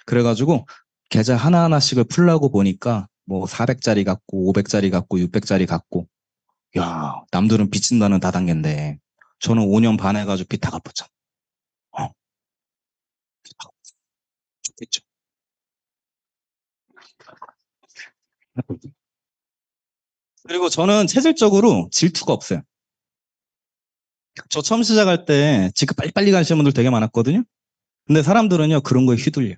그래가지고 계좌 하나하나씩을 풀라고 보니까 뭐 400짜리 갖고 500짜리 갖고 600짜리 갖고 야 남들은 빚진다는 다단계인데 저는 5년 반 해가지고 빚 다 갚았잖아. 어. 좋겠죠. 그리고 저는 체질적으로 질투가 없어요. 저 처음 시작할 때 지금 빨리빨리 가시는 분들 되게 많았거든요. 근데 사람들은요 그런 거에 휘둘려.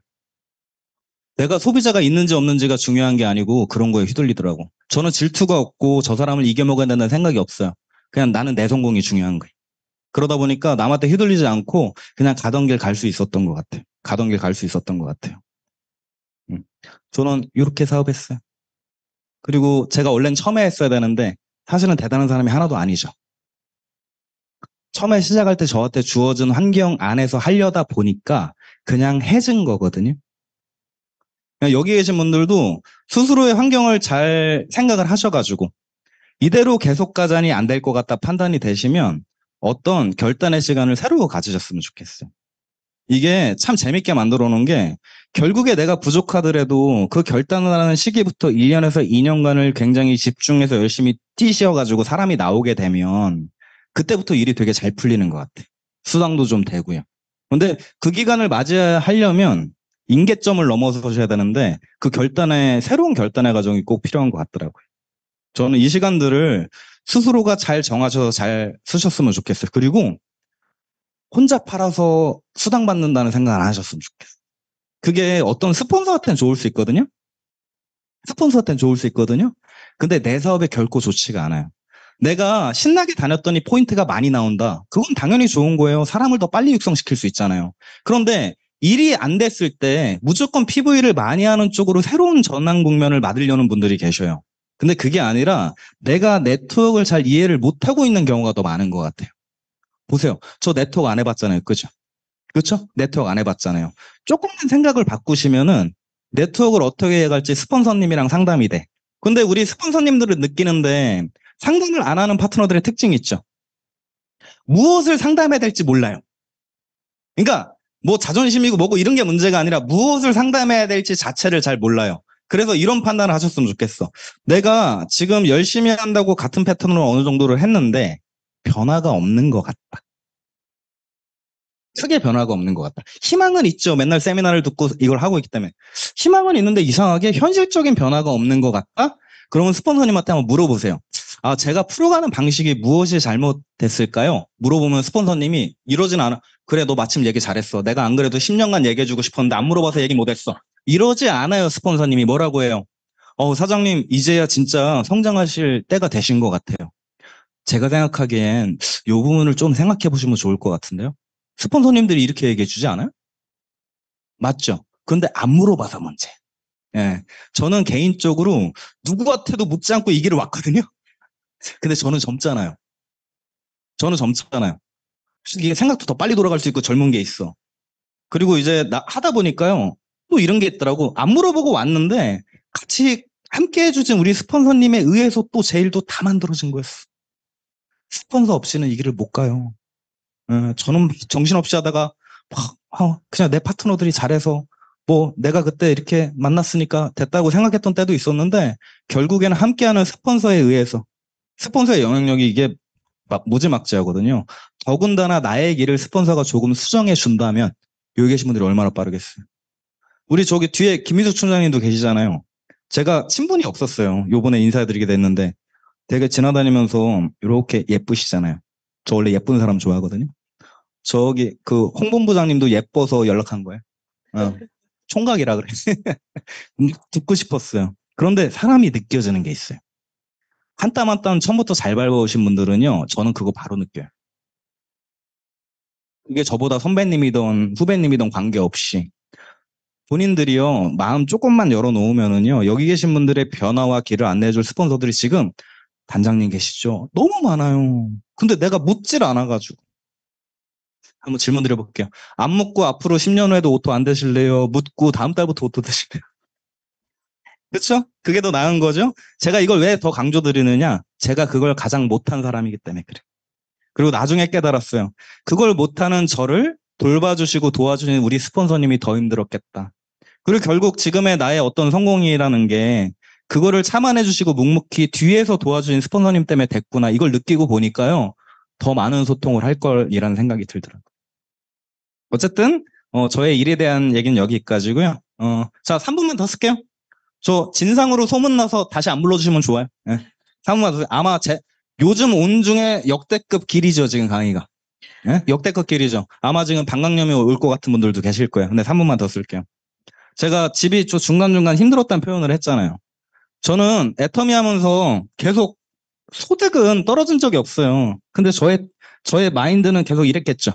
내가 소비자가 있는지 없는지가 중요한 게 아니고 그런 거에 휘둘리더라고. 저는 질투가 없고 저 사람을 이겨먹어야 된다는 생각이 없어요. 그냥 나는 내 성공이 중요한 거예요. 그러다 보니까 남한테 휘둘리지 않고 그냥 가던 길 갈 수 있었던 것 같아요. 가던 길 갈 수 있었던 것 같아요. 음. 저는 이렇게 사업했어요. 그리고 제가 원래는 처음에 했어야 되는데 사실은 대단한 사람이 하나도 아니죠. 처음에 시작할 때 저한테 주어진 환경 안에서 하려다 보니까 그냥 해진 거거든요. 여기 계신 분들도 스스로의 환경을 잘 생각을 하셔가지고 이대로 계속 가자니 안 될 것 같다 판단이 되시면 어떤 결단의 시간을 새로 가지셨으면 좋겠어요. 이게 참 재밌게 만들어 놓은 게 결국에 내가 부족하더라도 그 결단을 하는 시기부터 1년에서 2년간을 굉장히 집중해서 열심히 뛰셔가지고 사람이 나오게 되면 그때부터 일이 되게 잘 풀리는 것 같아. 수당도 좀 되고요. 근데 그 기간을 맞이하려면 인계점을 넘어서셔야 되는데 그 결단에 새로운 결단의 과정이 꼭 필요한 것 같더라고요. 저는 이 시간들을 스스로가 잘 정하셔서 잘 쓰셨으면 좋겠어요. 그리고 혼자 팔아서 수당 받는다는 생각 안 하셨으면 좋겠어요. 그게 어떤 스폰서한테는 좋을 수 있거든요. 스폰서한테는 좋을 수 있거든요. 근데 내 사업에 결코 좋지가 않아요. 내가 신나게 다녔더니 포인트가 많이 나온다. 그건 당연히 좋은 거예요. 사람을 더 빨리 육성시킬 수 있잖아요. 그런데 일이 안 됐을 때 무조건 PV를 많이 하는 쪽으로 새로운 전환 국면을 맞으려는 분들이 계셔요. 근데 그게 아니라 내가 네트워크를 잘 이해를 못하고 있는 경우가 더 많은 것 같아요. 보세요. 저 네트워크 안 해봤잖아요. 그죠? 그렇죠? 네트워크 안 해봤잖아요. 조금만 생각을 바꾸시면은 네트워크를 어떻게 해갈지 스폰서님이랑 상담이 돼. 근데 우리 스폰서님들은 느끼는데 상담을 안 하는 파트너들의 특징이 있죠. 무엇을 상담해야 될지 몰라요. 그러니까 뭐 자존심이고 뭐고 이런 게 문제가 아니라 무엇을 상담해야 될지 자체를 잘 몰라요. 그래서 이런 판단을 하셨으면 좋겠어. 내가 지금 열심히 한다고 같은 패턴으로 어느 정도를 했는데 변화가 없는 것 같다. 크게 변화가 없는 것 같다. 희망은 있죠. 맨날 세미나를 듣고 이걸 하고 있기 때문에. 희망은 있는데 이상하게 현실적인 변화가 없는 것 같다? 그러면 스폰서님한테 한번 물어보세요. 아, 제가 풀어가는 방식이 무엇이 잘못됐을까요? 물어보면 스폰서님이 이러진 않아. 그래 도 마침 얘기 잘했어. 내가 안 그래도 10년간 얘기해주고 싶었는데 안 물어봐서 얘기 못했어. 이러지 않아요 스폰서님이 뭐라고 해요. 어 사장님 이제야 진짜 성장하실 때가 되신 것 같아요. 제가 생각하기엔 요 부분을 좀 생각해 보시면 좋을 것 같은데요. 스폰서님들이 이렇게 얘기해 주지 않아요? 맞죠? 근데 안 물어봐서 문제. 예. 저는 개인적으로 누구한테도 묻지 않고 이 길을 왔거든요. 근데 저는 젊잖아요. 저는 젊잖아요. 이게 생각도 더 빨리 돌아갈 수 있고 젊은 게 있어. 그리고 이제 나 하다 보니까요. 또 이런 게 있더라고. 안 물어보고 왔는데 같이 함께 해주신 우리 스폰서님에 의해서 또 제일도 다 만들어진 거였어. 스폰서 없이는 이 길을 못 가요. 에, 어, 저는 정신없이 하다가 막, 어, 그냥 내 파트너들이 잘해서 뭐 내가 그때 이렇게 만났으니까 됐다고 생각했던 때도 있었는데 결국에는 함께하는 스폰서에 의해서 스폰서의 영향력이 이게 막 무지막지하거든요. 더군다나 나의 길을 스폰서가 조금 수정해 준다면 여기 계신 분들이 얼마나 빠르겠어요. 우리 저기 뒤에 김희숙 총장님도 계시잖아요. 제가 친분이 없었어요. 요번에 인사드리게 됐는데 되게 지나다니면서 이렇게 예쁘시잖아요. 저 원래 예쁜 사람 좋아하거든요. 저기 그 홍본부장님도 예뻐서 연락한 거예요. 어. 총각이라 그래. 듣고 싶었어요. 그런데 사람이 느껴지는 게 있어요. 한땀한땀 처음부터 잘밟으신 분들은요, 저는 그거 바로 느껴요. 그게 저보다 선배님이던 후배님이던 관계없이 본인들이요, 마음 조금만 열어놓으면은요, 여기 계신 분들의 변화와 길을 안내해줄 스폰서들이 지금 단장님 계시죠? 너무 많아요. 근데 내가 묻질 않아가지고. 한번 질문 드려볼게요. 안 묻고 앞으로 10년 후에도 오토 안 되실래요? 묻고 다음 달부터 오토 되실래요? 그렇죠? 그게 더 나은 거죠. 제가 이걸 왜 더 강조드리느냐? 제가 그걸 가장 못한 사람이기 때문에 그래. 그리고 나중에 깨달았어요. 그걸 못하는 저를 돌봐주시고 도와주는 우리 스폰서님이 더 힘들었겠다. 그리고 결국 지금의 나의 어떤 성공이라는 게 그거를 참아내주시고 묵묵히 뒤에서 도와주신 스폰서님 때문에 됐구나. 이걸 느끼고 보니까요. 더 많은 소통을 할 걸이라는 생각이 들더라고요. 어쨌든 어, 저의 일에 대한 얘기는 여기까지고요. 어, 자, 3분만 더 쓸게요. 저 진상으로 소문나서 다시 안 불러주시면 좋아요. 예. 사무관 아마 제 요즘 온 중에 역대급 길이죠 지금 강의가. 예? 역대급 길이죠. 아마 지금 방광염이 올 것 같은 분들도 계실 거예요. 근데 3분만 더 쓸게요. 제가 집이 저 중간중간 힘들었다는 표현을 했잖아요. 저는 애터미 하면서 계속 소득은 떨어진 적이 없어요. 근데 저의, 저의 마인드는 계속 이랬겠죠.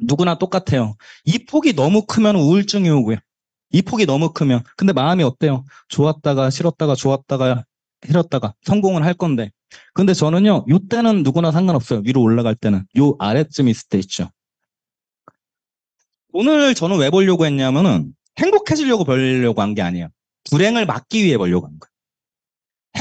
누구나 똑같아요. 이 폭이 너무 크면 우울증이 오고요. 이 폭이 너무 크면 근데 마음이 어때요? 좋았다가 싫었다가 좋았다가 싫었다가 성공을 할 건데 근데 저는요 요때는 누구나 상관없어요 위로 올라갈 때는 요 아래쯤 있을 때 있죠 오늘 저는 왜 벌려고 했냐면은 행복해지려고 벌려고 한 게 아니에요 불행을 막기 위해 벌려고 한 거예요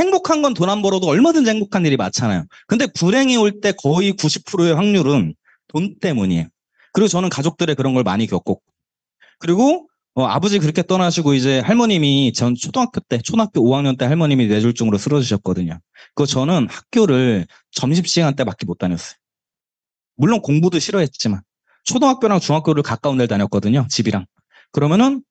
행복한 건 돈 안 벌어도 얼마든지 행복한 일이 많잖아요 근데 불행이 올 때 거의 90%의 확률은 돈 때문이에요 그리고 저는 가족들의 그런 걸 많이 겪었고 그리고 어, 아버지 그렇게 떠나시고 이제 할머님이 전 초등학교 때, 초등학교 5학년 때 할머님이 뇌졸중으로 쓰러지셨거든요. 그 저는 학교를 점심시간 때밖에 못 다녔어요. 물론 공부도 싫어했지만 초등학교랑 중학교를 가까운 데를 다녔거든요. 집이랑. 그러면은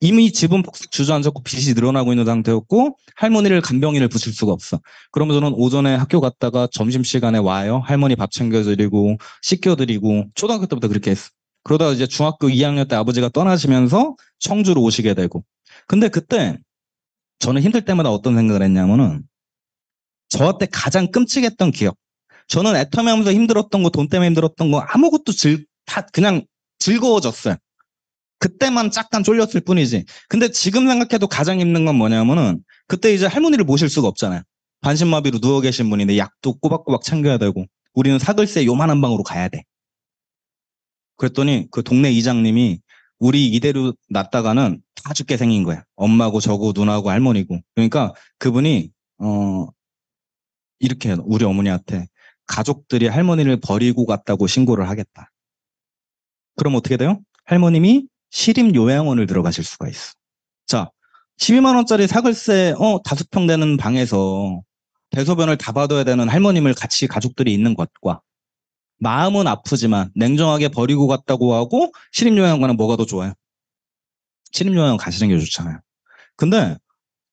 이미 집은 폭삭 주저앉았고 빚이 늘어나고 있는 상태였고 할머니를 간병인을 붙일 수가 없어. 그러면 저는 오전에 학교 갔다가 점심시간에 와요. 할머니 밥 챙겨드리고 씻겨드리고 초등학교 때부터 그렇게 했어. 그러다 이제 중학교 2학년 때 아버지가 떠나시면서 청주로 오시게 되고. 근데 그때 저는 힘들 때마다 어떤 생각을 했냐면은 저한테 가장 끔찍했던 기억. 저는 애터미 하면서 힘들었던 거, 돈 때문에 힘들었던 거 아무것도 즐, 다 그냥 즐거워졌어요. 그때만 잠깐 쫄렸을 뿐이지. 근데 지금 생각해도 가장 힘든 건 뭐냐면은 그때 이제 할머니를 모실 수가 없잖아요. 반신마비로 누워 계신 분인데 약도 꼬박꼬박 챙겨야 되고 우리는 사글세 요만한 방으로 가야 돼. 그랬더니 그 동네 이장님이 우리 이대로 낳다가는 다 죽게 생긴 거야. 엄마고 저고 누나고 할머니고. 그러니까 그분이 어 이렇게 우리 어머니한테 가족들이 할머니를 버리고 갔다고 신고를 하겠다. 그럼 어떻게 돼요? 할머님이 시립 요양원을 들어가실 수가 있어. 자, 12만 원짜리 사글세 어 다섯 평 되는 방에서 대소변을 다 받아야 되는 할머님을 같이 가족들이 있는 것과 마음은 아프지만 냉정하게 버리고 갔다고 하고 신입요양과는 뭐가 더 좋아요? 신입요양 가시는 게 좋잖아요. 근데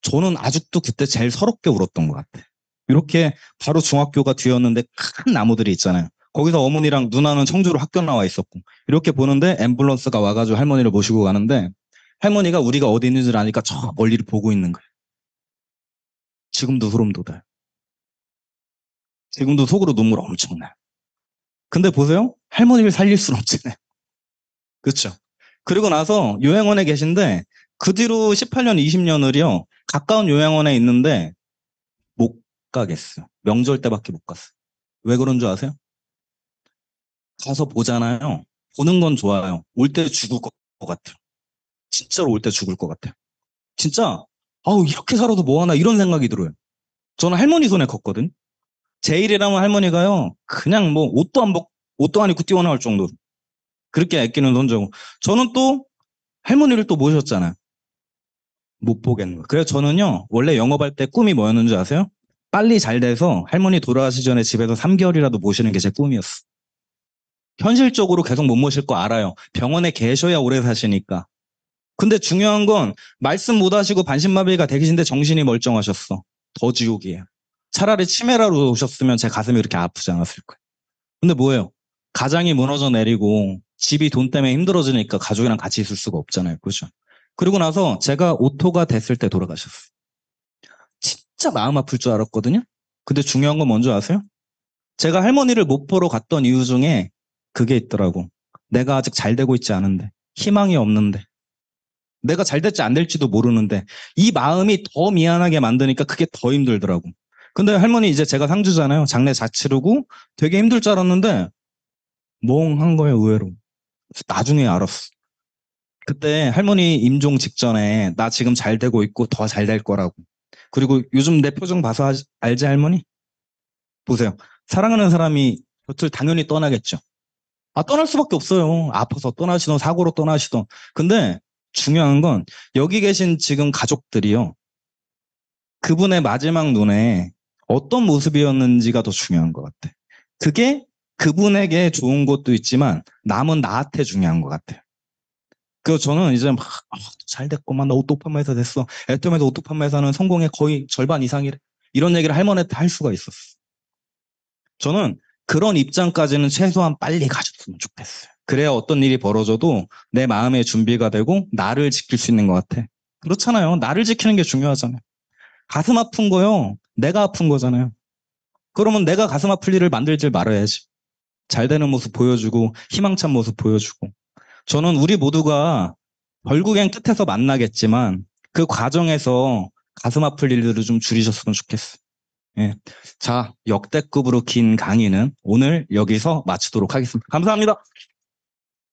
저는 아직도 그때 제일 서럽게 울었던 것 같아. 요 이렇게 바로 중학교가 뒤였는데 큰 나무들이 있잖아요. 거기서 어머니랑 누나는 청주로 학교 나와 있었고 이렇게 보는데 앰뷸런스가 와가지고 할머니를 모시고 가는데 할머니가 우리가 어디 있는 지를 아니까 저 멀리를 보고 있는 거예요. 지금도 소름 돋아요. 지금도 속으로 눈물 엄청 나요. 근데 보세요. 할머니를 살릴 수는 없잖아요. 그렇죠. 그리고 나서 요양원에 계신데 그 뒤로 18년, 20년을요. 가까운 요양원에 있는데 못 가겠어요. 명절 때밖에 못 갔어요. 왜 그런 줄 아세요? 가서 보잖아요. 보는 건 좋아요. 올 때 죽을 것 같아요. 진짜로 올 때 죽을 것 같아요. 진짜 아우 이렇게 살아도 뭐하나 이런 생각이 들어요. 저는 할머니 손에 컸거든. 제일이라면 할머니가요 그냥 뭐 옷도 안 벗, 옷도 안 입고 뛰어나올 정도로 그렇게 아끼는 돈자고 저는 또 할머니를 또 모셨잖아요. 못 보겠는 거. 그래서 저는요 원래 영업할 때 꿈이 뭐였는지 아세요? 빨리 잘 돼서 할머니 돌아가시 전에 집에서 3개월이라도 모시는 게 제 꿈이었어. 현실적으로 계속 못 모실 거 알아요. 병원에 계셔야 오래 사시니까. 근데 중요한 건 말씀 못 하시고 반신마비가 되기신데 정신이 멀쩡하셨어. 더 지옥이에요. 차라리 치매라로 오셨으면 제 가슴이 이렇게 아프지 않았을 거예요. 근데 뭐예요? 가장이 무너져 내리고 집이 돈 때문에 힘들어지니까 가족이랑 같이 있을 수가 없잖아요. 그죠? 그리고 나서 제가 오토가 됐을 때 돌아가셨어요. 진짜 마음 아플 줄 알았거든요. 근데 중요한 건 뭔지 아세요? 제가 할머니를 못 보러 갔던 이유 중에 그게 있더라고. 내가 아직 잘 되고 있지 않은데, 희망이 없는데, 내가 잘 될지 안 될지도 모르는데, 이 마음이 더 미안하게 만드니까 그게 더 힘들더라고. 근데 할머니 이제 제가 상주잖아요. 장례 자 치르고 되게 힘들 줄 알았는데 멍한 거예요, 의외로. 나중에 알았어. 그때 할머니 임종 직전에 나 지금 잘 되고 있고 더 잘 될 거라고. 그리고 요즘 내 표정 봐서 하지, 알지 할머니? 보세요. 사랑하는 사람이 곁을 당연히 떠나겠죠. 아 떠날 수밖에 없어요. 아파서 떠나시던 사고로 떠나시던. 근데 중요한 건 여기 계신 지금 가족들이요. 그분의 마지막 눈에 어떤 모습이었는지가 더 중요한 것 같아. 그게 그분에게 좋은 것도 있지만 남은 나한테 중요한 것같아 그래서 저는 이제 막, 어, 아, 잘됐고만나 오토 판매에서 됐어. 애터에서 오토 판매에서는 성공의 거의 절반 이상이래. 이런 얘기를 할머니한테 할 수가 있었어. 저는 그런 입장까지는 최소한 빨리 가졌으면 좋겠어요. 그래야 어떤 일이 벌어져도 내 마음의 준비가 되고 나를 지킬 수 있는 것 같아. 그렇잖아요. 나를 지키는 게 중요하잖아요. 가슴 아픈 거요. 내가 아픈 거잖아요. 그러면 내가 가슴 아플 일을 만들지 말아야지. 잘 되는 모습 보여주고 희망찬 모습 보여주고 저는 우리 모두가 결국엔 끝에서 만나겠지만 그 과정에서 가슴 아플 일들을 좀 줄이셨으면 좋겠어. 예. 자, 역대급으로 긴 강의는 오늘 여기서 마치도록 하겠습니다. 감사합니다.